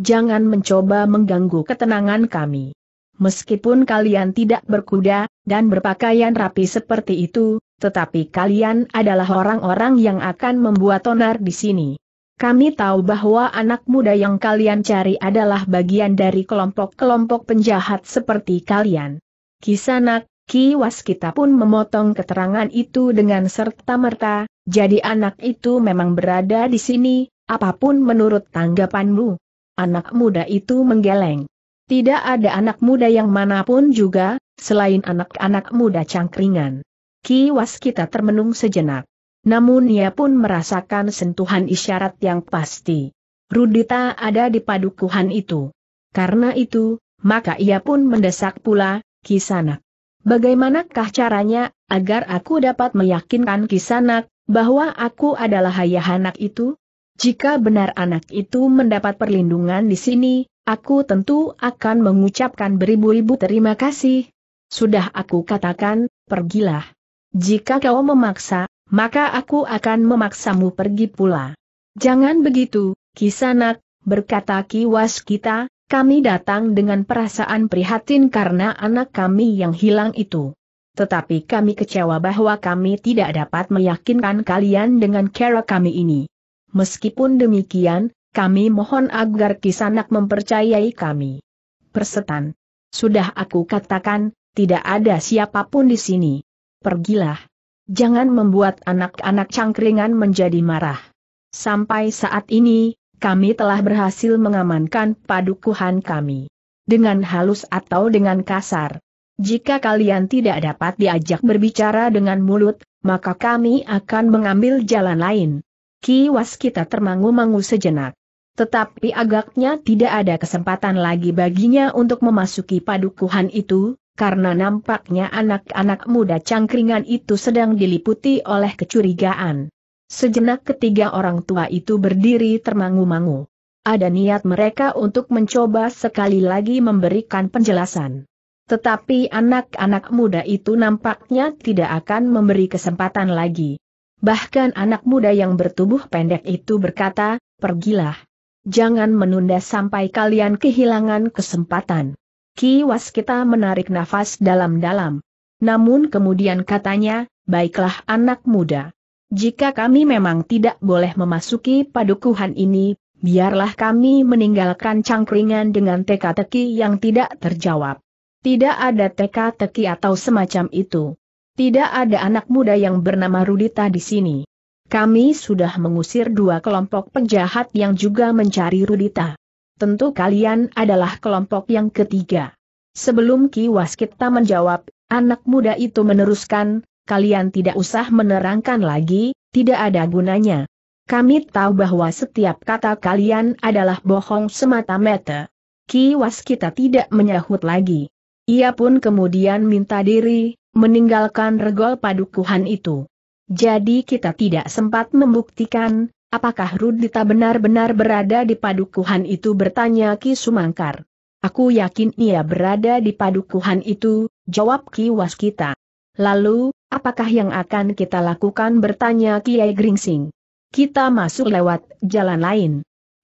Jangan mencoba mengganggu ketenangan kami. Meskipun kalian tidak berkuda, dan berpakaian rapi seperti itu, tetapi kalian adalah orang-orang yang akan membuat onar di sini. Kami tahu bahwa anak muda yang kalian cari adalah bagian dari kelompok-kelompok penjahat seperti kalian. Kisanak, Kiwas kita pun memotong keterangan itu dengan serta-merta, jadi anak itu memang berada di sini, apapun menurut tanggapanmu. Anak muda itu menggeleng. Tidak ada anak muda yang manapun juga, selain anak-anak muda cangkringan. Kiwas kita termenung sejenak. Namun ia pun merasakan sentuhan isyarat yang pasti. Rudita ada di padukuhan itu. Karena itu, maka ia pun mendesak pula, Kisanak. Bagaimanakah caranya, agar aku dapat meyakinkan Kisanak, bahwa aku adalah ayah anak itu? Jika benar anak itu mendapat perlindungan di sini, Aku tentu akan mengucapkan beribu-ribu terima kasih. Sudah aku katakan, pergilah. Jika kau memaksa, maka aku akan memaksamu pergi pula. Jangan begitu, Kisanak, berkata kiwas kita, kami datang dengan perasaan prihatin karena anak kami yang hilang itu. Tetapi kami kecewa bahwa kami tidak dapat meyakinkan kalian dengan cara kami ini. Meskipun demikian, kami mohon agar Kisanak mempercayai kami. Persetan. Sudah aku katakan, tidak ada siapapun di sini. Pergilah. Jangan membuat anak-anak cangkringan menjadi marah. Sampai saat ini, kami telah berhasil mengamankan padukuhan kami. Dengan halus atau dengan kasar. Jika kalian tidak dapat diajak berbicara dengan mulut, maka kami akan mengambil jalan lain. Kiwas kita termangu-mangu sejenak. Tetapi agaknya tidak ada kesempatan lagi baginya untuk memasuki padukuhan itu, karena nampaknya anak-anak muda cangkringan itu sedang diliputi oleh kecurigaan. Sejenak ketiga orang tua itu berdiri termangu-mangu. Ada niat mereka untuk mencoba sekali lagi memberikan penjelasan. Tetapi anak-anak muda itu nampaknya tidak akan memberi kesempatan lagi. Bahkan anak muda yang bertubuh pendek itu berkata, pergilah. Jangan menunda sampai kalian kehilangan kesempatan. Kiwas kita menarik nafas dalam-dalam. Namun kemudian katanya, baiklah anak muda. Jika kami memang tidak boleh memasuki padukuhan ini, biarlah kami meninggalkan cangkringan dengan teka-teki yang tidak terjawab. Tidak ada teka-teki atau semacam itu. Tidak ada anak muda yang bernama Rudita di sini. Kami sudah mengusir dua kelompok penjahat yang juga mencari Rudita. Tentu kalian adalah kelompok yang ketiga. Sebelum Ki Waskita menjawab, anak muda itu meneruskan, kalian tidak usah menerangkan lagi, tidak ada gunanya. Kami tahu bahwa setiap kata kalian adalah bohong semata-mata. Ki Waskita tidak menyahut lagi. Ia pun kemudian minta diri, meninggalkan regol padukuhan itu. Jadi kita tidak sempat membuktikan, apakah Rudita benar-benar berada di padukuhan itu bertanya Ki Sumangkar. Aku yakin ia berada di padukuhan itu, jawab Ki Waskita. Lalu, apakah yang akan kita lakukan bertanya Kiai Gringsing. Kita masuk lewat jalan lain.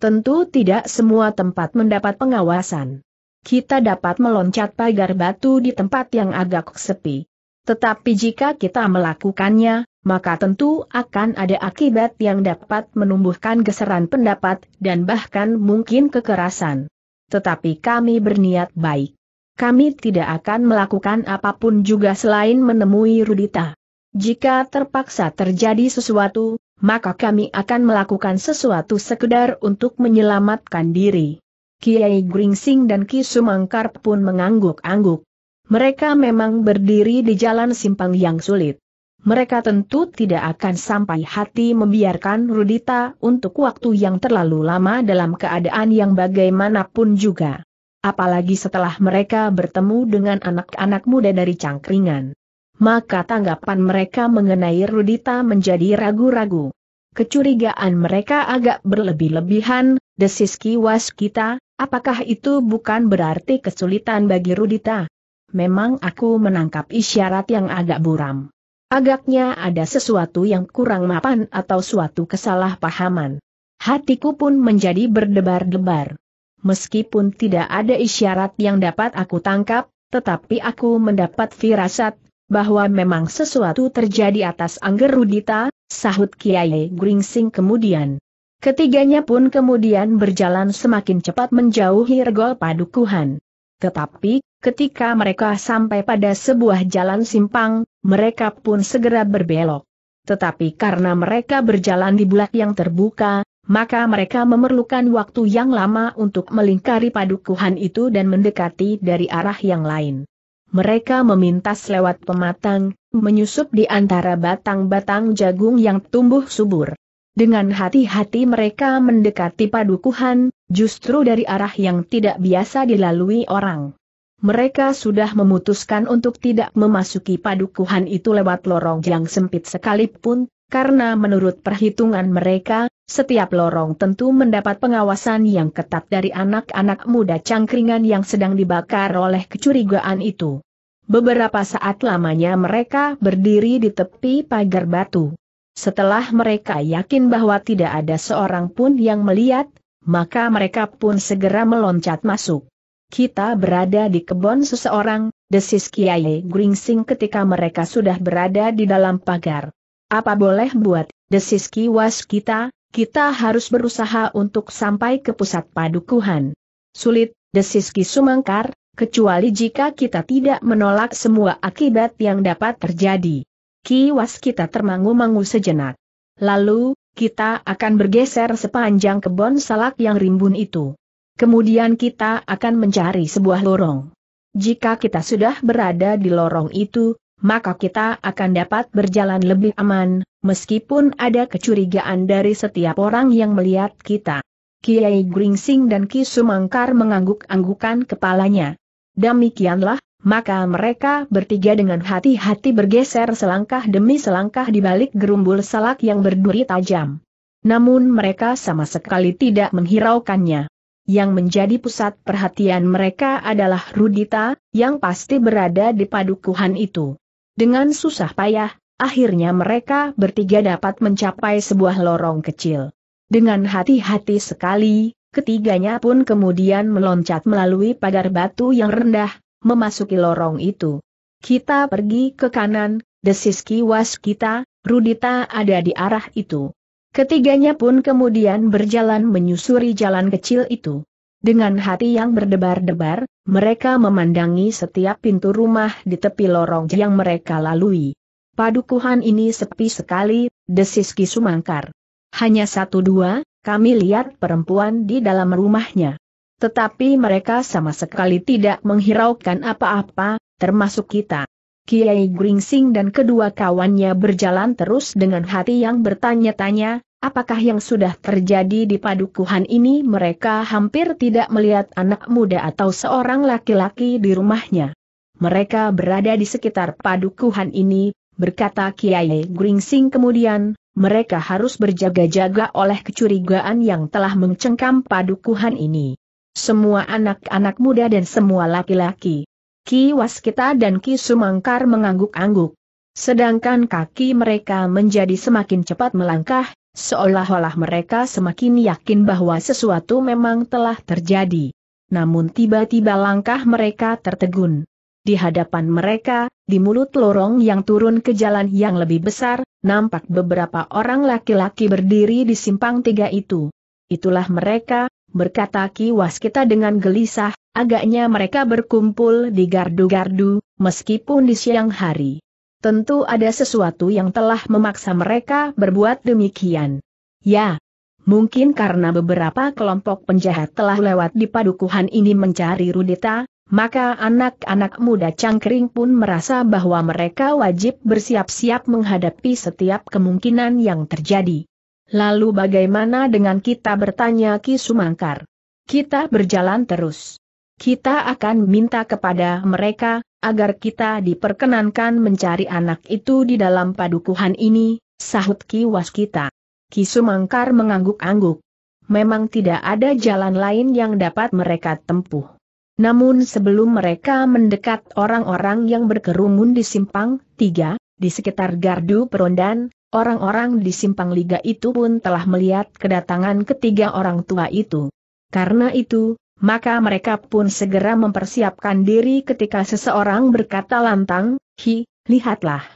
Tentu tidak semua tempat mendapat pengawasan. Kita dapat meloncat pagar batu di tempat yang agak sepi. Tetapi jika kita melakukannya, maka tentu akan ada akibat yang dapat menumbuhkan geseran pendapat dan bahkan mungkin kekerasan. Tetapi kami berniat baik. Kami tidak akan melakukan apapun juga selain menemui Rudita. Jika terpaksa terjadi sesuatu, maka kami akan melakukan sesuatu sekedar untuk menyelamatkan diri. Kiai Gringsing dan Ki Sumangkar pun mengangguk-angguk. Mereka memang berdiri di jalan simpang yang sulit. Mereka tentu tidak akan sampai hati membiarkan Rudita untuk waktu yang terlalu lama dalam keadaan yang bagaimanapun juga. Apalagi setelah mereka bertemu dengan anak-anak muda dari cangkringan. Maka tanggapan mereka mengenai Rudita menjadi ragu-ragu. Kecurigaan mereka agak berlebih-lebihan, desis kiwas kita, apakah itu bukan berarti kesulitan bagi Rudita? memang aku menangkap isyarat yang agak buram. Agaknya ada sesuatu yang kurang mapan atau suatu kesalahpahaman. Hatiku pun menjadi berdebar-debar. Meskipun tidak ada isyarat yang dapat aku tangkap, tetapi aku mendapat firasat, bahwa memang sesuatu terjadi atas Angger Rudita, sahut Kiai Gringsing kemudian. Ketiganya pun kemudian berjalan semakin cepat menjauhi regol padukuhan. Tetapi, ketika mereka sampai pada sebuah jalan simpang, mereka pun segera berbelok. Tetapi karena mereka berjalan di bulat yang terbuka, maka mereka memerlukan waktu yang lama untuk melingkari padukuhan itu dan mendekati dari arah yang lain. Mereka memintas lewat pematang, menyusup di antara batang-batang jagung yang tumbuh subur. Dengan hati-hati mereka mendekati padukuhan, justru dari arah yang tidak biasa dilalui orang. Mereka sudah memutuskan untuk tidak memasuki padukuhan itu lewat lorong yang sempit sekalipun, karena menurut perhitungan mereka, setiap lorong tentu mendapat pengawasan yang ketat dari anak-anak muda cangkringan yang sedang dibakar oleh kecurigaan itu. Beberapa saat lamanya mereka berdiri di tepi pagar batu. Setelah mereka yakin bahwa tidak ada seorang pun yang melihat, maka mereka pun segera meloncat masuk. Kita berada di kebun seseorang, desis Kiai Gringsing ketika mereka sudah berada di dalam pagar. Apa boleh buat, desis kiwas kita, kita harus berusaha untuk sampai ke pusat padukuhan. Sulit, desis Ki Sumangkar, kecuali jika kita tidak menolak semua akibat yang dapat terjadi. Kiwas kita termangu-mangu sejenak. Lalu, kita akan bergeser sepanjang kebon salak yang rimbun itu. Kemudian kita akan mencari sebuah lorong. Jika kita sudah berada di lorong itu, maka kita akan dapat berjalan lebih aman, meskipun ada kecurigaan dari setiap orang yang melihat kita. Kiai Gringsing dan Ki Sumangkar mengangguk-anggukan kepalanya. Demikianlah maka mereka bertiga dengan hati-hati bergeser selangkah demi selangkah di balik gerumbul salak yang berduri tajam. Namun mereka sama sekali tidak menghiraukannya. Yang menjadi pusat perhatian mereka adalah Rudita, yang pasti berada di padukuhan itu. Dengan susah payah, akhirnya mereka bertiga dapat mencapai sebuah lorong kecil. Dengan hati-hati sekali, ketiganya pun kemudian meloncat melalui pagar batu yang rendah, memasuki lorong itu. Kita pergi ke kanan, desis kiwas kita, Rudita ada di arah itu. Ketiganya pun kemudian berjalan menyusuri jalan kecil itu. Dengan hati yang berdebar-debar, mereka memandangi setiap pintu rumah di tepi lorong yang mereka lalui. Padukuhan ini sepi sekali, desis Ki Sumangkar. Hanya satu dua, kami lihat perempuan di dalam rumahnya. Tetapi mereka sama sekali tidak menghiraukan apa-apa, termasuk kita. Kiai Gringsing dan kedua kawannya berjalan terus dengan hati yang bertanya-tanya, apakah yang sudah terjadi di padukuhan ini mereka hampir tidak melihat anak muda atau seorang laki-laki di rumahnya. Mereka berada di sekitar padukuhan ini, berkata Kiai Gringsing kemudian, mereka harus berjaga-jaga oleh kecurigaan yang telah mencengkam padukuhan ini semua anak-anak muda dan semua laki-laki. Ki Waskita dan Ki Sumangkar mengangguk-angguk. Sedangkan kaki mereka menjadi semakin cepat melangkah, seolah-olah mereka semakin yakin bahwa sesuatu memang telah terjadi. Namun tiba-tiba langkah mereka tertegun. Di hadapan mereka, di mulut lorong yang turun ke jalan yang lebih besar, nampak beberapa orang laki-laki berdiri di simpang tiga itu. Itulah mereka, berkata Ki Waskita dengan gelisah, agaknya mereka berkumpul di gardu-gardu, meskipun di siang hari. Tentu ada sesuatu yang telah memaksa mereka berbuat demikian. Ya, mungkin karena beberapa kelompok penjahat telah lewat di padukuhan ini mencari Rudita, maka anak-anak muda cangkring pun merasa bahwa mereka wajib bersiap-siap menghadapi setiap kemungkinan yang terjadi. Lalu bagaimana dengan kita bertanya Ki Sumangkar? Kita berjalan terus. Kita akan minta kepada mereka, agar kita diperkenankan mencari anak itu di dalam padukuhan ini, sahut Ki Waskita. Ki Sumangkar mengangguk-angguk. Memang tidak ada jalan lain yang dapat mereka tempuh. Namun sebelum mereka mendekat orang-orang yang berkerumun di simpang, tiga, di sekitar gardu perondan, Orang-orang di simpang liga itu pun telah melihat kedatangan ketiga orang tua itu. Karena itu, maka mereka pun segera mempersiapkan diri ketika seseorang berkata lantang, Hi, lihatlah.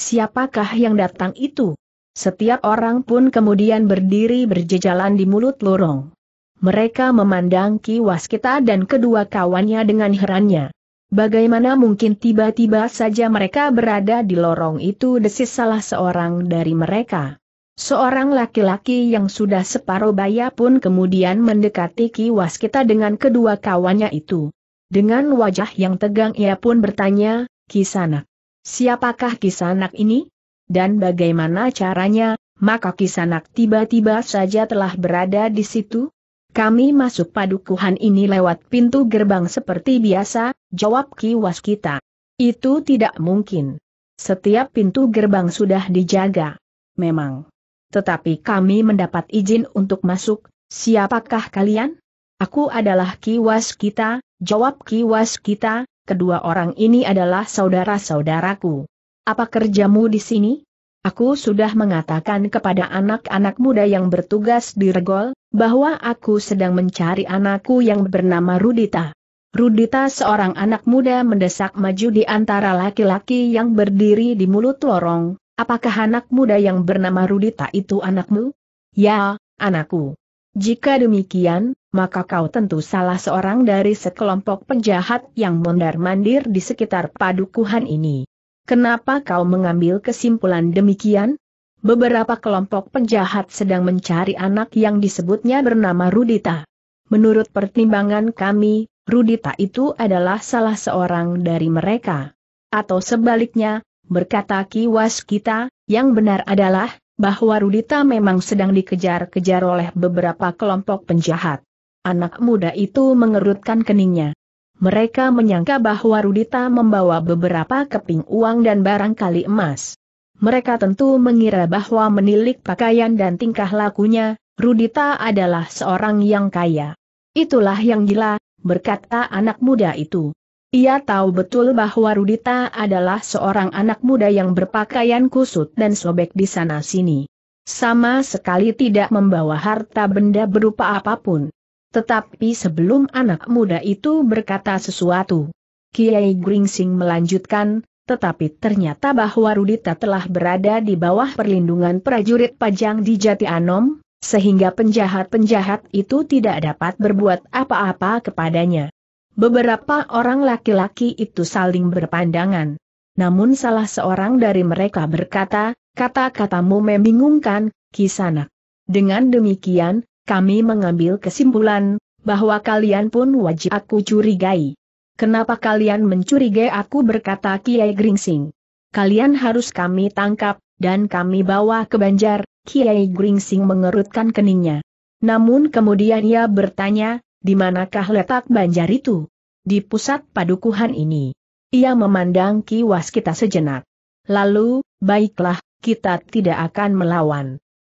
Siapakah yang datang itu? Setiap orang pun kemudian berdiri berjejalan di mulut lorong. Mereka memandang Ki Waskita dan kedua kawannya dengan herannya. Bagaimana mungkin tiba-tiba saja mereka berada di lorong itu desis salah seorang dari mereka. Seorang laki-laki yang sudah separuh baya pun kemudian mendekati Ki Waskita dengan kedua kawannya itu. Dengan wajah yang tegang ia pun bertanya, Kisanak. Siapakah Kisanak ini? Dan bagaimana caranya, maka Kisanak tiba-tiba saja telah berada di situ? Kami masuk padukuhan ini lewat pintu gerbang seperti biasa, jawab kiwas kita. Itu tidak mungkin. Setiap pintu gerbang sudah dijaga. Memang. Tetapi kami mendapat izin untuk masuk, siapakah kalian? Aku adalah kiwas kita, jawab kiwas kita, kedua orang ini adalah saudara-saudaraku. Apa kerjamu di sini? Aku sudah mengatakan kepada anak-anak muda yang bertugas di Regol, bahwa aku sedang mencari anakku yang bernama Rudita. Rudita seorang anak muda mendesak maju di antara laki-laki yang berdiri di mulut lorong, apakah anak muda yang bernama Rudita itu anakmu? Ya, anakku. Jika demikian, maka kau tentu salah seorang dari sekelompok penjahat yang mondar-mandir di sekitar padukuhan ini. Kenapa kau mengambil kesimpulan demikian? Beberapa kelompok penjahat sedang mencari anak yang disebutnya bernama Rudita. Menurut pertimbangan kami, Rudita itu adalah salah seorang dari mereka. Atau sebaliknya, berkata kiwas kita, yang benar adalah, bahwa Rudita memang sedang dikejar-kejar oleh beberapa kelompok penjahat. Anak muda itu mengerutkan keningnya mereka menyangka bahwa Rudita membawa beberapa keping uang dan barangkali emas. Mereka tentu mengira bahwa menilik pakaian dan tingkah lakunya, Rudita adalah seorang yang kaya. Itulah yang gila, berkata anak muda itu. Ia tahu betul bahwa Rudita adalah seorang anak muda yang berpakaian kusut dan sobek di sana-sini. Sama sekali tidak membawa harta benda berupa apapun. Tetapi sebelum anak muda itu berkata sesuatu, Kiai Gringsing melanjutkan, tetapi ternyata bahwa Rudita telah berada di bawah perlindungan prajurit pajang di Jati Anom, sehingga penjahat-penjahat itu tidak dapat berbuat apa-apa kepadanya. Beberapa orang laki-laki itu saling berpandangan. Namun salah seorang dari mereka berkata, kata-katamu membingungkan, kisanak. Dengan demikian, kami mengambil kesimpulan, bahwa kalian pun wajib aku curigai. Kenapa kalian mencurigai aku berkata Kiai Gringsing. Kalian harus kami tangkap, dan kami bawa ke Banjar, Kiai Gringsing mengerutkan keningnya. Namun kemudian ia bertanya, di manakah letak Banjar itu? Di pusat padukuhan ini. Ia memandang kiwas kita sejenak. Lalu, baiklah, kita tidak akan melawan.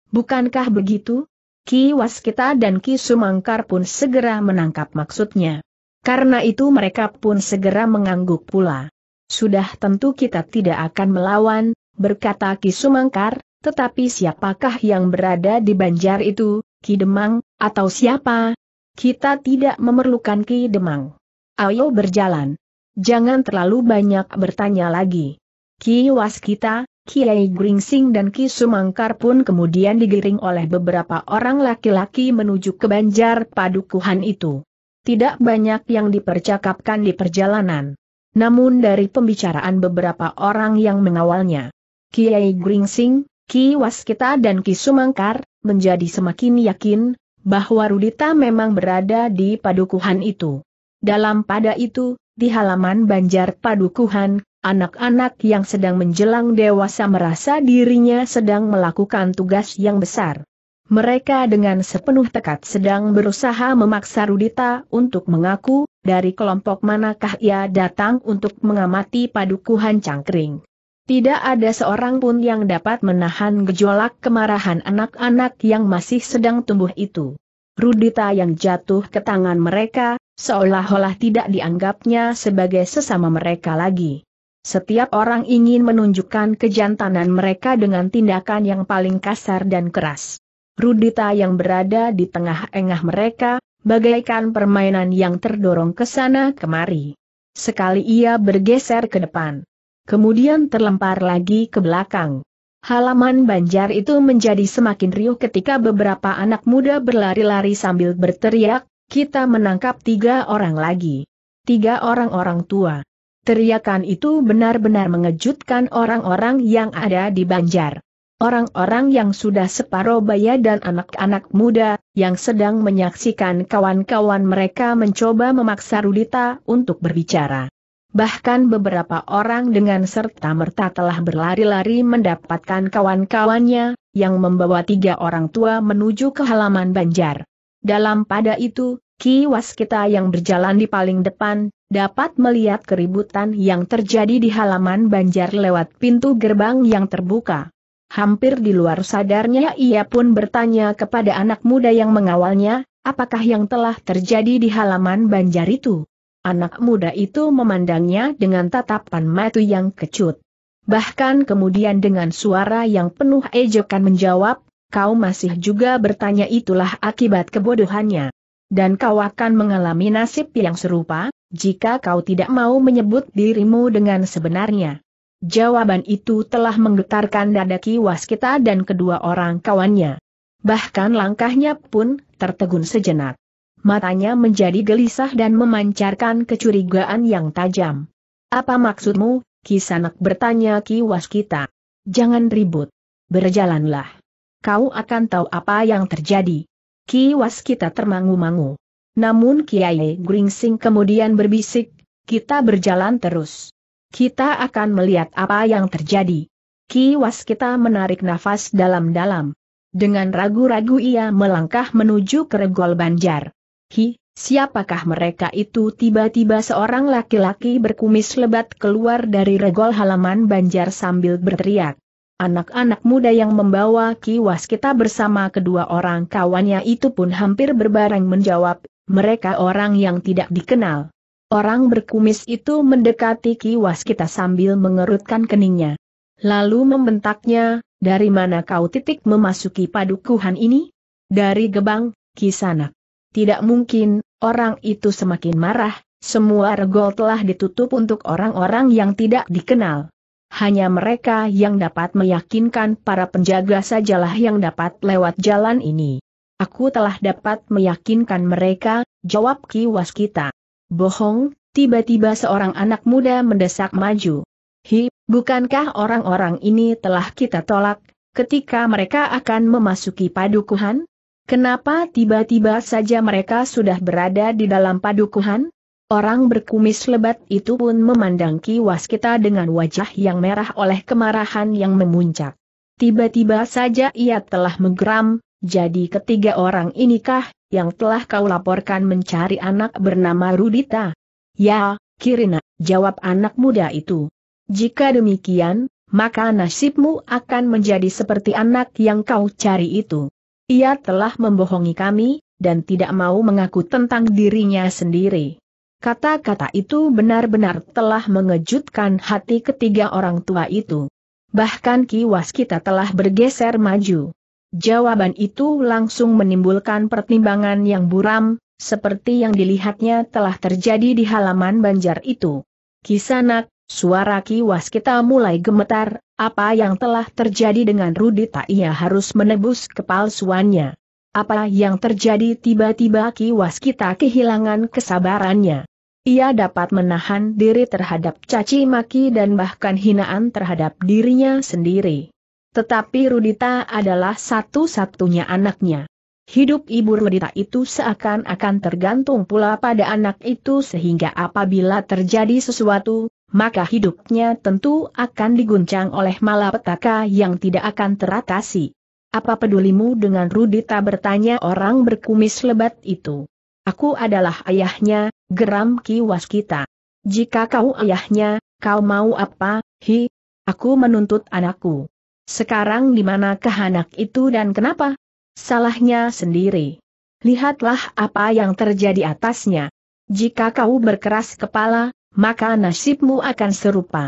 Bukankah begitu? Ki Waskita dan Ki Sumangkar pun segera menangkap maksudnya. Karena itu mereka pun segera mengangguk pula. Sudah tentu kita tidak akan melawan, berkata Ki Sumangkar, tetapi siapakah yang berada di banjar itu, Ki Demang, atau siapa? Kita tidak memerlukan Ki Demang. Ayo berjalan. Jangan terlalu banyak bertanya lagi. Ki Waskita, Kiai Gringsing dan Ki Sumangkar pun kemudian digiring oleh beberapa orang laki-laki menuju ke banjar padukuhan itu. Tidak banyak yang dipercakapkan di perjalanan. Namun dari pembicaraan beberapa orang yang mengawalnya, Kiai Gringsing, Ki Waskita dan Ki Sumangkar, menjadi semakin yakin, bahwa Rudita memang berada di padukuhan itu. Dalam pada itu, di halaman banjar padukuhan, Anak-anak yang sedang menjelang dewasa merasa dirinya sedang melakukan tugas yang besar. Mereka dengan sepenuh tekad sedang berusaha memaksa Rudita untuk mengaku, dari kelompok manakah ia datang untuk mengamati padukuhan cangkring. Tidak ada seorang pun yang dapat menahan gejolak kemarahan anak-anak yang masih sedang tumbuh itu. Rudita yang jatuh ke tangan mereka, seolah-olah tidak dianggapnya sebagai sesama mereka lagi. Setiap orang ingin menunjukkan kejantanan mereka dengan tindakan yang paling kasar dan keras. Rudita yang berada di tengah-engah mereka, bagaikan permainan yang terdorong ke sana kemari. Sekali ia bergeser ke depan. Kemudian terlempar lagi ke belakang. Halaman banjar itu menjadi semakin riuh ketika beberapa anak muda berlari-lari sambil berteriak, kita menangkap tiga orang lagi. Tiga orang-orang tua. Teriakan itu benar-benar mengejutkan orang-orang yang ada di Banjar. Orang-orang yang sudah separoh baya dan anak-anak muda, yang sedang menyaksikan kawan-kawan mereka mencoba memaksa Rudita untuk berbicara. Bahkan beberapa orang dengan serta-merta telah berlari-lari mendapatkan kawan-kawannya, yang membawa tiga orang tua menuju ke halaman Banjar. Dalam pada itu, Ki Waskita yang berjalan di paling depan, dapat melihat keributan yang terjadi di halaman banjar lewat pintu gerbang yang terbuka. Hampir di luar sadarnya ia pun bertanya kepada anak muda yang mengawalnya, apakah yang telah terjadi di halaman banjar itu? Anak muda itu memandangnya dengan tatapan matu yang kecut. Bahkan kemudian dengan suara yang penuh ejekan menjawab, kau masih juga bertanya itulah akibat kebodohannya dan kau akan mengalami nasib yang serupa, jika kau tidak mau menyebut dirimu dengan sebenarnya. Jawaban itu telah menggetarkan dada Ki Waskita dan kedua orang kawannya. Bahkan langkahnya pun tertegun sejenak. Matanya menjadi gelisah dan memancarkan kecurigaan yang tajam. Apa maksudmu, Kisanak bertanya Ki Waskita. Jangan ribut. Berjalanlah. Kau akan tahu apa yang terjadi kiwas kita termangu-mangu. Namun Kiai Gringsing kemudian berbisik, kita berjalan terus. Kita akan melihat apa yang terjadi. Kiwas kita menarik nafas dalam-dalam. Dengan ragu-ragu ia melangkah menuju ke regol banjar. Hi, siapakah mereka itu tiba-tiba seorang laki-laki berkumis lebat keluar dari regol halaman banjar sambil berteriak. Anak-anak muda yang membawa kiwas kita bersama kedua orang kawannya itu pun hampir berbareng menjawab, mereka orang yang tidak dikenal. Orang berkumis itu mendekati kiwas kita sambil mengerutkan keningnya. Lalu membentaknya, dari mana kau titik memasuki padukuhan ini? Dari gebang, kisana. Tidak mungkin, orang itu semakin marah, semua regol telah ditutup untuk orang-orang yang tidak dikenal. Hanya mereka yang dapat meyakinkan para penjaga sajalah yang dapat lewat jalan ini. Aku telah dapat meyakinkan mereka, jawab Ki Waskita. Bohong, tiba-tiba seorang anak muda mendesak maju. Hi, bukankah orang-orang ini telah kita tolak, ketika mereka akan memasuki padukuhan? Kenapa tiba-tiba saja mereka sudah berada di dalam padukuhan? Orang berkumis lebat itu pun memandang kiwas kita dengan wajah yang merah oleh kemarahan yang memuncak. Tiba-tiba saja ia telah menggeram, jadi ketiga orang inikah, yang telah kau laporkan mencari anak bernama Rudita? Ya, Kirina, jawab anak muda itu. Jika demikian, maka nasibmu akan menjadi seperti anak yang kau cari itu. Ia telah membohongi kami, dan tidak mau mengaku tentang dirinya sendiri. Kata-kata itu benar-benar telah mengejutkan hati ketiga orang tua itu. Bahkan kiwas kita telah bergeser maju. Jawaban itu langsung menimbulkan pertimbangan yang buram, seperti yang dilihatnya telah terjadi di halaman banjar itu. Kisanak, suara kiwas kita mulai gemetar, apa yang telah terjadi dengan Rudi tak ia harus menebus kepalsuannya. Apa yang terjadi tiba-tiba kiwas kita kehilangan kesabarannya. Ia dapat menahan diri terhadap caci maki dan bahkan hinaan terhadap dirinya sendiri. Tetapi Rudita adalah satu-satunya anaknya. Hidup ibu Rudita itu seakan-akan tergantung pula pada anak itu sehingga apabila terjadi sesuatu, maka hidupnya tentu akan diguncang oleh malapetaka yang tidak akan teratasi. Apa pedulimu dengan Rudita bertanya orang berkumis lebat itu? Aku adalah ayahnya, geram Ki Waskita. Jika kau ayahnya, kau mau apa, hi? Aku menuntut anakku. Sekarang di manakah anak itu dan kenapa? Salahnya sendiri. Lihatlah apa yang terjadi atasnya. Jika kau berkeras kepala, maka nasibmu akan serupa.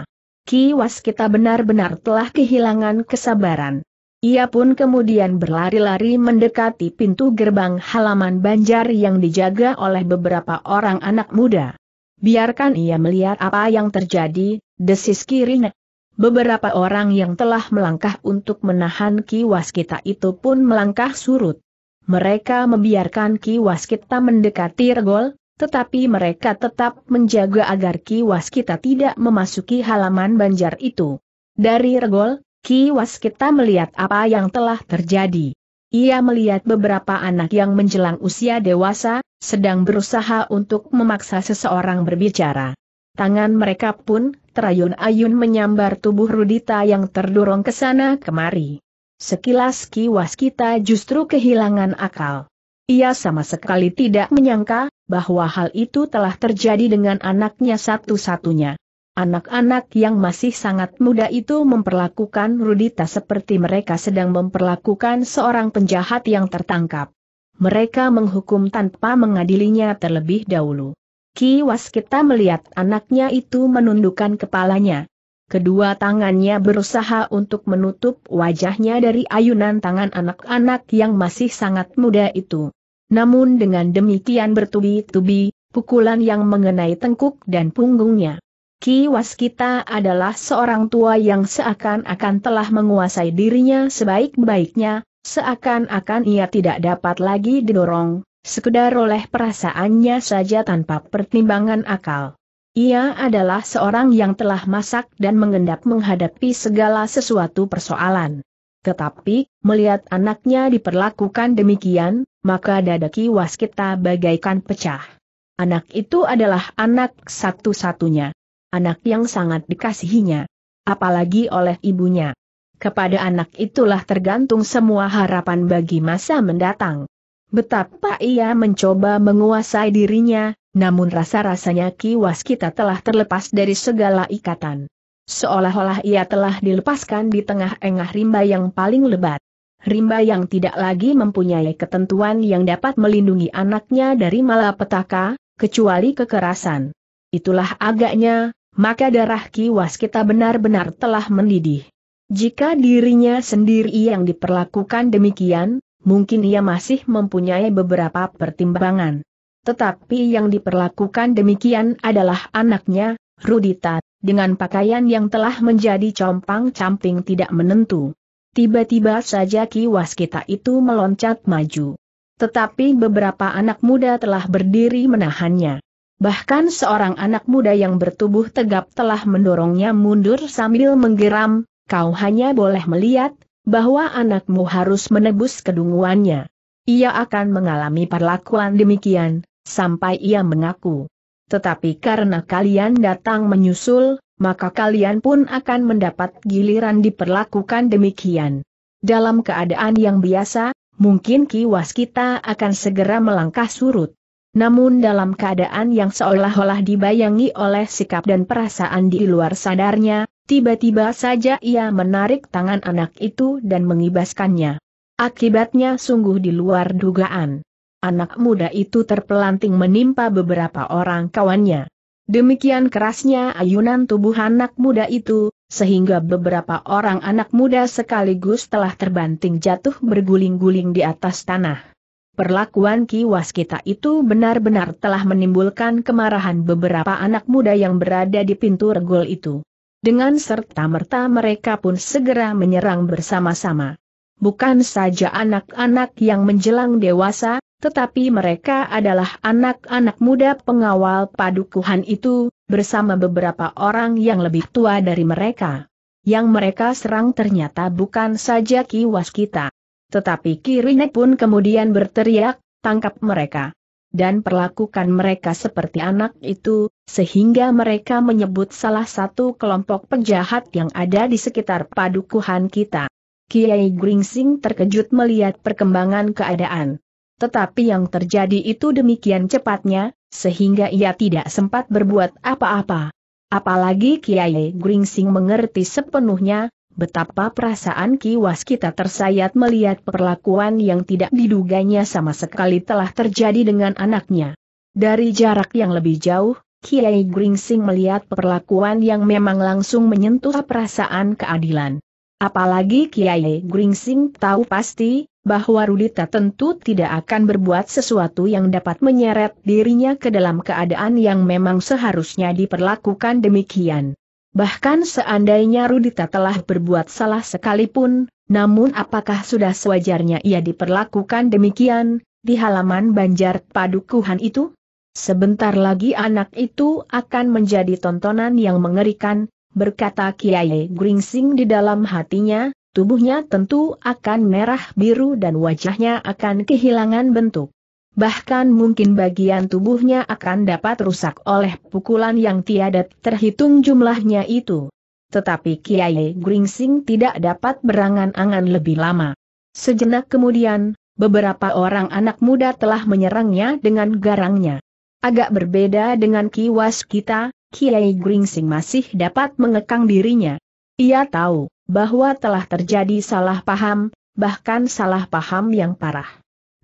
Ki Waskita benar-benar telah kehilangan kesabaran. Ia pun kemudian berlari-lari mendekati pintu gerbang halaman banjar yang dijaga oleh beberapa orang anak muda. Biarkan ia melihat apa yang terjadi, desis kirinya. Beberapa orang yang telah melangkah untuk menahan kiwas kita itu pun melangkah surut. Mereka membiarkan kiwas kita mendekati regol, tetapi mereka tetap menjaga agar kiwas kita tidak memasuki halaman banjar itu. Dari regol, Ki kita melihat apa yang telah terjadi. Ia melihat beberapa anak yang menjelang usia dewasa, sedang berusaha untuk memaksa seseorang berbicara. Tangan mereka pun terayun-ayun menyambar tubuh Rudita yang terdorong ke sana kemari. Sekilas Ki kita justru kehilangan akal. Ia sama sekali tidak menyangka bahwa hal itu telah terjadi dengan anaknya satu-satunya. Anak-anak yang masih sangat muda itu memperlakukan Rudita seperti mereka sedang memperlakukan seorang penjahat yang tertangkap. Mereka menghukum tanpa mengadilinya terlebih dahulu. Ki Waskita melihat anaknya itu menundukkan kepalanya. Kedua tangannya berusaha untuk menutup wajahnya dari ayunan tangan anak-anak yang masih sangat muda itu. Namun dengan demikian bertubi-tubi, pukulan yang mengenai tengkuk dan punggungnya Ki Waskita adalah seorang tua yang seakan-akan telah menguasai dirinya sebaik-baiknya, seakan-akan ia tidak dapat lagi didorong, sekedar oleh perasaannya saja tanpa pertimbangan akal. Ia adalah seorang yang telah masak dan mengendap menghadapi segala sesuatu persoalan. Tetapi, melihat anaknya diperlakukan demikian, maka dada Ki Waskita bagaikan pecah. Anak itu adalah anak satu-satunya anak yang sangat dikasihinya. Apalagi oleh ibunya. Kepada anak itulah tergantung semua harapan bagi masa mendatang. Betapa ia mencoba menguasai dirinya, namun rasa-rasanya kiwas kita telah terlepas dari segala ikatan. Seolah-olah ia telah dilepaskan di tengah engah rimba yang paling lebat. Rimba yang tidak lagi mempunyai ketentuan yang dapat melindungi anaknya dari malapetaka, kecuali kekerasan. Itulah agaknya, maka darah kiwas kita benar-benar telah mendidih. Jika dirinya sendiri yang diperlakukan demikian, mungkin ia masih mempunyai beberapa pertimbangan. Tetapi yang diperlakukan demikian adalah anaknya, Rudita, dengan pakaian yang telah menjadi compang-camping tidak menentu. Tiba-tiba saja Ki Waskita itu meloncat maju. Tetapi beberapa anak muda telah berdiri menahannya. Bahkan seorang anak muda yang bertubuh tegap telah mendorongnya mundur sambil menggeram, kau hanya boleh melihat, bahwa anakmu harus menebus kedunguannya. Ia akan mengalami perlakuan demikian, sampai ia mengaku. Tetapi karena kalian datang menyusul, maka kalian pun akan mendapat giliran diperlakukan demikian. Dalam keadaan yang biasa, mungkin kiwas kita akan segera melangkah surut. Namun dalam keadaan yang seolah-olah dibayangi oleh sikap dan perasaan di luar sadarnya, tiba-tiba saja ia menarik tangan anak itu dan mengibaskannya. Akibatnya sungguh di luar dugaan. Anak muda itu terpelanting menimpa beberapa orang kawannya. Demikian kerasnya ayunan tubuh anak muda itu, sehingga beberapa orang anak muda sekaligus telah terbanting jatuh berguling-guling di atas tanah. Perlakuan Ki Waskita itu benar-benar telah menimbulkan kemarahan beberapa anak muda yang berada di pintu regol itu. Dengan serta-merta mereka pun segera menyerang bersama-sama. Bukan saja anak-anak yang menjelang dewasa, tetapi mereka adalah anak-anak muda pengawal padukuhan itu, bersama beberapa orang yang lebih tua dari mereka. Yang mereka serang ternyata bukan saja Ki Waskita. Tetapi Kirine pun kemudian berteriak, tangkap mereka. Dan perlakukan mereka seperti anak itu, sehingga mereka menyebut salah satu kelompok penjahat yang ada di sekitar padukuhan kita. Kiai Gringsing terkejut melihat perkembangan keadaan. Tetapi yang terjadi itu demikian cepatnya, sehingga ia tidak sempat berbuat apa-apa. Apalagi Kiai Gringsing mengerti sepenuhnya, Betapa perasaan kiwas kita tersayat melihat perlakuan yang tidak diduganya sama sekali telah terjadi dengan anaknya. Dari jarak yang lebih jauh, Kiai Gringsing melihat perlakuan yang memang langsung menyentuh perasaan keadilan. Apalagi Kiai Gringsing tahu pasti, bahwa Rudita tentu tidak akan berbuat sesuatu yang dapat menyeret dirinya ke dalam keadaan yang memang seharusnya diperlakukan demikian. Bahkan seandainya Rudita telah berbuat salah sekalipun, namun apakah sudah sewajarnya ia diperlakukan demikian, di halaman banjar padukuhan itu? Sebentar lagi anak itu akan menjadi tontonan yang mengerikan, berkata Kiai Gringsing di dalam hatinya, tubuhnya tentu akan merah biru dan wajahnya akan kehilangan bentuk bahkan mungkin bagian tubuhnya akan dapat rusak oleh pukulan yang tiada terhitung jumlahnya itu. Tetapi Kiai Gringsing tidak dapat berangan-angan lebih lama. Sejenak kemudian, beberapa orang anak muda telah menyerangnya dengan garangnya. Agak berbeda dengan kiwas kita, Kiai Gringsing masih dapat mengekang dirinya. Ia tahu bahwa telah terjadi salah paham, bahkan salah paham yang parah.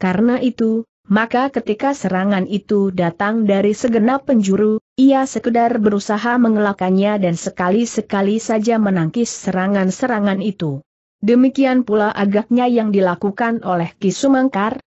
Karena itu, maka ketika serangan itu datang dari segenap penjuru, ia sekedar berusaha mengelakannya dan sekali-sekali saja menangkis serangan-serangan itu. Demikian pula agaknya yang dilakukan oleh Ki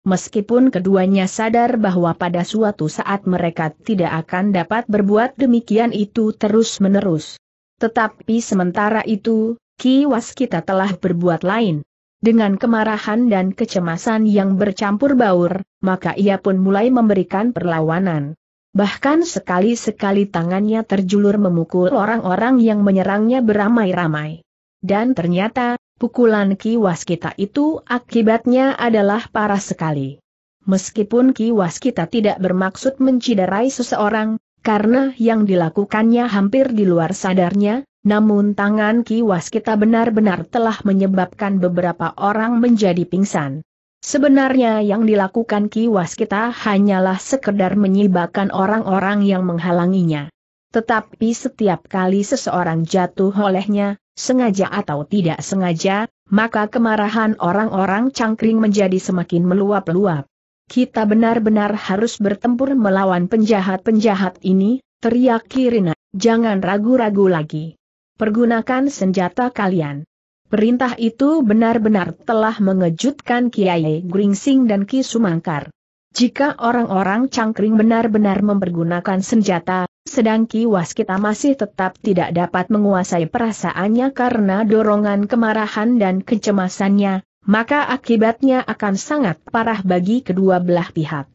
meskipun keduanya sadar bahwa pada suatu saat mereka tidak akan dapat berbuat demikian itu terus-menerus. Tetapi sementara itu, Ki Waskita telah berbuat lain. Dengan kemarahan dan kecemasan yang bercampur baur, maka ia pun mulai memberikan perlawanan. Bahkan sekali-sekali tangannya terjulur memukul orang-orang yang menyerangnya beramai-ramai. Dan ternyata, pukulan kiwas kita itu akibatnya adalah parah sekali. Meskipun kiwas kita tidak bermaksud menciderai seseorang, karena yang dilakukannya hampir di luar sadarnya, namun tangan kiwas kita benar-benar telah menyebabkan beberapa orang menjadi pingsan. Sebenarnya yang dilakukan kiwas kita hanyalah sekedar menyibakkan orang-orang yang menghalanginya. Tetapi setiap kali seseorang jatuh olehnya, sengaja atau tidak sengaja, maka kemarahan orang-orang cangkring menjadi semakin meluap-luap. Kita benar-benar harus bertempur melawan penjahat-penjahat ini, teriak Kirina, jangan ragu-ragu lagi. Pergunakan senjata kalian. Perintah itu benar-benar telah mengejutkan Kiai Gringsing dan Ki Sumangkar. Jika orang-orang cangkring benar-benar mempergunakan senjata, sedang Ki Waskita masih tetap tidak dapat menguasai perasaannya karena dorongan kemarahan dan kecemasannya, maka akibatnya akan sangat parah bagi kedua belah pihak.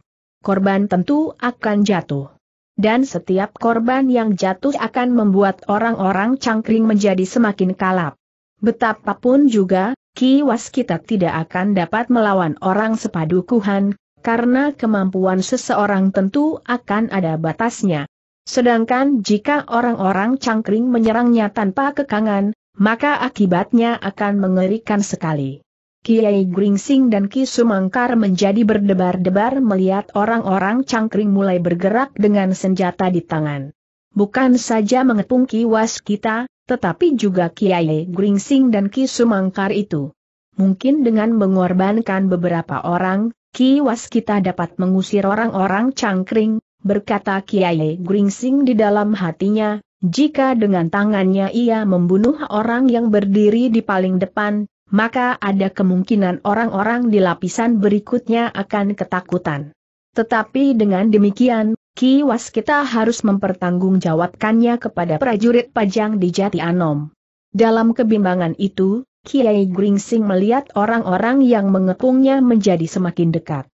Korban tentu akan jatuh dan setiap korban yang jatuh akan membuat orang-orang cangkring menjadi semakin kalap. Betapapun juga, kiwas kita tidak akan dapat melawan orang sepadukuhan, karena kemampuan seseorang tentu akan ada batasnya. Sedangkan jika orang-orang cangkring menyerangnya tanpa kekangan, maka akibatnya akan mengerikan sekali. Kiai Gringsing dan Ki Sumangkar menjadi berdebar-debar melihat orang-orang cangkring mulai bergerak dengan senjata di tangan. Bukan saja mengepung Ki Waskita, tetapi juga Kiai Gringsing dan Ki Sumangkar itu. Mungkin dengan mengorbankan beberapa orang, Ki Waskita dapat mengusir orang-orang cangkring, berkata Kiai Gringsing di dalam hatinya, jika dengan tangannya ia membunuh orang yang berdiri di paling depan, maka ada kemungkinan orang-orang di lapisan berikutnya akan ketakutan. Tetapi dengan demikian, Ki Waskita harus mempertanggungjawabkannya kepada prajurit pajang di Jati Anom. Dalam kebimbangan itu, Kiai Gringsing melihat orang-orang yang mengepungnya menjadi semakin dekat.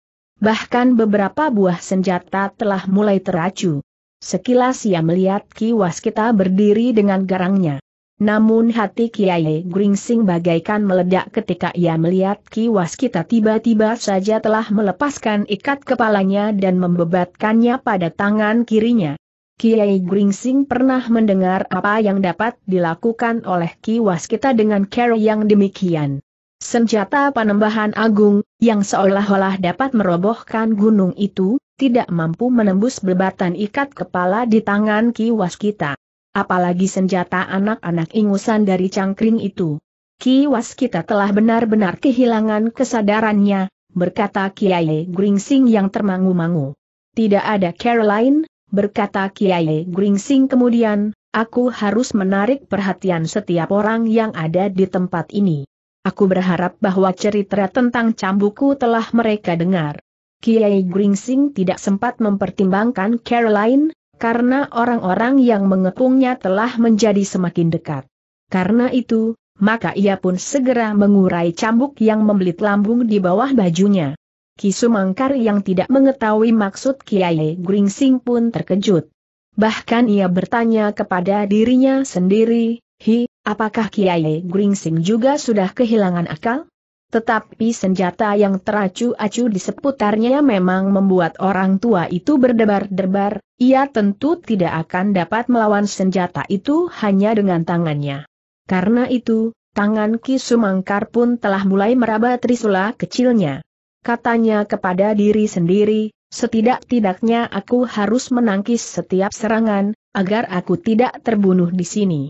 Bahkan beberapa buah senjata telah mulai teracu. Sekilas ia melihat Ki Waskita berdiri dengan garangnya. Namun hati Kiai Gringsing bagaikan meledak ketika ia melihat Ki Waskita tiba-tiba saja telah melepaskan ikat kepalanya dan membebatkannya pada tangan kirinya. Kiai Gringsing pernah mendengar apa yang dapat dilakukan oleh Ki Waskita dengan cara yang demikian. Senjata panembahan agung, yang seolah-olah dapat merobohkan gunung itu, tidak mampu menembus bebatan ikat kepala di tangan Ki Waskita apalagi senjata anak-anak ingusan dari cangkring itu. Kiwas kita telah benar-benar kehilangan kesadarannya, berkata Kiai Gringsing yang termangu-mangu. Tidak ada Caroline, berkata Kiai Gringsing kemudian, aku harus menarik perhatian setiap orang yang ada di tempat ini. Aku berharap bahwa cerita tentang cambuku telah mereka dengar. Kiai Gringsing tidak sempat mempertimbangkan Caroline, karena orang-orang yang mengepungnya telah menjadi semakin dekat. Karena itu, maka ia pun segera mengurai cambuk yang membelit lambung di bawah bajunya. Kisumangkar yang tidak mengetahui maksud Kiai Gringsing pun terkejut. Bahkan ia bertanya kepada dirinya sendiri, Hi, apakah Kiai Gringsing juga sudah kehilangan akal? Tetapi senjata yang teracu-acu di seputarnya memang membuat orang tua itu berdebar-debar, ia tentu tidak akan dapat melawan senjata itu hanya dengan tangannya. Karena itu, tangan Ki Sumangkar pun telah mulai meraba trisula kecilnya. Katanya kepada diri sendiri, setidak-tidaknya aku harus menangkis setiap serangan, agar aku tidak terbunuh di sini.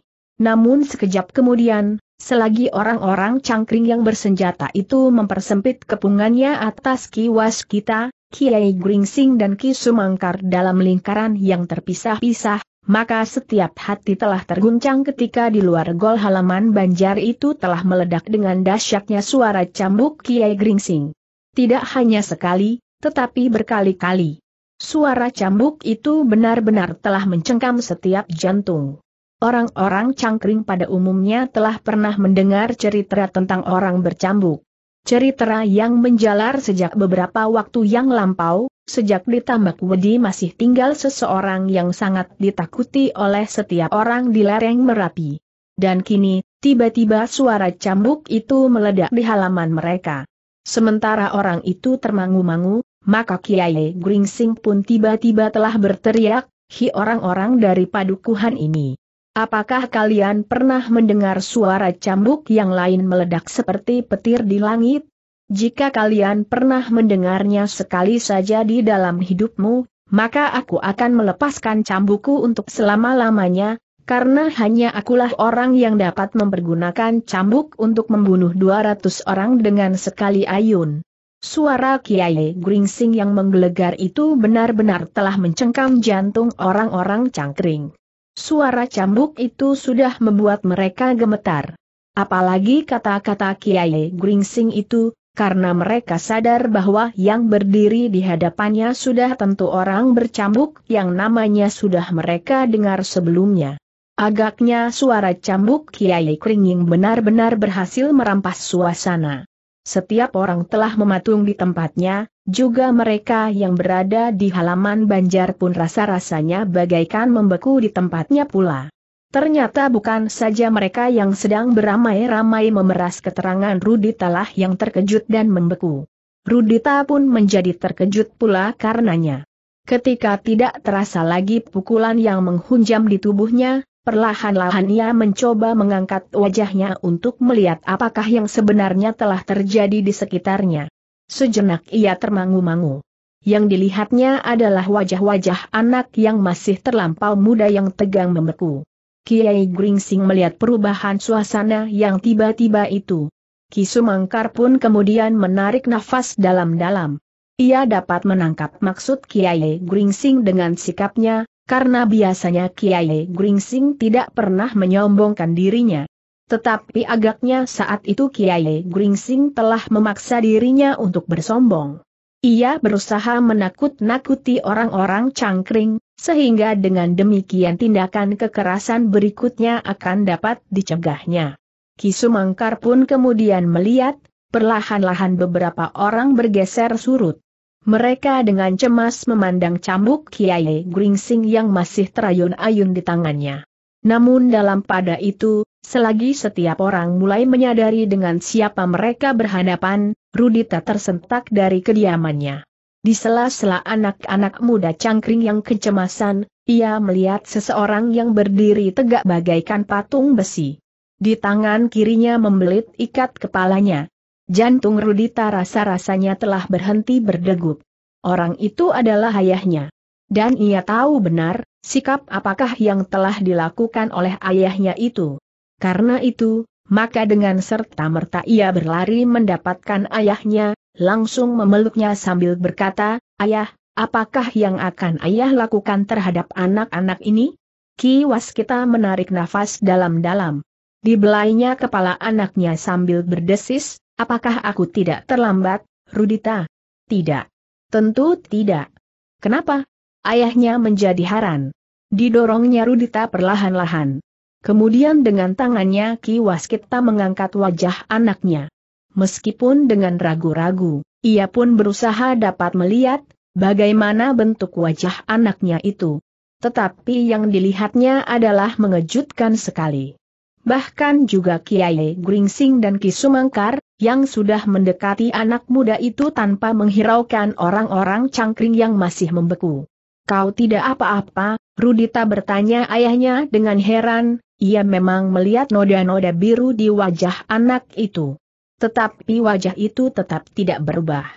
Namun sekejap kemudian, Selagi orang-orang cangkring yang bersenjata itu mempersempit kepungannya atas kiwas kita, Kiai Gringsing dan Ki Sumangkar dalam lingkaran yang terpisah-pisah, maka setiap hati telah terguncang ketika di luar gol halaman banjar itu telah meledak dengan dahsyatnya suara cambuk Kiai Gringsing. Tidak hanya sekali, tetapi berkali-kali. Suara cambuk itu benar-benar telah mencengkam setiap jantung. Orang-orang cangkring pada umumnya telah pernah mendengar cerita tentang orang bercambuk. Cerita yang menjalar sejak beberapa waktu yang lampau, sejak di Tambak Wedi masih tinggal seseorang yang sangat ditakuti oleh setiap orang di lereng Merapi. Dan kini, tiba-tiba suara cambuk itu meledak di halaman mereka. Sementara orang itu termangu-mangu, maka Kiai Gringsing pun tiba-tiba telah berteriak, hi orang-orang dari padukuhan ini. Apakah kalian pernah mendengar suara cambuk yang lain meledak seperti petir di langit? Jika kalian pernah mendengarnya sekali saja di dalam hidupmu, maka aku akan melepaskan cambuku untuk selama-lamanya, karena hanya akulah orang yang dapat mempergunakan cambuk untuk membunuh 200 orang dengan sekali ayun. Suara Kiai Gringsing yang menggelegar itu benar-benar telah mencengkam jantung orang-orang cangkring. Suara cambuk itu sudah membuat mereka gemetar. Apalagi kata-kata Kiai Gringsing itu, karena mereka sadar bahwa yang berdiri di hadapannya sudah tentu orang bercambuk yang namanya sudah mereka dengar sebelumnya. Agaknya suara cambuk Kiai Kringing benar-benar berhasil merampas suasana. Setiap orang telah mematung di tempatnya, juga mereka yang berada di halaman banjar pun rasa-rasanya bagaikan membeku di tempatnya pula. Ternyata bukan saja mereka yang sedang beramai-ramai memeras keterangan Rudi lah yang terkejut dan membeku. Rudita pun menjadi terkejut pula karenanya. Ketika tidak terasa lagi pukulan yang menghunjam di tubuhnya, Perlahan-lahan ia mencoba mengangkat wajahnya untuk melihat apakah yang sebenarnya telah terjadi di sekitarnya. Sejenak ia termangu-mangu. Yang dilihatnya adalah wajah-wajah anak yang masih terlampau muda yang tegang membeku. Kiai Gringsing melihat perubahan suasana yang tiba-tiba itu. Kisumangkar pun kemudian menarik nafas dalam-dalam. Ia dapat menangkap maksud Kiai Gringsing dengan sikapnya, karena biasanya Kiai Gringsing tidak pernah menyombongkan dirinya. Tetapi agaknya saat itu Kiai Gringsing telah memaksa dirinya untuk bersombong. Ia berusaha menakut-nakuti orang-orang cangkring, sehingga dengan demikian tindakan kekerasan berikutnya akan dapat dicegahnya. Kisumangkar pun kemudian melihat, perlahan-lahan beberapa orang bergeser surut. Mereka dengan cemas memandang cambuk Kiai Gringsing yang masih terayun-ayun di tangannya. Namun dalam pada itu, selagi setiap orang mulai menyadari dengan siapa mereka berhadapan, Rudi tak tersentak dari kediamannya. Di sela-sela anak-anak muda cangkring yang kecemasan, ia melihat seseorang yang berdiri tegak bagaikan patung besi. Di tangan kirinya membelit ikat kepalanya, Jantung Rudita rasa-rasanya telah berhenti berdegup. Orang itu adalah ayahnya. Dan ia tahu benar, sikap apakah yang telah dilakukan oleh ayahnya itu. Karena itu, maka dengan serta-merta ia berlari mendapatkan ayahnya, langsung memeluknya sambil berkata, Ayah, apakah yang akan ayah lakukan terhadap anak-anak ini? Ki Waskita menarik nafas dalam-dalam. Dibelainya kepala anaknya sambil berdesis, Apakah aku tidak terlambat, Rudita? Tidak. Tentu tidak. Kenapa? Ayahnya menjadi haran. Didorongnya Rudita perlahan-lahan. Kemudian dengan tangannya Ki Waskita mengangkat wajah anaknya. Meskipun dengan ragu-ragu, ia pun berusaha dapat melihat bagaimana bentuk wajah anaknya itu. Tetapi yang dilihatnya adalah mengejutkan sekali. Bahkan juga Kiai Gringsing dan Ki Sumangkar, yang sudah mendekati anak muda itu tanpa menghiraukan orang-orang cangkring yang masih membeku. Kau tidak apa-apa, Rudita bertanya ayahnya dengan heran, ia memang melihat noda-noda biru di wajah anak itu. Tetapi wajah itu tetap tidak berubah.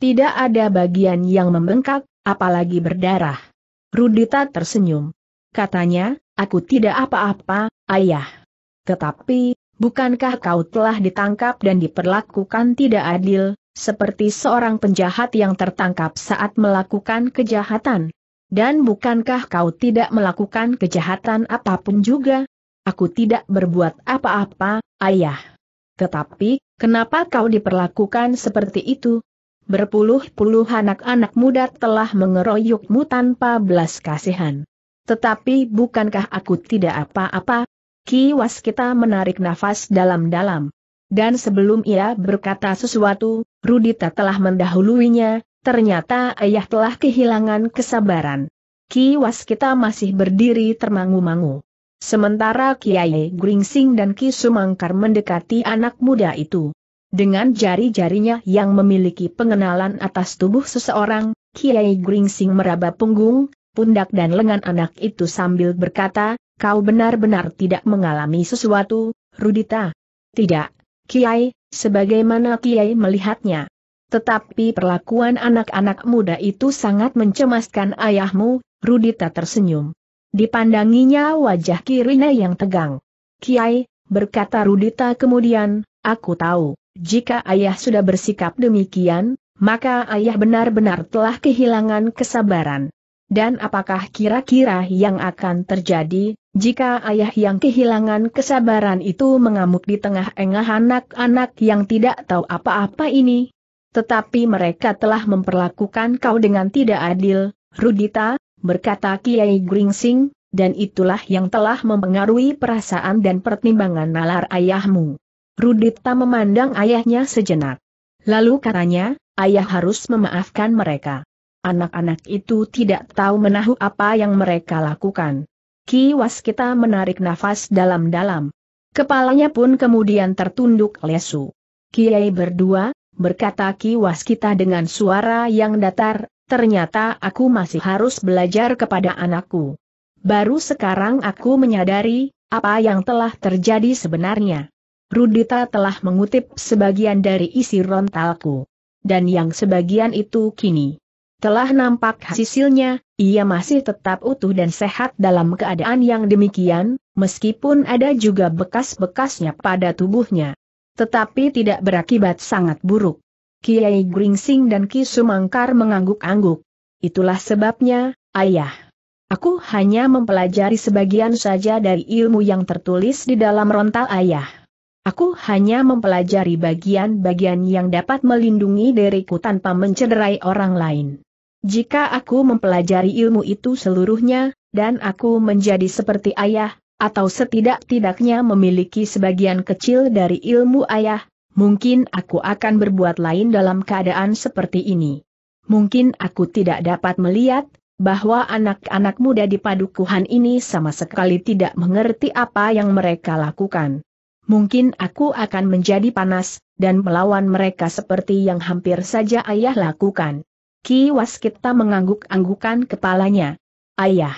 Tidak ada bagian yang membengkak, apalagi berdarah. Rudita tersenyum. Katanya, aku tidak apa-apa, ayah. Tetapi, bukankah kau telah ditangkap dan diperlakukan tidak adil, seperti seorang penjahat yang tertangkap saat melakukan kejahatan? Dan bukankah kau tidak melakukan kejahatan apapun juga? Aku tidak berbuat apa-apa, ayah. Tetapi, kenapa kau diperlakukan seperti itu? Berpuluh-puluh anak-anak muda telah mengeroyokmu tanpa belas kasihan. Tetapi bukankah aku tidak apa-apa, Ki Waskita menarik nafas dalam-dalam. Dan sebelum ia berkata sesuatu, Rudita telah mendahuluinya, ternyata ayah telah kehilangan kesabaran. Ki Waskita masih berdiri termangu-mangu. Sementara Kiai Gringsing dan Ki Sumangkar mendekati anak muda itu. Dengan jari-jarinya yang memiliki pengenalan atas tubuh seseorang, Kiai Gringsing meraba punggung, pundak dan lengan anak itu sambil berkata, Kau benar-benar tidak mengalami sesuatu, Rudita? Tidak, Kiai, sebagaimana Kiai melihatnya. Tetapi perlakuan anak-anak muda itu sangat mencemaskan ayahmu, Rudita tersenyum. Dipandanginya wajah kirinya yang tegang. Kiai, berkata Rudita kemudian, aku tahu, jika ayah sudah bersikap demikian, maka ayah benar-benar telah kehilangan kesabaran. Dan apakah kira-kira yang akan terjadi, jika ayah yang kehilangan kesabaran itu mengamuk di tengah engah anak-anak yang tidak tahu apa-apa ini. Tetapi mereka telah memperlakukan kau dengan tidak adil, Rudita, berkata Kiai Gringsing, dan itulah yang telah mempengaruhi perasaan dan pertimbangan nalar ayahmu. Rudita memandang ayahnya sejenak. Lalu katanya, ayah harus memaafkan mereka. Anak-anak itu tidak tahu menahu apa yang mereka lakukan. Ki Waskita menarik nafas dalam-dalam. Kepalanya pun kemudian tertunduk lesu. Kiai berdua, berkata Ki Waskita dengan suara yang datar, ternyata aku masih harus belajar kepada anakku. Baru sekarang aku menyadari, apa yang telah terjadi sebenarnya. Rudita telah mengutip sebagian dari isi rontalku. Dan yang sebagian itu kini telah nampak hasilnya, ia masih tetap utuh dan sehat dalam keadaan yang demikian, meskipun ada juga bekas-bekasnya pada tubuhnya. Tetapi tidak berakibat sangat buruk. Kiai Gringsing dan Ki Sumangkar mengangguk-angguk. Itulah sebabnya, ayah. Aku hanya mempelajari sebagian saja dari ilmu yang tertulis di dalam rontal ayah. Aku hanya mempelajari bagian-bagian yang dapat melindungi diriku tanpa mencederai orang lain. Jika aku mempelajari ilmu itu seluruhnya, dan aku menjadi seperti ayah, atau setidak-tidaknya memiliki sebagian kecil dari ilmu ayah, mungkin aku akan berbuat lain dalam keadaan seperti ini. Mungkin aku tidak dapat melihat, bahwa anak-anak muda di padukuhan ini sama sekali tidak mengerti apa yang mereka lakukan. Mungkin aku akan menjadi panas, dan melawan mereka seperti yang hampir saja ayah lakukan. Ki Waskita mengangguk-anggukan kepalanya. Ayah,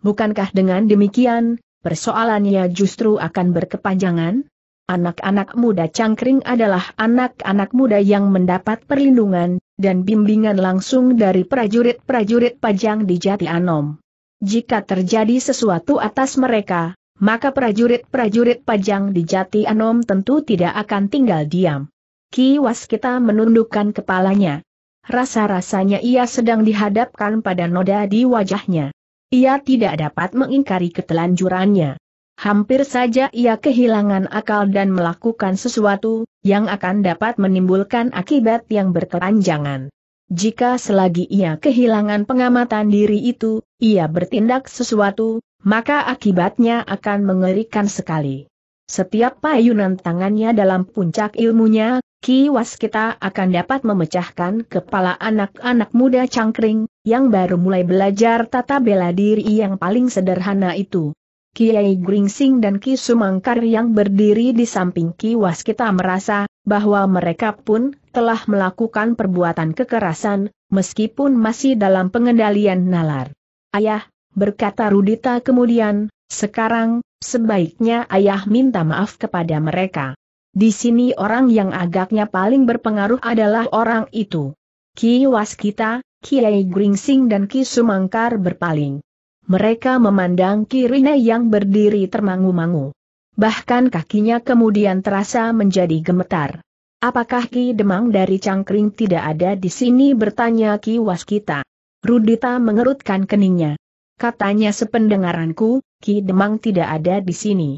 bukankah dengan demikian, persoalannya justru akan berkepanjangan? Anak-anak muda cangkring adalah anak-anak muda yang mendapat perlindungan dan bimbingan langsung dari prajurit-prajurit pajang di Jati Anom. Jika terjadi sesuatu atas mereka, maka prajurit-prajurit pajang di Jati Anom tentu tidak akan tinggal diam. Ki Waskita menundukkan kepalanya. Rasa-rasanya ia sedang dihadapkan pada noda di wajahnya. Ia tidak dapat mengingkari ketelanjurannya. Hampir saja ia kehilangan akal dan melakukan sesuatu yang akan dapat menimbulkan akibat yang berkepanjangan. Jika selagi ia kehilangan pengamatan diri itu, ia bertindak sesuatu, maka akibatnya akan mengerikan sekali. Setiap payunan tangannya dalam puncak ilmunya, kiwas kita akan dapat memecahkan kepala anak-anak muda cangkring, yang baru mulai belajar tata bela diri yang paling sederhana itu. Kiai Gringsing dan Ki Sumangkar yang berdiri di samping kiwas kita merasa, bahwa mereka pun telah melakukan perbuatan kekerasan, meskipun masih dalam pengendalian nalar. Ayah, berkata Rudita kemudian, sekarang, sebaiknya ayah minta maaf kepada mereka. Di sini orang yang agaknya paling berpengaruh adalah orang itu. Ki Waskita, Kiai Gringsing dan Ki Sumangkar berpaling. Mereka memandang Ki Rina yang berdiri termangu-mangu. Bahkan kakinya kemudian terasa menjadi gemetar. Apakah Ki Demang dari Cangkring tidak ada di sini bertanya Ki Waskita. Rudita mengerutkan keningnya. Katanya sependengaranku, Ki Demang tidak ada di sini.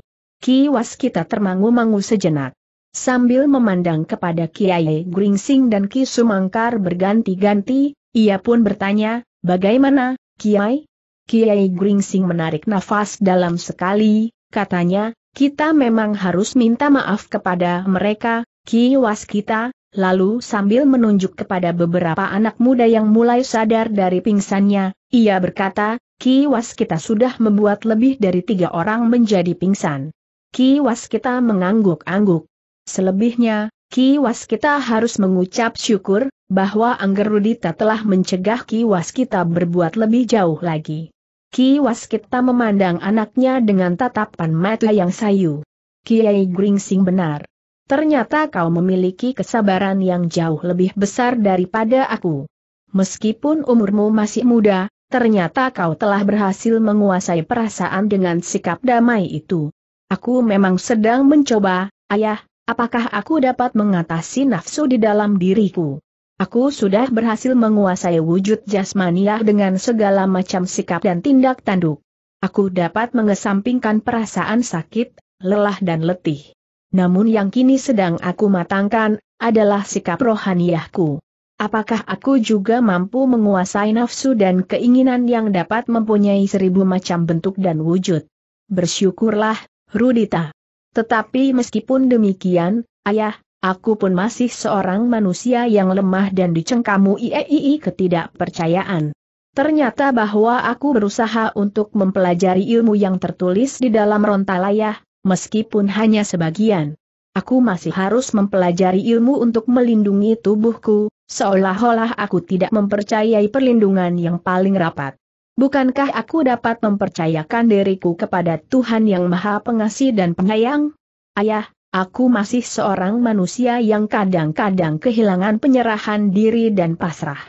Ki Waskita termangu-mangu sejenak. Sambil memandang kepada Kiai Gringsing dan Ki Sumangkar berganti-ganti, ia pun bertanya, bagaimana, Kiai? Kiai Gringsing menarik nafas dalam sekali, katanya, kita memang harus minta maaf kepada mereka, kiwas Waskita. lalu sambil menunjuk kepada beberapa anak muda yang mulai sadar dari pingsannya, ia berkata, kiwas Waskita sudah membuat lebih dari tiga orang menjadi pingsan. Kiwas Waskita mengangguk-angguk. Selebihnya, Ki Waskita harus mengucap syukur, bahwa Angger Rudita telah mencegah Ki Waskita berbuat lebih jauh lagi. Ki Waskita memandang anaknya dengan tatapan mata yang sayu. Kiai Gringsing benar. Ternyata kau memiliki kesabaran yang jauh lebih besar daripada aku. Meskipun umurmu masih muda, ternyata kau telah berhasil menguasai perasaan dengan sikap damai itu. Aku memang sedang mencoba, ayah, Apakah aku dapat mengatasi nafsu di dalam diriku? Aku sudah berhasil menguasai wujud jasmaniah dengan segala macam sikap dan tindak tanduk. Aku dapat mengesampingkan perasaan sakit, lelah dan letih. Namun yang kini sedang aku matangkan, adalah sikap rohaniahku. Apakah aku juga mampu menguasai nafsu dan keinginan yang dapat mempunyai seribu macam bentuk dan wujud? Bersyukurlah, Rudita. Tetapi meskipun demikian, ayah, aku pun masih seorang manusia yang lemah dan dicengkamu iei ketidakpercayaan. Ternyata bahwa aku berusaha untuk mempelajari ilmu yang tertulis di dalam rontalayah, meskipun hanya sebagian. Aku masih harus mempelajari ilmu untuk melindungi tubuhku, seolah-olah aku tidak mempercayai perlindungan yang paling rapat. Bukankah aku dapat mempercayakan diriku kepada Tuhan yang maha pengasih dan penyayang? Ayah, aku masih seorang manusia yang kadang-kadang kehilangan penyerahan diri dan pasrah.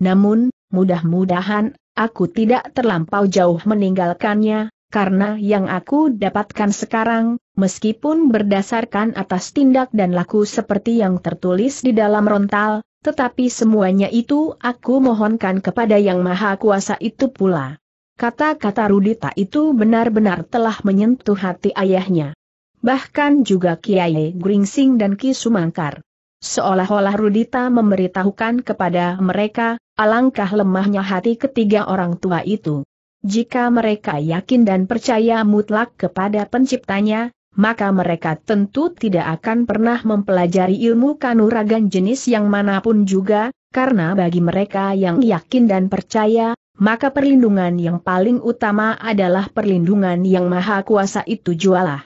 Namun, mudah-mudahan, aku tidak terlampau jauh meninggalkannya, karena yang aku dapatkan sekarang, meskipun berdasarkan atas tindak dan laku seperti yang tertulis di dalam rontal, tetapi semuanya itu aku mohonkan kepada Yang Maha Kuasa itu pula. Kata-kata Rudita itu benar-benar telah menyentuh hati ayahnya. Bahkan juga Kiai Gringsing dan Ki Sumangkar. Seolah-olah Rudita memberitahukan kepada mereka, alangkah lemahnya hati ketiga orang tua itu. Jika mereka yakin dan percaya mutlak kepada penciptanya, maka mereka tentu tidak akan pernah mempelajari ilmu kanuragan jenis yang manapun juga, karena bagi mereka yang yakin dan percaya, maka perlindungan yang paling utama adalah perlindungan yang maha kuasa itu jualah.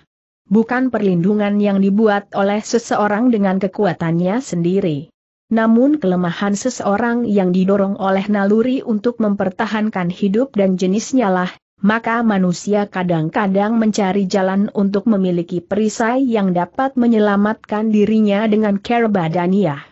Bukan perlindungan yang dibuat oleh seseorang dengan kekuatannya sendiri. Namun kelemahan seseorang yang didorong oleh naluri untuk mempertahankan hidup dan jenisnya lah maka manusia kadang-kadang mencari jalan untuk memiliki perisai yang dapat menyelamatkan dirinya dengan care badaniah.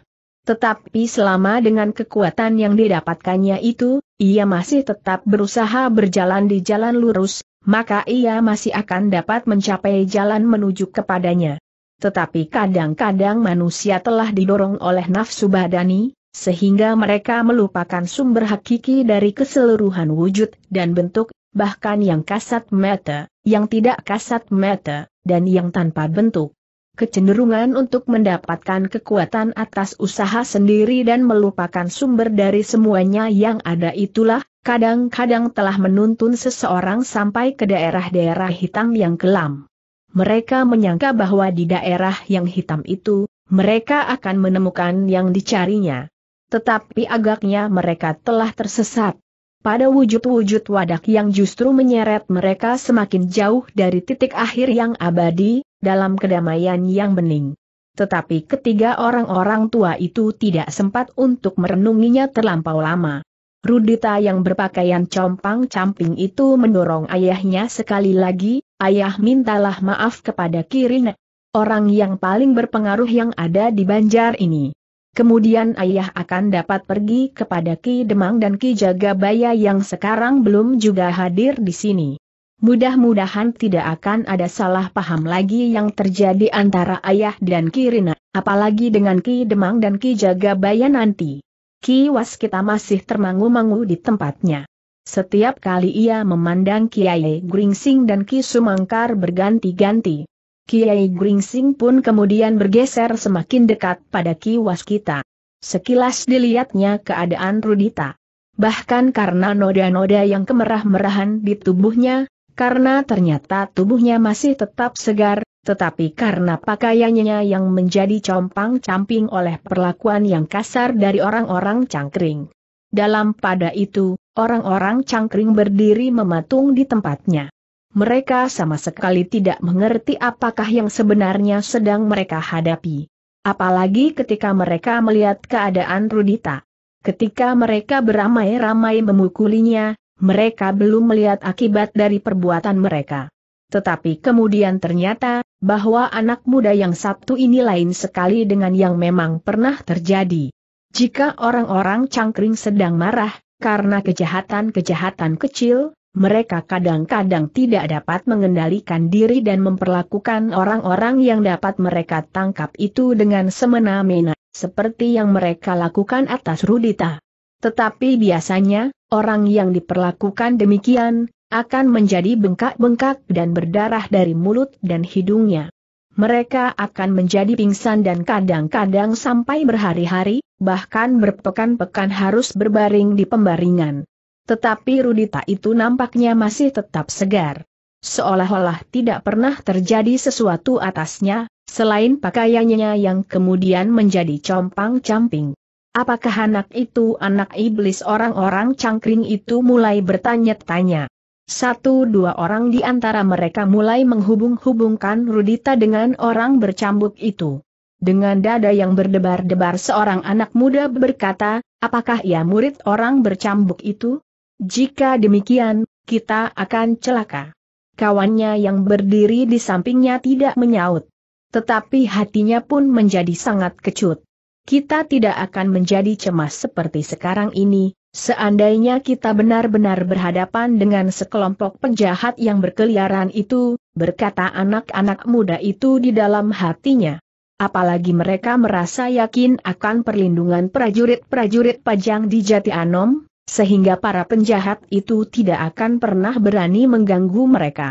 Tetapi selama dengan kekuatan yang didapatkannya itu, ia masih tetap berusaha berjalan di jalan lurus, maka ia masih akan dapat mencapai jalan menuju kepadanya. Tetapi kadang-kadang manusia telah didorong oleh nafsu badani, sehingga mereka melupakan sumber hakiki dari keseluruhan wujud dan bentuk bahkan yang kasat mata, yang tidak kasat mata, dan yang tanpa bentuk. Kecenderungan untuk mendapatkan kekuatan atas usaha sendiri dan melupakan sumber dari semuanya yang ada itulah, kadang-kadang telah menuntun seseorang sampai ke daerah-daerah hitam yang kelam. Mereka menyangka bahwa di daerah yang hitam itu, mereka akan menemukan yang dicarinya. Tetapi agaknya mereka telah tersesat pada wujud-wujud wadak yang justru menyeret mereka semakin jauh dari titik akhir yang abadi, dalam kedamaian yang bening. Tetapi ketiga orang-orang tua itu tidak sempat untuk merenunginya terlampau lama. Rudita yang berpakaian compang-camping itu mendorong ayahnya sekali lagi, ayah mintalah maaf kepada Kirine, orang yang paling berpengaruh yang ada di banjar ini. Kemudian ayah akan dapat pergi kepada Ki Demang dan Ki Jagabaya yang sekarang belum juga hadir di sini. Mudah-mudahan tidak akan ada salah paham lagi yang terjadi antara ayah dan Kirina, apalagi dengan Ki Demang dan Ki Jagabaya nanti. Ki Waskita masih termangu-mangu di tempatnya. Setiap kali ia memandang Kiai Gringsing dan Ki Sumangkar berganti-ganti, Kiai Gringsing pun kemudian bergeser semakin dekat pada Ki Waskita. Sekilas dilihatnya keadaan Rudita. Bahkan karena noda-noda yang kemerah-merahan di tubuhnya, karena ternyata tubuhnya masih tetap segar, tetapi karena pakaiannya yang menjadi compang-camping oleh perlakuan yang kasar dari orang-orang cangkring. Dalam pada itu, orang-orang cangkring berdiri mematung di tempatnya mereka sama sekali tidak mengerti apakah yang sebenarnya sedang mereka hadapi. Apalagi ketika mereka melihat keadaan Rudita. Ketika mereka beramai-ramai memukulinya, mereka belum melihat akibat dari perbuatan mereka. Tetapi kemudian ternyata, bahwa anak muda yang Sabtu ini lain sekali dengan yang memang pernah terjadi. Jika orang-orang cangkring sedang marah, karena kejahatan-kejahatan kecil, mereka kadang-kadang tidak dapat mengendalikan diri dan memperlakukan orang-orang yang dapat mereka tangkap itu dengan semena-mena, seperti yang mereka lakukan atas Rudita. Tetapi biasanya, orang yang diperlakukan demikian, akan menjadi bengkak-bengkak dan berdarah dari mulut dan hidungnya. Mereka akan menjadi pingsan dan kadang-kadang sampai berhari-hari, bahkan berpekan-pekan harus berbaring di pembaringan. Tetapi Rudita itu nampaknya masih tetap segar. Seolah-olah tidak pernah terjadi sesuatu atasnya, selain pakaiannya yang kemudian menjadi compang-camping. Apakah anak itu anak iblis orang-orang cangkring itu mulai bertanya-tanya. Satu dua orang di antara mereka mulai menghubung-hubungkan Rudita dengan orang bercambuk itu. Dengan dada yang berdebar-debar seorang anak muda berkata, apakah ia murid orang bercambuk itu? Jika demikian, kita akan celaka. Kawannya yang berdiri di sampingnya tidak menyaut. Tetapi hatinya pun menjadi sangat kecut. Kita tidak akan menjadi cemas seperti sekarang ini, Seandainya kita benar-benar berhadapan dengan sekelompok penjahat yang berkeliaran itu, berkata anak-anak muda itu di dalam hatinya. Apalagi mereka merasa yakin akan perlindungan prajurit-prajurit pajang di Jati Anom, sehingga para penjahat itu tidak akan pernah berani mengganggu mereka.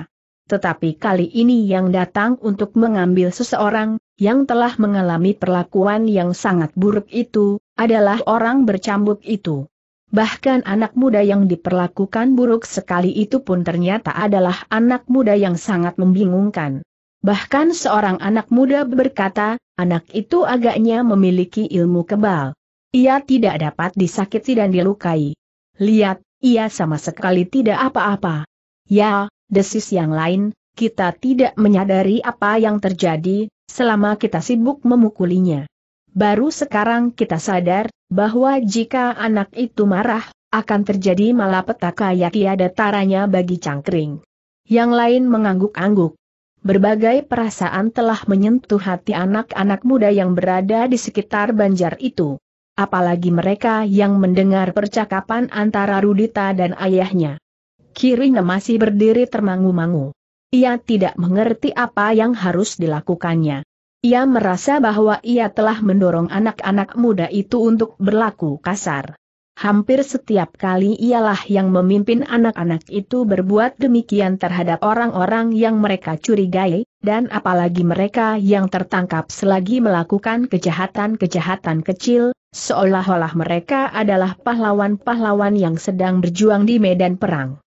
Tetapi kali ini yang datang untuk mengambil seseorang yang telah mengalami perlakuan yang sangat buruk itu adalah orang bercambuk itu. Bahkan anak muda yang diperlakukan buruk sekali itu pun ternyata adalah anak muda yang sangat membingungkan. Bahkan seorang anak muda berkata, anak itu agaknya memiliki ilmu kebal. Ia tidak dapat disakiti dan dilukai. Lihat, ia sama sekali tidak apa-apa. Ya, desis yang lain, kita tidak menyadari apa yang terjadi, selama kita sibuk memukulinya. Baru sekarang kita sadar, bahwa jika anak itu marah, akan terjadi malapetaka yang tiada taranya bagi cangkring. Yang lain mengangguk-angguk. Berbagai perasaan telah menyentuh hati anak-anak muda yang berada di sekitar banjar itu apalagi mereka yang mendengar percakapan antara Rudita dan ayahnya. Kirina masih berdiri termangu-mangu. Ia tidak mengerti apa yang harus dilakukannya. Ia merasa bahwa ia telah mendorong anak-anak muda itu untuk berlaku kasar. Hampir setiap kali ialah yang memimpin anak-anak itu berbuat demikian terhadap orang-orang yang mereka curigai, dan apalagi mereka yang tertangkap selagi melakukan kejahatan-kejahatan kecil, Seolah-olah mereka adalah pahlawan-pahlawan yang sedang berjuang di medan perang.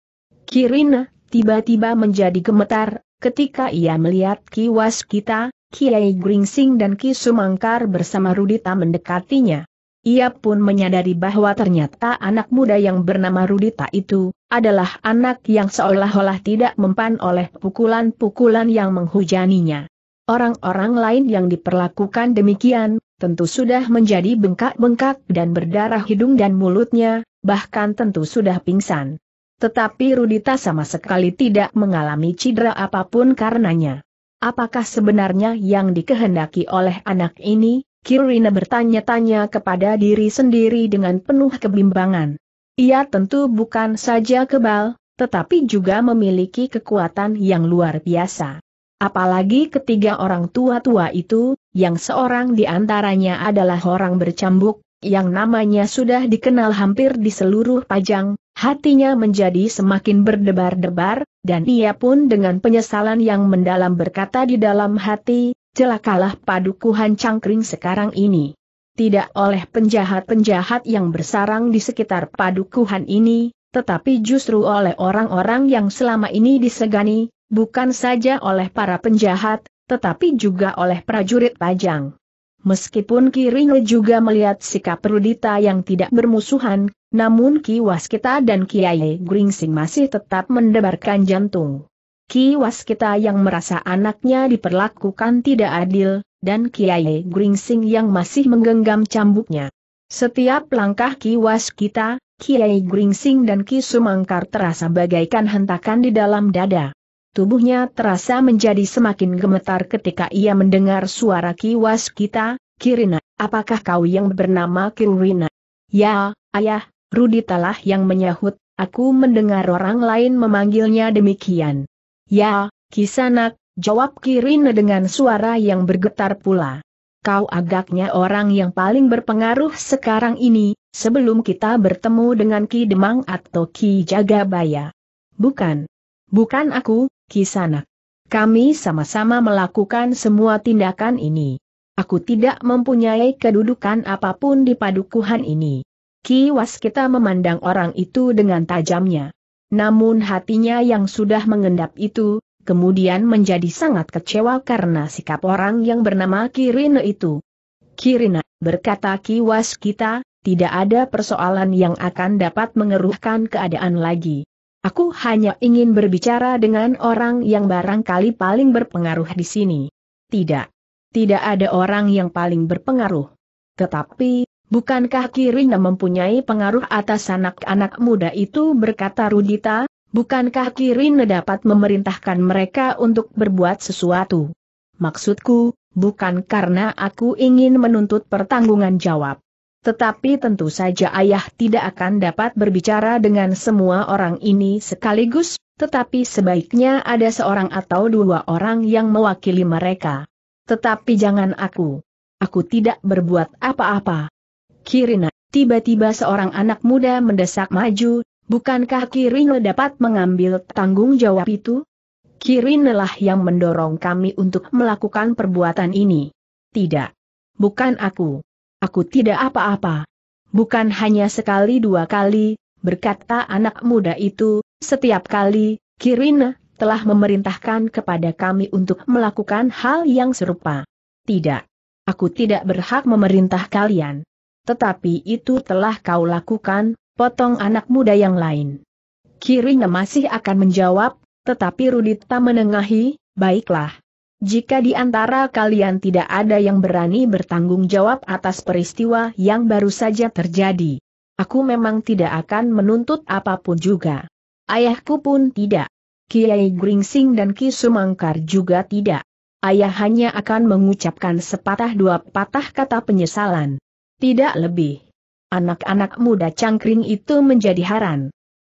Kirina, tiba-tiba menjadi gemetar, ketika ia melihat kiwas kita, Kiai Gringsing dan Ki Sumangkar bersama Rudita mendekatinya. Ia pun menyadari bahwa ternyata anak muda yang bernama Rudita itu, adalah anak yang seolah-olah tidak mempan oleh pukulan-pukulan yang menghujaninya. Orang-orang lain yang diperlakukan demikian, tentu sudah menjadi bengkak-bengkak dan berdarah hidung dan mulutnya, bahkan tentu sudah pingsan. Tetapi Rudita sama sekali tidak mengalami cedera apapun karenanya. Apakah sebenarnya yang dikehendaki oleh anak ini? Kirina bertanya-tanya kepada diri sendiri dengan penuh kebimbangan. Ia tentu bukan saja kebal, tetapi juga memiliki kekuatan yang luar biasa. Apalagi ketiga orang tua-tua itu, yang seorang di antaranya adalah orang bercambuk, yang namanya sudah dikenal hampir di seluruh Pajang, hatinya menjadi semakin berdebar-debar, dan ia pun dengan penyesalan yang mendalam berkata di dalam hati, celakalah padukuhan cangkring sekarang ini. Tidak oleh penjahat-penjahat yang bersarang di sekitar padukuhan ini, tetapi justru oleh orang-orang yang selama ini disegani, Bukan saja oleh para penjahat, tetapi juga oleh prajurit pajang. Meskipun Kirino juga melihat sikap Rudita yang tidak bermusuhan, namun Ki Waskita dan Kiai Gringsing masih tetap mendebarkan jantung. Ki Waskita yang merasa anaknya diperlakukan tidak adil, dan Kiai Gringsing yang masih menggenggam cambuknya. Setiap langkah Ki Waskita, Kiai Gringsing dan Ki Sumangkar terasa bagaikan hentakan di dalam dada. Tubuhnya terasa menjadi semakin gemetar ketika ia mendengar suara kiwas kita, Kirina, apakah kau yang bernama Kirina? Ya, ayah, Rudi telah yang menyahut, aku mendengar orang lain memanggilnya demikian. Ya, kisanak, jawab Kirina dengan suara yang bergetar pula. Kau agaknya orang yang paling berpengaruh sekarang ini, sebelum kita bertemu dengan Ki Demang atau Ki Jagabaya. Bukan. Bukan aku, Kisana, Kami sama-sama melakukan semua tindakan ini. Aku tidak mempunyai kedudukan apapun di padukuhan ini. Kiwas kita memandang orang itu dengan tajamnya. Namun hatinya yang sudah mengendap itu, kemudian menjadi sangat kecewa karena sikap orang yang bernama Kirina itu. Kirina, berkata Kiwas kita, tidak ada persoalan yang akan dapat mengeruhkan keadaan lagi. Aku hanya ingin berbicara dengan orang yang barangkali paling berpengaruh di sini. Tidak. Tidak ada orang yang paling berpengaruh. Tetapi, bukankah Kirina mempunyai pengaruh atas anak-anak muda itu berkata Rudita, bukankah Kirina dapat memerintahkan mereka untuk berbuat sesuatu? Maksudku, bukan karena aku ingin menuntut pertanggungan jawab. Tetapi tentu saja ayah tidak akan dapat berbicara dengan semua orang ini sekaligus, tetapi sebaiknya ada seorang atau dua orang yang mewakili mereka. Tetapi jangan aku. Aku tidak berbuat apa-apa. Kirina, tiba-tiba seorang anak muda mendesak maju, bukankah Kirina dapat mengambil tanggung jawab itu? Kirina lah yang mendorong kami untuk melakukan perbuatan ini. Tidak. Bukan aku. Aku tidak apa-apa. Bukan hanya sekali dua kali, berkata anak muda itu, setiap kali, Kirina telah memerintahkan kepada kami untuk melakukan hal yang serupa. Tidak. Aku tidak berhak memerintah kalian. Tetapi itu telah kau lakukan, potong anak muda yang lain. Kirina masih akan menjawab, tetapi Rudita menengahi, baiklah, jika di antara kalian tidak ada yang berani bertanggung jawab atas peristiwa yang baru saja terjadi, aku memang tidak akan menuntut apapun juga. Ayahku pun tidak. Kiai Gringsing dan Ki Sumangkar juga tidak. Ayah hanya akan mengucapkan sepatah dua patah kata penyesalan. Tidak lebih. Anak-anak muda cangkring itu menjadi haran.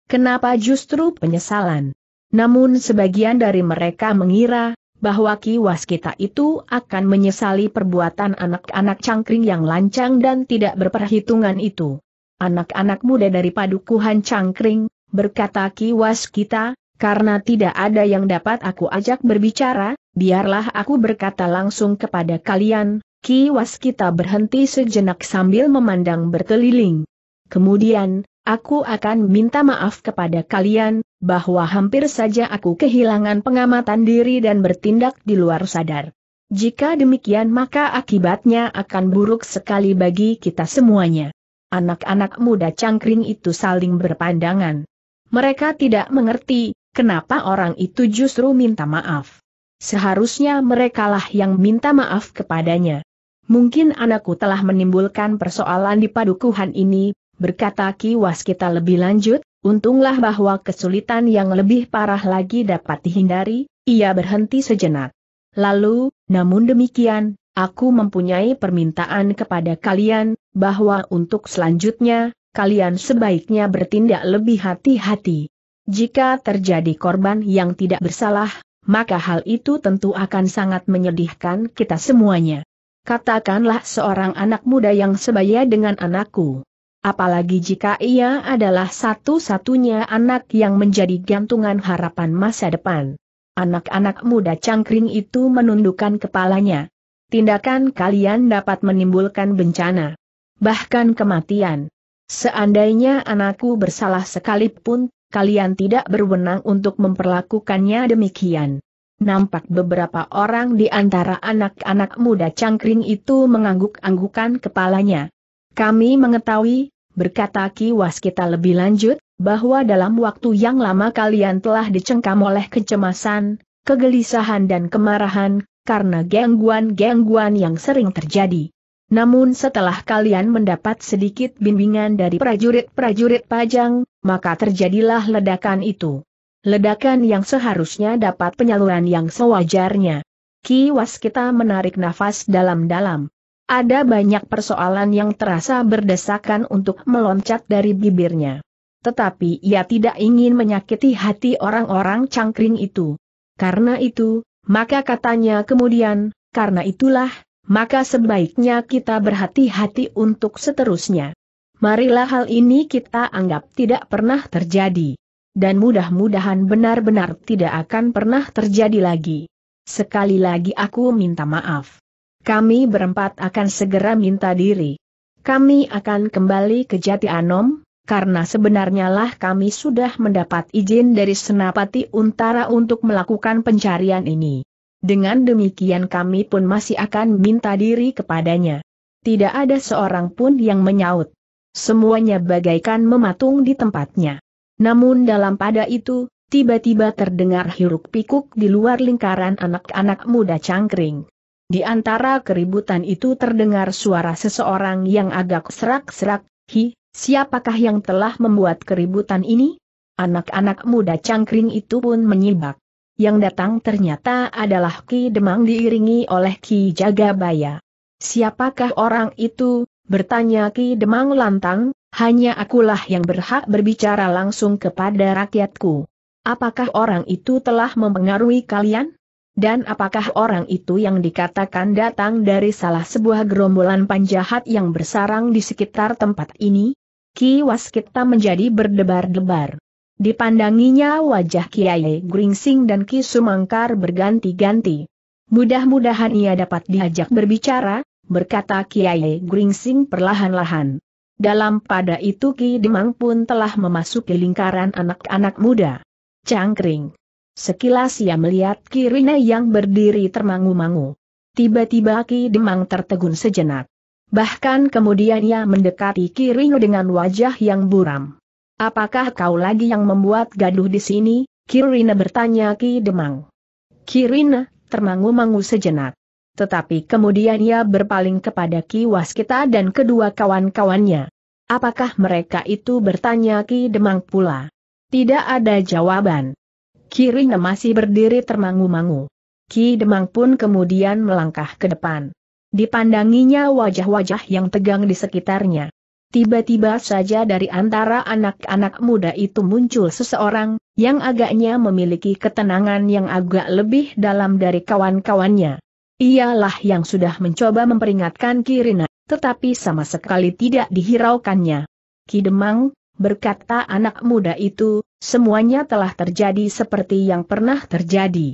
Kenapa justru penyesalan? Namun sebagian dari mereka mengira, bahwa Kiwas kita itu akan menyesali perbuatan anak-anak cangkring yang lancang dan tidak berperhitungan itu. Anak-anak muda dari padukuhan cangkring, berkata Kiwas kita, karena tidak ada yang dapat aku ajak berbicara, biarlah aku berkata langsung kepada kalian, Kiwas kita berhenti sejenak sambil memandang berkeliling. Kemudian, aku akan minta maaf kepada kalian, bahwa hampir saja aku kehilangan pengamatan diri dan bertindak di luar sadar. Jika demikian maka akibatnya akan buruk sekali bagi kita semuanya. Anak-anak muda cangkring itu saling berpandangan. Mereka tidak mengerti, kenapa orang itu justru minta maaf. Seharusnya merekalah yang minta maaf kepadanya. Mungkin anakku telah menimbulkan persoalan di padukuhan ini, Berkata Ki Waskita lebih lanjut, untunglah bahwa kesulitan yang lebih parah lagi dapat dihindari, ia berhenti sejenak. Lalu, namun demikian, aku mempunyai permintaan kepada kalian, bahwa untuk selanjutnya, kalian sebaiknya bertindak lebih hati-hati. Jika terjadi korban yang tidak bersalah, maka hal itu tentu akan sangat menyedihkan kita semuanya. Katakanlah seorang anak muda yang sebaya dengan anakku apalagi jika ia adalah satu-satunya anak yang menjadi gantungan harapan masa depan. Anak-anak muda cangkring itu menundukkan kepalanya. Tindakan kalian dapat menimbulkan bencana. Bahkan kematian. Seandainya anakku bersalah sekalipun, kalian tidak berwenang untuk memperlakukannya demikian. Nampak beberapa orang di antara anak-anak muda cangkring itu mengangguk-anggukan kepalanya. Kami mengetahui, berkata Ki Waskita lebih lanjut, bahwa dalam waktu yang lama kalian telah dicengkam oleh kecemasan, kegelisahan dan kemarahan, karena gangguan-gangguan yang sering terjadi. Namun setelah kalian mendapat sedikit bimbingan dari prajurit-prajurit pajang, maka terjadilah ledakan itu. Ledakan yang seharusnya dapat penyaluran yang sewajarnya. Ki Waskita menarik nafas dalam-dalam. Ada banyak persoalan yang terasa berdesakan untuk meloncat dari bibirnya. Tetapi ia tidak ingin menyakiti hati orang-orang cangkring itu. Karena itu, maka katanya kemudian, karena itulah, maka sebaiknya kita berhati-hati untuk seterusnya. Marilah hal ini kita anggap tidak pernah terjadi. Dan mudah-mudahan benar-benar tidak akan pernah terjadi lagi. Sekali lagi aku minta maaf kami berempat akan segera minta diri. Kami akan kembali ke Jati Anom, karena sebenarnya lah kami sudah mendapat izin dari Senapati Untara untuk melakukan pencarian ini. Dengan demikian kami pun masih akan minta diri kepadanya. Tidak ada seorang pun yang menyaut. Semuanya bagaikan mematung di tempatnya. Namun dalam pada itu, tiba-tiba terdengar hiruk pikuk di luar lingkaran anak-anak muda cangkring. Di antara keributan itu terdengar suara seseorang yang agak serak-serak, hi, siapakah yang telah membuat keributan ini? Anak-anak muda cangkring itu pun menyibak. Yang datang ternyata adalah Ki Demang diiringi oleh Ki Jagabaya. Siapakah orang itu? Bertanya Ki Demang lantang, hanya akulah yang berhak berbicara langsung kepada rakyatku. Apakah orang itu telah mempengaruhi kalian? Dan apakah orang itu yang dikatakan datang dari salah sebuah gerombolan panjahat yang bersarang di sekitar tempat ini? Ki Waskita menjadi berdebar-debar. Dipandanginya wajah Kiai Gringsing dan Ki Sumangkar berganti-ganti. Mudah-mudahan ia dapat diajak berbicara, berkata Kiai Gringsing perlahan-lahan. Dalam pada itu Ki Demang pun telah memasuki lingkaran anak-anak muda. Cangkring. Sekilas ia melihat Kirine yang berdiri termangu-mangu. Tiba-tiba Ki Demang tertegun sejenak. Bahkan kemudian ia mendekati Kirine dengan wajah yang buram. Apakah kau lagi yang membuat gaduh di sini? Kirina bertanya Ki Demang. Kirina, termangu-mangu sejenak. Tetapi kemudian ia berpaling kepada Ki Waskita dan kedua kawan-kawannya. Apakah mereka itu bertanya Ki Demang pula? Tidak ada jawaban. Kirina masih berdiri termangu-mangu. Ki Demang pun kemudian melangkah ke depan. Dipandanginya wajah-wajah yang tegang di sekitarnya. Tiba-tiba saja dari antara anak-anak muda itu muncul seseorang, yang agaknya memiliki ketenangan yang agak lebih dalam dari kawan-kawannya. Ialah yang sudah mencoba memperingatkan Kirina, tetapi sama sekali tidak dihiraukannya. Ki Demang berkata anak muda itu, semuanya telah terjadi seperti yang pernah terjadi.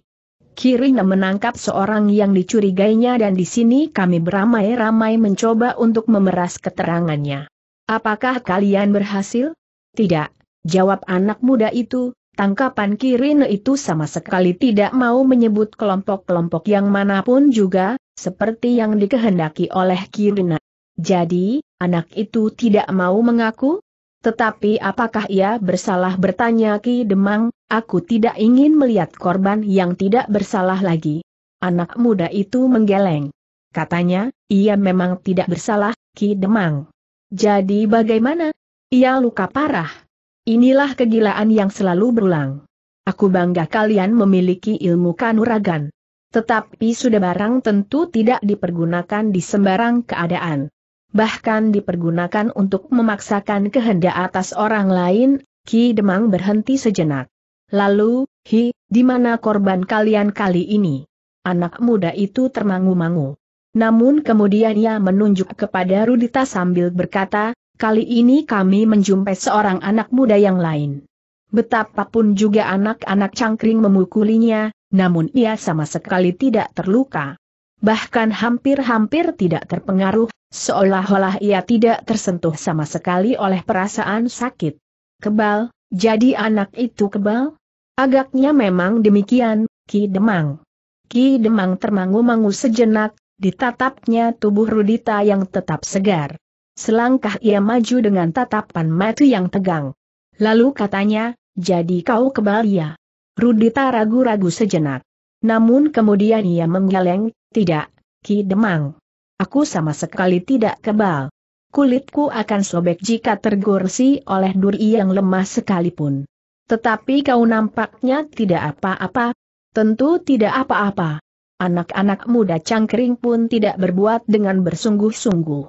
Kirina menangkap seorang yang dicurigainya dan di sini kami beramai-ramai mencoba untuk memeras keterangannya. Apakah kalian berhasil? Tidak, jawab anak muda itu, Tangkapan Kirina itu sama sekali tidak mau menyebut kelompok-kelompok yang manapun juga, seperti yang dikehendaki oleh Kirina. Jadi, anak itu tidak mau mengaku? Tetapi apakah ia bersalah bertanya Ki Demang, aku tidak ingin melihat korban yang tidak bersalah lagi. Anak muda itu menggeleng. Katanya, ia memang tidak bersalah, Ki Demang. Jadi bagaimana? Ia luka parah. Inilah kegilaan yang selalu berulang. Aku bangga kalian memiliki ilmu kanuragan. Tetapi sudah barang tentu tidak dipergunakan di sembarang keadaan bahkan dipergunakan untuk memaksakan kehendak atas orang lain, Ki Demang berhenti sejenak. Lalu, Hi, di mana korban kalian kali ini? Anak muda itu termangu-mangu. Namun kemudian ia menunjuk kepada Rudita sambil berkata, kali ini kami menjumpai seorang anak muda yang lain. Betapapun juga anak-anak cangkring memukulinya, namun ia sama sekali tidak terluka bahkan hampir-hampir tidak terpengaruh, seolah-olah ia tidak tersentuh sama sekali oleh perasaan sakit. Kebal, jadi anak itu kebal? Agaknya memang demikian, Ki Demang. Ki Demang termangu-mangu sejenak, ditatapnya tubuh Rudita yang tetap segar. Selangkah ia maju dengan tatapan mati yang tegang. Lalu katanya, jadi kau kebal ya. Rudita ragu-ragu sejenak. Namun kemudian ia menggeleng, tidak, Ki Demang. Aku sama sekali tidak kebal. Kulitku akan sobek jika tergorsi oleh duri yang lemah sekalipun. Tetapi kau nampaknya tidak apa-apa. Tentu tidak apa-apa. Anak-anak muda cangkring pun tidak berbuat dengan bersungguh-sungguh.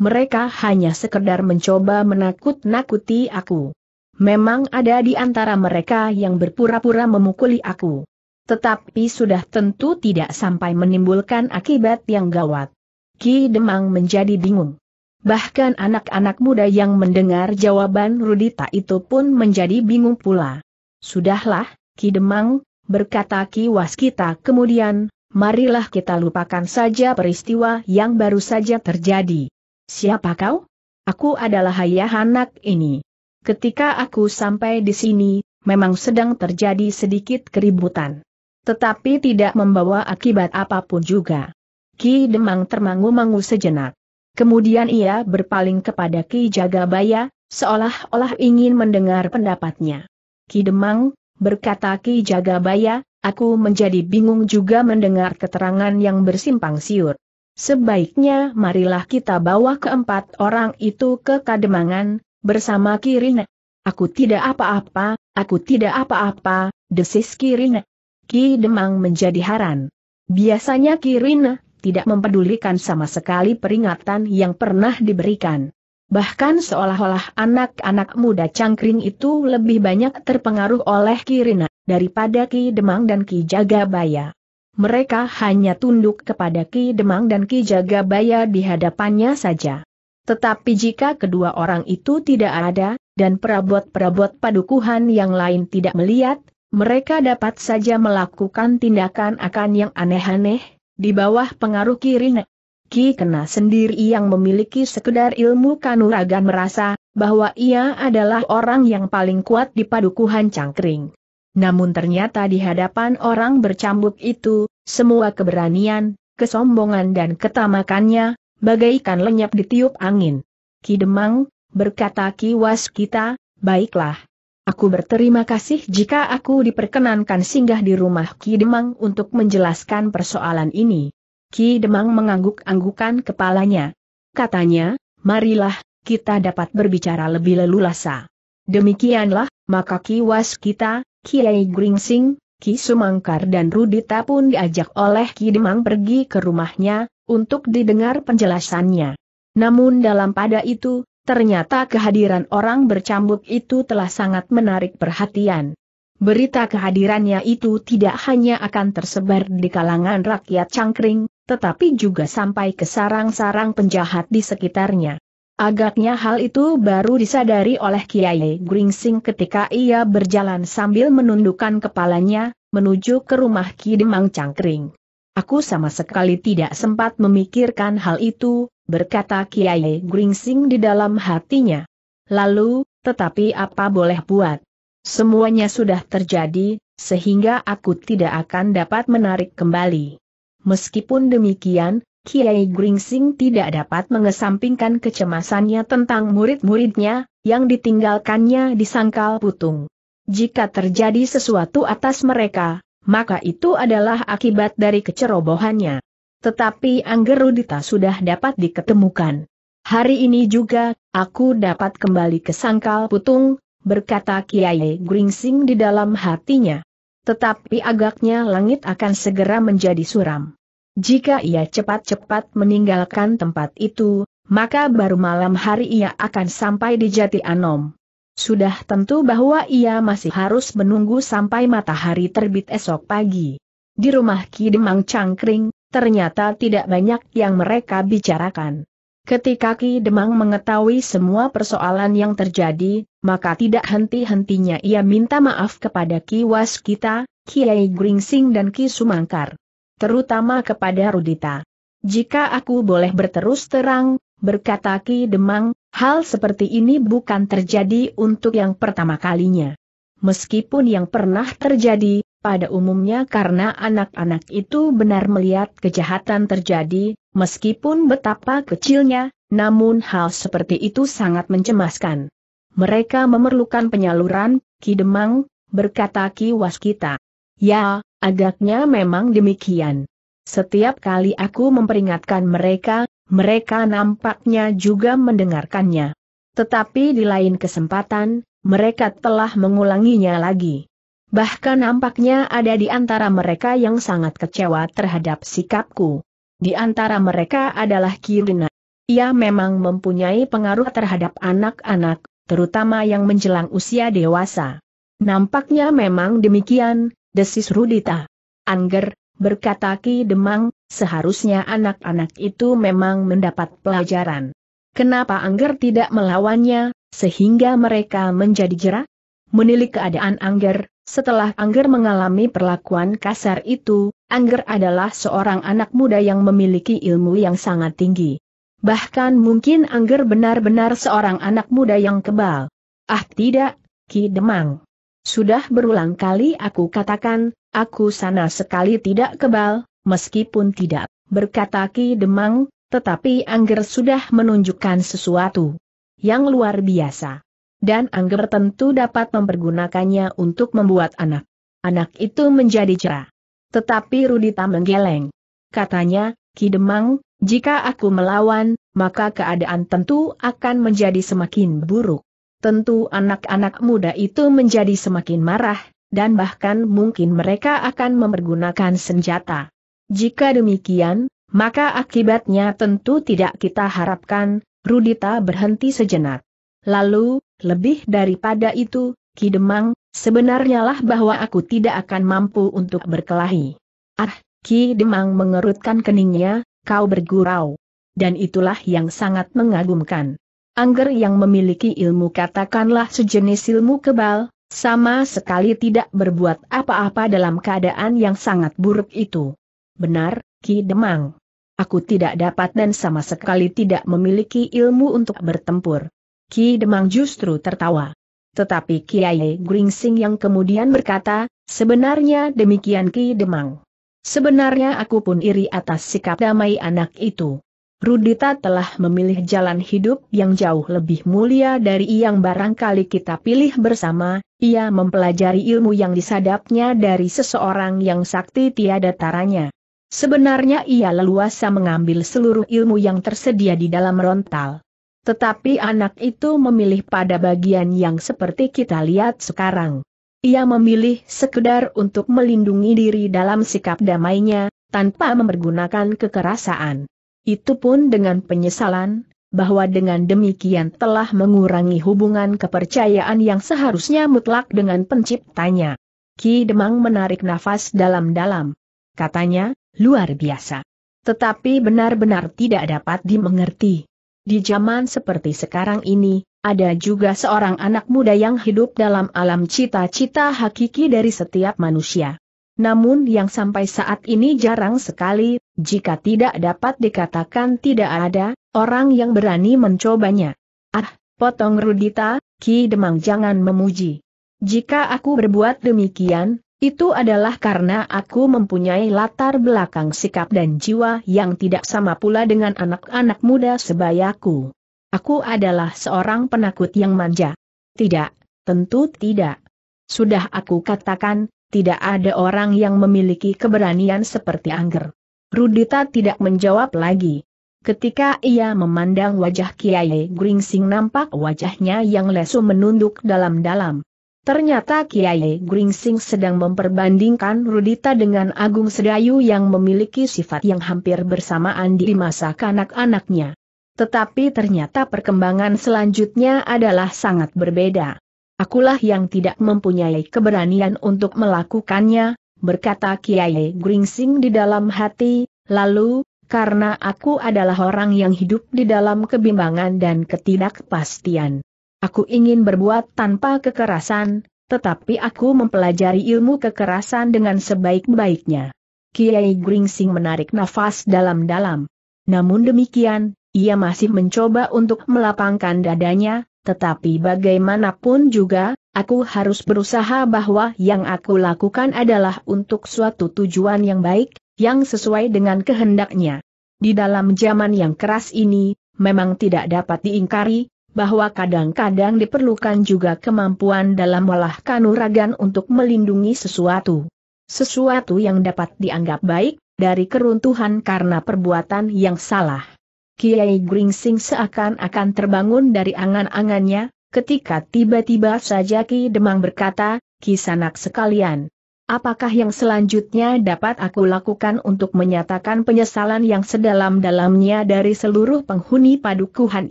Mereka hanya sekedar mencoba menakut-nakuti aku. Memang ada di antara mereka yang berpura-pura memukuli aku. Tetapi sudah tentu tidak sampai menimbulkan akibat yang gawat. Ki Demang menjadi bingung. Bahkan anak-anak muda yang mendengar jawaban Rudita itu pun menjadi bingung pula. Sudahlah, Ki Demang, berkata Ki Waskita kemudian, marilah kita lupakan saja peristiwa yang baru saja terjadi. Siapa kau? Aku adalah ayah anak ini. Ketika aku sampai di sini, memang sedang terjadi sedikit keributan. Tetapi tidak membawa akibat apapun juga. Ki Demang termangu-mangu sejenak. Kemudian ia berpaling kepada Ki Jagabaya, seolah-olah ingin mendengar pendapatnya. Ki Demang, berkata Ki Jagabaya, aku menjadi bingung juga mendengar keterangan yang bersimpang siur. Sebaiknya marilah kita bawa keempat orang itu ke Kademangan, bersama Kirina. Aku tidak apa-apa, aku tidak apa-apa, desis Kirina. Ki Demang menjadi heran. Biasanya Ki Rina tidak mempedulikan sama sekali peringatan yang pernah diberikan. Bahkan seolah-olah anak-anak muda cangkring itu lebih banyak terpengaruh oleh Ki Rina daripada Ki Demang dan Ki Jagabaya. Mereka hanya tunduk kepada Ki Demang dan Ki Jagabaya di hadapannya saja. Tetapi jika kedua orang itu tidak ada, dan perabot-perabot padukuhan yang lain tidak melihat, mereka dapat saja melakukan tindakan akan yang aneh-aneh, di bawah pengaruh Kirine. Ki Kena sendiri yang memiliki sekedar ilmu kanuragan merasa, bahwa ia adalah orang yang paling kuat di padukuhan cangkring. Namun ternyata di hadapan orang bercambuk itu, semua keberanian, kesombongan dan ketamakannya, bagaikan lenyap ditiup angin. Ki Demang, berkata Ki Waskita, baiklah, Aku berterima kasih jika aku diperkenankan singgah di rumah Ki Demang untuk menjelaskan persoalan ini. Ki Demang mengangguk-anggukan kepalanya. Katanya, marilah, kita dapat berbicara lebih leluasa. Demikianlah, maka Ki Was kita, Kiai Gringsing, Ki Sumangkar dan Rudita pun diajak oleh Ki Demang pergi ke rumahnya, untuk didengar penjelasannya. Namun dalam pada itu, Ternyata kehadiran orang bercambuk itu telah sangat menarik perhatian. Berita kehadirannya itu tidak hanya akan tersebar di kalangan rakyat cangkring, tetapi juga sampai ke sarang-sarang penjahat di sekitarnya. Agaknya hal itu baru disadari oleh Kiai Gringsing ketika ia berjalan sambil menundukkan kepalanya, menuju ke rumah Ki Demang Cangkring. Aku sama sekali tidak sempat memikirkan hal itu, berkata Kiai Gringsing di dalam hatinya. Lalu, tetapi apa boleh buat? Semuanya sudah terjadi, sehingga aku tidak akan dapat menarik kembali. Meskipun demikian, Kiai Gringsing tidak dapat mengesampingkan kecemasannya tentang murid-muridnya, yang ditinggalkannya di sangkal putung. Jika terjadi sesuatu atas mereka, maka itu adalah akibat dari kecerobohannya. Tetapi Anggerudita sudah dapat diketemukan. Hari ini juga, aku dapat kembali ke Sangkal Putung, berkata Kiai Gringsing di dalam hatinya. Tetapi agaknya langit akan segera menjadi suram. Jika ia cepat-cepat meninggalkan tempat itu, maka baru malam hari ia akan sampai di Jati Anom. Sudah tentu bahwa ia masih harus menunggu sampai matahari terbit esok pagi. Di rumah Ki Demang Cangkring, ternyata tidak banyak yang mereka bicarakan. Ketika Ki Demang mengetahui semua persoalan yang terjadi, maka tidak henti-hentinya ia minta maaf kepada Ki Waskita, Kiai Gringsing dan Ki Sumangkar. Terutama kepada Rudita. Jika aku boleh berterus terang, berkata Ki Demang, hal seperti ini bukan terjadi untuk yang pertama kalinya. Meskipun yang pernah terjadi, pada umumnya karena anak-anak itu benar melihat kejahatan terjadi, meskipun betapa kecilnya, namun hal seperti itu sangat mencemaskan. Mereka memerlukan penyaluran, Kidemang, berkata Ki Waskita. Ya, agaknya memang demikian. Setiap kali aku memperingatkan mereka, mereka nampaknya juga mendengarkannya. Tetapi di lain kesempatan, mereka telah mengulanginya lagi. Bahkan nampaknya ada di antara mereka yang sangat kecewa terhadap sikapku. Di antara mereka adalah Kirina. Ia memang mempunyai pengaruh terhadap anak-anak, terutama yang menjelang usia dewasa. Nampaknya memang demikian, desis Rudita. Angger, berkata Ki Demang, seharusnya anak-anak itu memang mendapat pelajaran. Kenapa Angger tidak melawannya, sehingga mereka menjadi jerah? menilik keadaan Angger, setelah Angger mengalami perlakuan kasar itu, Angger adalah seorang anak muda yang memiliki ilmu yang sangat tinggi. Bahkan mungkin Angger benar-benar seorang anak muda yang kebal. Ah tidak, Ki Demang. Sudah berulang kali aku katakan, aku sana sekali tidak kebal, meskipun tidak, berkata Ki Demang, tetapi Angger sudah menunjukkan sesuatu yang luar biasa dan Angger tentu dapat mempergunakannya untuk membuat anak. Anak itu menjadi cerah. Tetapi Rudita menggeleng. Katanya, Ki Demang, jika aku melawan, maka keadaan tentu akan menjadi semakin buruk. Tentu anak-anak muda itu menjadi semakin marah, dan bahkan mungkin mereka akan mempergunakan senjata. Jika demikian, maka akibatnya tentu tidak kita harapkan, Rudita berhenti sejenak. Lalu, lebih daripada itu, Ki Demang, sebenarnya lah bahwa aku tidak akan mampu untuk berkelahi. Ah, Ki Demang mengerutkan keningnya, kau bergurau. Dan itulah yang sangat mengagumkan. Angger yang memiliki ilmu katakanlah sejenis ilmu kebal, sama sekali tidak berbuat apa-apa dalam keadaan yang sangat buruk itu. Benar, Ki Demang. Aku tidak dapat dan sama sekali tidak memiliki ilmu untuk bertempur. Ki Demang justru tertawa. Tetapi Kiai Gringsing yang kemudian berkata, sebenarnya demikian Ki Demang. Sebenarnya aku pun iri atas sikap damai anak itu. Rudita telah memilih jalan hidup yang jauh lebih mulia dari yang barangkali kita pilih bersama, ia mempelajari ilmu yang disadapnya dari seseorang yang sakti tiada taranya. Sebenarnya ia leluasa mengambil seluruh ilmu yang tersedia di dalam rontal tetapi anak itu memilih pada bagian yang seperti kita lihat sekarang. Ia memilih sekedar untuk melindungi diri dalam sikap damainya, tanpa mempergunakan kekerasan. Itu pun dengan penyesalan, bahwa dengan demikian telah mengurangi hubungan kepercayaan yang seharusnya mutlak dengan penciptanya. Ki Demang menarik nafas dalam-dalam. Katanya, luar biasa. Tetapi benar-benar tidak dapat dimengerti. Di zaman seperti sekarang ini, ada juga seorang anak muda yang hidup dalam alam cita-cita hakiki dari setiap manusia. Namun yang sampai saat ini jarang sekali, jika tidak dapat dikatakan tidak ada, orang yang berani mencobanya. Ah, potong Rudita, Ki Demang jangan memuji. Jika aku berbuat demikian, itu adalah karena aku mempunyai latar belakang sikap dan jiwa yang tidak sama pula dengan anak-anak muda sebayaku. Aku adalah seorang penakut yang manja. Tidak, tentu tidak. Sudah aku katakan, tidak ada orang yang memiliki keberanian seperti Angger. Rudita tidak menjawab lagi. Ketika ia memandang wajah Kiai Gringsing nampak wajahnya yang lesu menunduk dalam-dalam. Ternyata Kiai Gringsing sedang memperbandingkan Rudita dengan Agung Sedayu yang memiliki sifat yang hampir bersamaan di masa kanak-anaknya. Tetapi ternyata perkembangan selanjutnya adalah sangat berbeda. Akulah yang tidak mempunyai keberanian untuk melakukannya, berkata Kiai Gringsing di dalam hati, lalu, karena aku adalah orang yang hidup di dalam kebimbangan dan ketidakpastian. Aku ingin berbuat tanpa kekerasan, tetapi aku mempelajari ilmu kekerasan dengan sebaik-baiknya. Kiai Gringsing menarik nafas dalam-dalam. Namun demikian, ia masih mencoba untuk melapangkan dadanya, tetapi bagaimanapun juga, aku harus berusaha bahwa yang aku lakukan adalah untuk suatu tujuan yang baik, yang sesuai dengan kehendaknya. Di dalam zaman yang keras ini, memang tidak dapat diingkari, bahwa kadang-kadang diperlukan juga kemampuan dalam olah kanuragan untuk melindungi sesuatu. Sesuatu yang dapat dianggap baik, dari keruntuhan karena perbuatan yang salah. Kiai Gringsing seakan-akan terbangun dari angan-angannya, ketika tiba-tiba saja Ki Demang berkata, Kisanak sekalian, Apakah yang selanjutnya dapat aku lakukan untuk menyatakan penyesalan yang sedalam-dalamnya dari seluruh penghuni padukuhan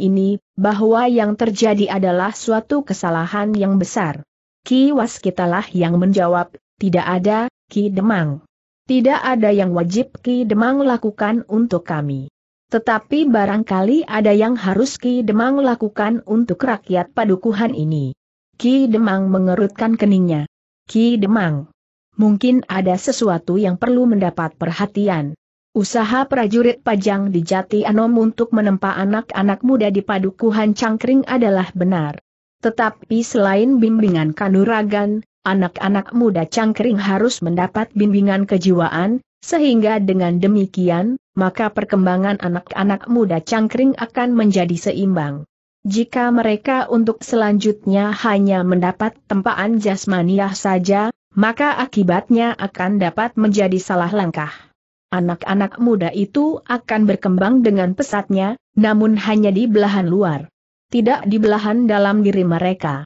ini, bahwa yang terjadi adalah suatu kesalahan yang besar? Ki Waskitalah yang menjawab, tidak ada, Ki Demang. Tidak ada yang wajib Ki Demang lakukan untuk kami. Tetapi barangkali ada yang harus Ki Demang lakukan untuk rakyat padukuhan ini. Ki Demang mengerutkan keningnya. Ki Demang. Mungkin ada sesuatu yang perlu mendapat perhatian. Usaha prajurit pajang di Jati Anom untuk menempa anak-anak muda di padukuhan cangkring adalah benar. Tetapi selain bimbingan kanuragan, anak-anak muda cangkring harus mendapat bimbingan kejiwaan, sehingga dengan demikian, maka perkembangan anak-anak muda cangkring akan menjadi seimbang. Jika mereka untuk selanjutnya hanya mendapat tempaan jasmaniah saja, maka akibatnya akan dapat menjadi salah langkah. Anak-anak muda itu akan berkembang dengan pesatnya, namun hanya di belahan luar. Tidak di belahan dalam diri mereka.